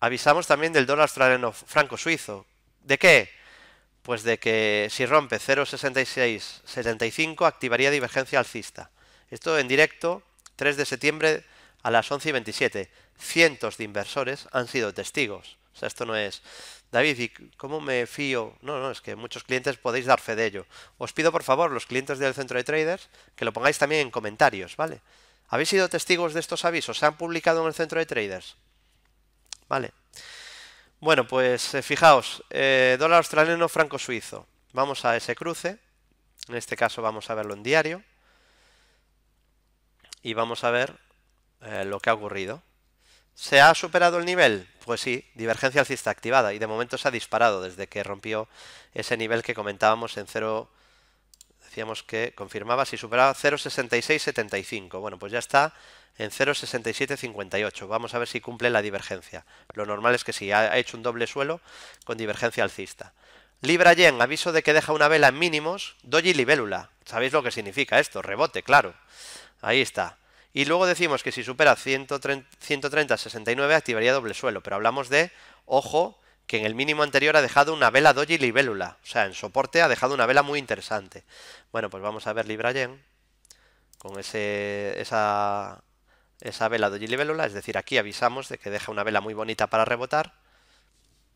avisamos también del dólar australiano franco suizo. ¿De qué? Pues de que si rompe 0,6675 activaría divergencia alcista. Esto en directo, 3 de septiembre a las 11 y 27. Cientos de inversores han sido testigos. O sea, esto no es, David, ¿y cómo me fío? No, no, es que muchos clientes podéis dar fe de ello. Os pido, por favor, los clientes del centro de traders, que lo pongáis también en comentarios, ¿vale? ¿Habéis sido testigos de estos avisos? ¿Se han publicado en el centro de traders? Vale. Bueno, pues eh, fijaos, eh, dólar australiano franco suizo. Vamos a ese cruce. En este caso vamos a verlo en diario. Y vamos a ver eh, lo que ha ocurrido. ¿Se ha superado el nivel? Pues sí, divergencia alcista activada y de momento se ha disparado desde que rompió ese nivel que comentábamos en 0, decíamos que confirmaba si superaba 0.6675. Bueno, pues ya está en 0.6758. Vamos a ver si cumple la divergencia. Lo normal es que sí, ha hecho un doble suelo con divergencia alcista. Libra Yen, aviso de que deja una vela en mínimos, doji libélula. ¿Sabéis lo que significa esto? Rebote, claro. Ahí está. Y luego decimos que si supera 130, 69 activaría doble suelo, pero hablamos de, ojo, que en el mínimo anterior ha dejado una vela doji libélula. O sea, en soporte ha dejado una vela muy interesante. Bueno, pues vamos a ver Librayen con ese, esa, esa vela doji libélula. Es decir, aquí avisamos de que deja una vela muy bonita para rebotar.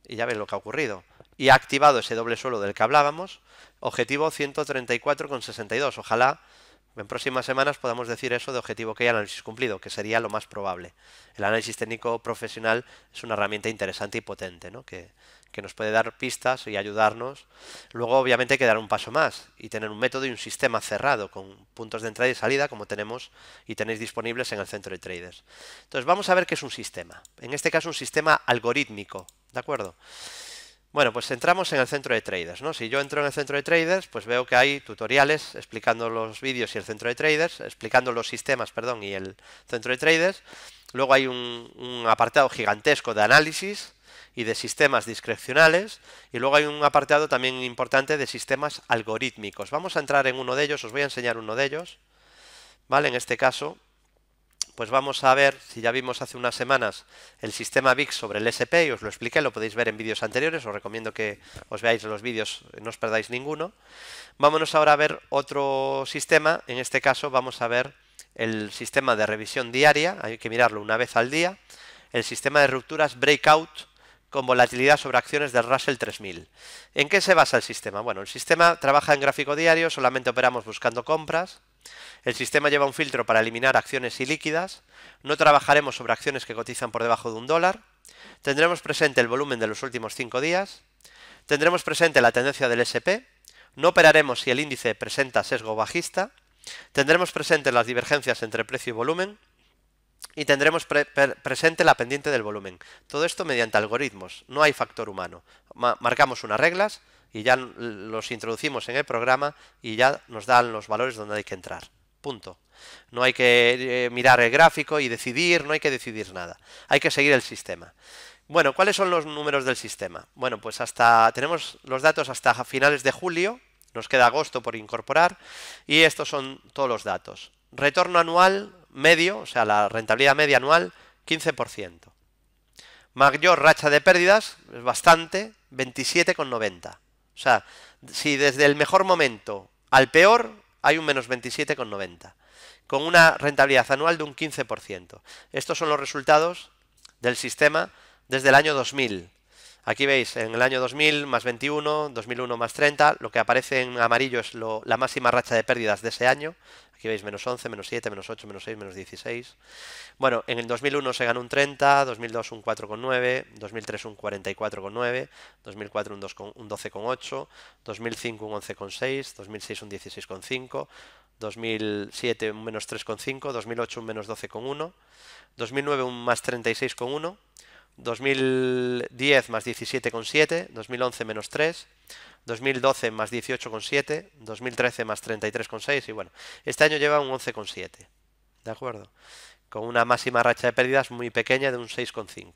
Y ya ves lo que ha ocurrido. Y ha activado ese doble suelo del que hablábamos. Objetivo 134,62. Ojalá en próximas semanas podamos decir eso de objetivo que hay análisis cumplido, que sería lo más probable. El análisis técnico profesional es una herramienta interesante y potente, ¿no? que, que nos puede dar pistas y ayudarnos. Luego, obviamente, hay que dar un paso más y tener un método y un sistema cerrado con puntos de entrada y salida como tenemos y tenéis disponibles en el centro de traders. Entonces, vamos a ver qué es un sistema. En este caso, un sistema algorítmico, ¿de acuerdo? Bueno, pues entramos en el centro de traders. ¿no? Si yo entro en el centro de traders, pues veo que hay tutoriales explicando los vídeos y el centro de traders, explicando los sistemas, perdón, y el centro de traders. Luego hay un, apartado gigantesco de análisis, y de sistemas discrecionales y luego hay un apartado también importante de sistemas algorítmicos. Vamos a entrar en uno de ellos, os voy a enseñar uno de ellos. ¿Vale? En este caso pues vamos a ver, si ya vimos hace unas semanas el sistema VIX sobre el SP, y os lo expliqué, lo podéis ver en vídeos anteriores, os recomiendo que os veáis los vídeos, no os perdáis ninguno. Vámonos ahora a ver otro sistema, en este caso vamos a ver el sistema de revisión diaria, hay que mirarlo una vez al día, el sistema de rupturas breakout con volatilidad sobre acciones del Russell 3000. ¿En qué se basa el sistema? Bueno, el sistema trabaja en gráfico diario, solamente operamos buscando compras, el sistema lleva un filtro para eliminar acciones ilíquidas, no trabajaremos sobre acciones que cotizan por debajo de un dólar, tendremos presente el volumen de los últimos cinco días, tendremos presente la tendencia del SP, no operaremos si el índice presenta sesgo bajista, tendremos presente las divergencias entre precio y volumen, y tendremos presente la pendiente del volumen. Todo esto mediante algoritmos, no hay factor humano. marcamos unas reglas, y ya los introducimos en el programa y ya nos dan los valores donde hay que entrar. Punto. No hay que eh, mirar el gráfico y decidir, no hay que decidir nada. Hay que seguir el sistema. Bueno, ¿cuáles son los números del sistema? Bueno, pues hasta tenemos los datos hasta finales de julio, nos queda agosto por incorporar y estos son todos los datos. Retorno anual medio, o sea, la rentabilidad media anual 15%. Mayor racha de pérdidas, es bastante, 27,90. O sea, si desde el mejor momento al peor hay un menos 27,90, con una rentabilidad anual de un 15%. Estos son los resultados del sistema desde el año 2000. Aquí veis, en el año 2000 más 21, 2001 más 30, lo que aparece en amarillo es la máxima racha de pérdidas de ese año. Aquí veis menos 11, menos 7, menos 8, menos 6, menos 16. Bueno, en el 2001 se ganó un 30, 2002 un 4,9, 2003 un 44,9, 2004 un, un 12,8, 2005 un 11,6, 2006 un 16,5. 2007 un menos 3,5, 2008 un menos 12,1, 2009 un más 36,1, 2010 más 17,7, 2011 menos 3, 2012 más 18,7, 2013 más 33,6 y bueno, este año lleva un 11,7, ¿de acuerdo? Con una máxima racha de pérdidas muy pequeña de un 6,5.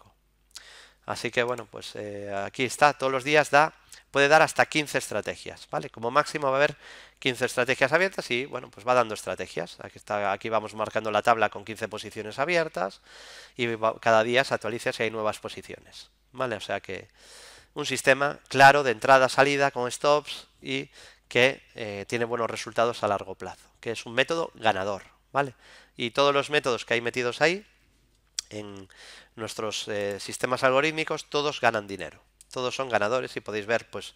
Así que bueno, pues eh, aquí está, todos los días da puede dar hasta 15 estrategias, ¿vale? Como máximo va a haber 15 estrategias abiertas y, bueno, pues va dando estrategias. Aquí, está, vamos marcando la tabla con 15 posiciones abiertas y cada día se actualiza si hay nuevas posiciones, ¿vale? O sea que un sistema claro de entrada, salida, con stops y que eh, tiene buenos resultados a largo plazo, que es un método ganador, ¿vale? Y todos los métodos que hay metidos ahí en nuestros eh, sistemas algorítmicos, todos ganan dinero todos son ganadores y podéis ver, pues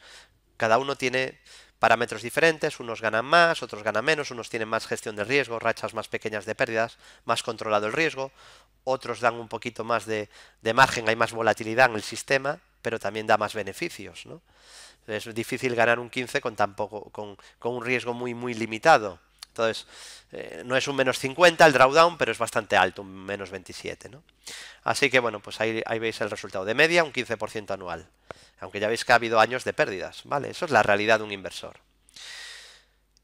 cada uno tiene parámetros diferentes, unos ganan más, otros ganan menos, unos tienen más gestión de riesgo, rachas más pequeñas de pérdidas, más controlado el riesgo, otros dan un poquito más de, margen, hay más volatilidad en el sistema, pero también da más beneficios. ¿no? Es difícil ganar un 15 con, tan poco, con un riesgo muy, muy limitado. Entonces, eh, no es un menos 50 el drawdown, pero es bastante alto, un menos 27. Así que bueno, pues ahí, veis el resultado de media, un 15% anual. Aunque ya veis que ha habido años de pérdidas, ¿vale? Eso es la realidad de un inversor.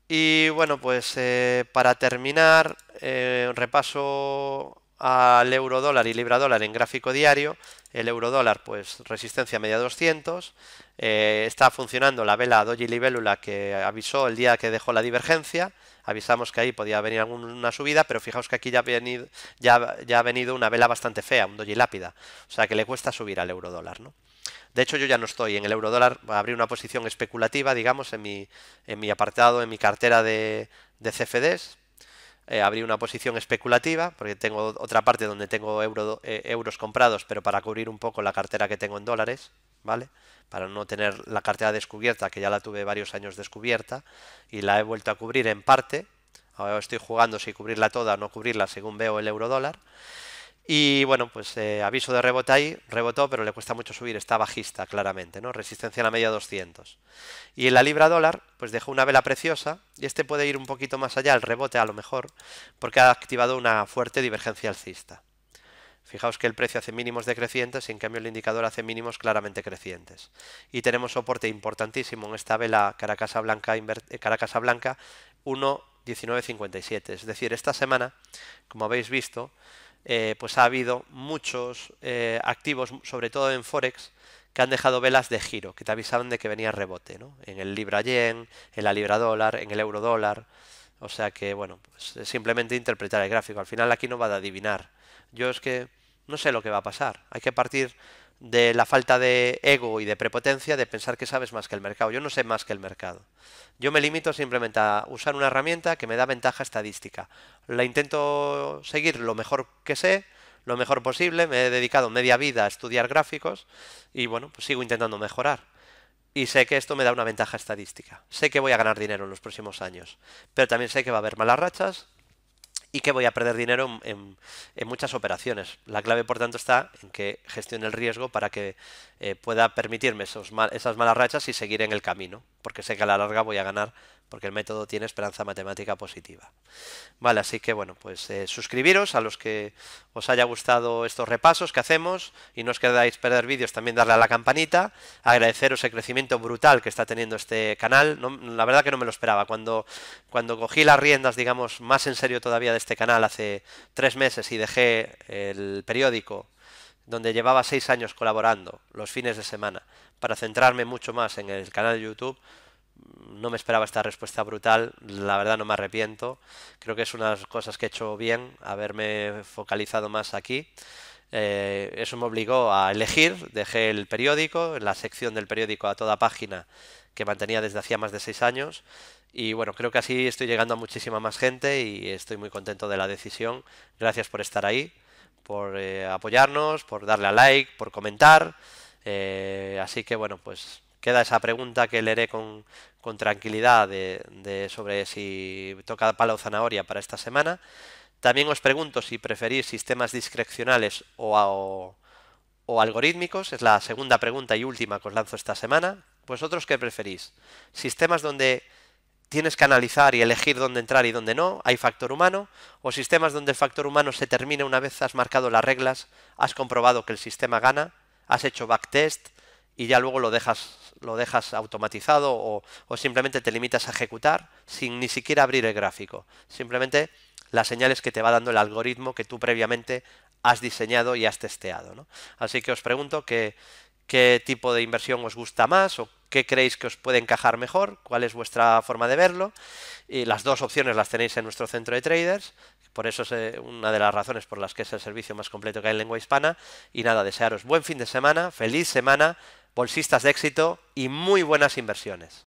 Y bueno, pues eh, para terminar, eh, repaso al euro dólar y libra dólar en gráfico diario. El euro dólar, pues resistencia media 200. está funcionando la vela doji libélula que avisó el día que dejó la divergencia avisamos que ahí podía venir alguna subida, pero fijaos que aquí ya ha venido, ya, ya ha venido una vela bastante fea, un doji lápida, o sea que le cuesta subir al euro dólar, ¿no? De hecho, yo ya no estoy en el euro dólar, abrí una posición especulativa, digamos, en mi, en mi apartado, en mi cartera de, de CFDs, eh, abrí una posición especulativa, porque tengo otra parte donde tengo eh, euros comprados, pero para cubrir un poco la cartera que tengo en dólares. ¿vale? Para no tener la cartera descubierta, que ya la tuve varios años descubierta, y la he vuelto a cubrir en parte. Ahora estoy jugando si cubrirla toda o no cubrirla según veo el euro dólar. Y bueno, pues eh, aviso de rebote ahí, rebotó, pero le cuesta mucho subir, está bajista claramente, ¿no? Resistencia a la media 200. Y en la libra dólar, pues dejó una vela preciosa, y este puede ir un poquito más allá, el rebote a lo mejor, porque ha activado una fuerte divergencia alcista. Fijaos que el precio hace mínimos decrecientes y en cambio el indicador hace mínimos claramente crecientes. Y tenemos soporte importantísimo en esta vela Caracasa Blanca, eh, Caracasa Blanca 1.1957. Es decir, esta semana, como habéis visto, eh, pues ha habido muchos eh, activos, sobre todo en Forex, que han dejado velas de giro, que te avisaban de que venía rebote, ¿no? En el Libra Yen, en la Libra Dólar, en el Euro Dólar. O sea que, bueno, pues simplemente interpretar el gráfico. Al final aquí no va a adivinar yo es que no sé lo que va a pasar. Hay que partir de la falta de ego y de prepotencia de pensar que sabes más que el mercado. Yo no sé más que el mercado. Yo me limito simplemente a usar una herramienta que me da ventaja estadística. La intento seguir lo mejor que sé, lo mejor posible. Me he dedicado media vida a estudiar gráficos y bueno, pues sigo intentando mejorar. Y sé que esto me da una ventaja estadística. Sé que voy a ganar dinero en los próximos años. Pero también sé que va a haber malas rachas, y que voy a perder dinero en, muchas operaciones. La clave, por tanto, está en que gestione el riesgo para que eh, pueda permitirme esos esas malas rachas y seguir en el camino, porque sé que a la larga voy a ganar porque el método tiene esperanza matemática positiva. Vale, así que bueno, pues eh, suscribiros a los que os haya gustado estos repasos que hacemos y no os quedáis perder vídeos, también darle a la campanita, agradeceros el crecimiento brutal que está teniendo este canal, la verdad que no me lo esperaba, cuando, cuando cogí las riendas, digamos, más en serio todavía de este canal hace tres meses y dejé el periódico donde llevaba seis años colaborando los fines de semana para centrarme mucho más en el canal de YouTube, no me esperaba esta respuesta brutal, la verdad no me arrepiento, creo que es una de las cosas que he hecho bien, haberme focalizado más aquí. Eh, eso me obligó a elegir, dejé el periódico, la sección del periódico a toda página que mantenía desde hacía más de seis años y bueno, creo que así estoy llegando a muchísima más gente y estoy muy contento de la decisión. Gracias por estar ahí, por eh, apoyarnos, por darle a like, por comentar. Eh, así que bueno, pues queda esa pregunta que leeré con, tranquilidad de, sobre si toca pala o zanahoria para esta semana. También os pregunto si preferís sistemas discrecionales o, o, algorítmicos. Es la segunda pregunta y última que os lanzo esta semana. pues ¿Otros qué preferís? ¿Sistemas donde tienes que analizar y elegir dónde entrar y dónde no, hay factor humano, o sistemas donde el factor humano se termina una vez has marcado las reglas, has comprobado que el sistema gana, has hecho backtest, y ya luego lo dejas, lo dejas automatizado o, simplemente te limitas a ejecutar sin ni siquiera abrir el gráfico. Simplemente las señales que te va dando el algoritmo que tú previamente has diseñado y has testeado. ¿no? Así que os pregunto qué tipo de inversión os gusta más o qué creéis que os puede encajar mejor, cuál es vuestra forma de verlo. Y las dos opciones las tenéis en nuestro centro de traders, por eso es eh, una de las razones por las que es el servicio más completo que hay en lengua hispana. Y nada, desearos buen fin de semana, feliz semana, bolsistas de éxito y muy buenas inversiones.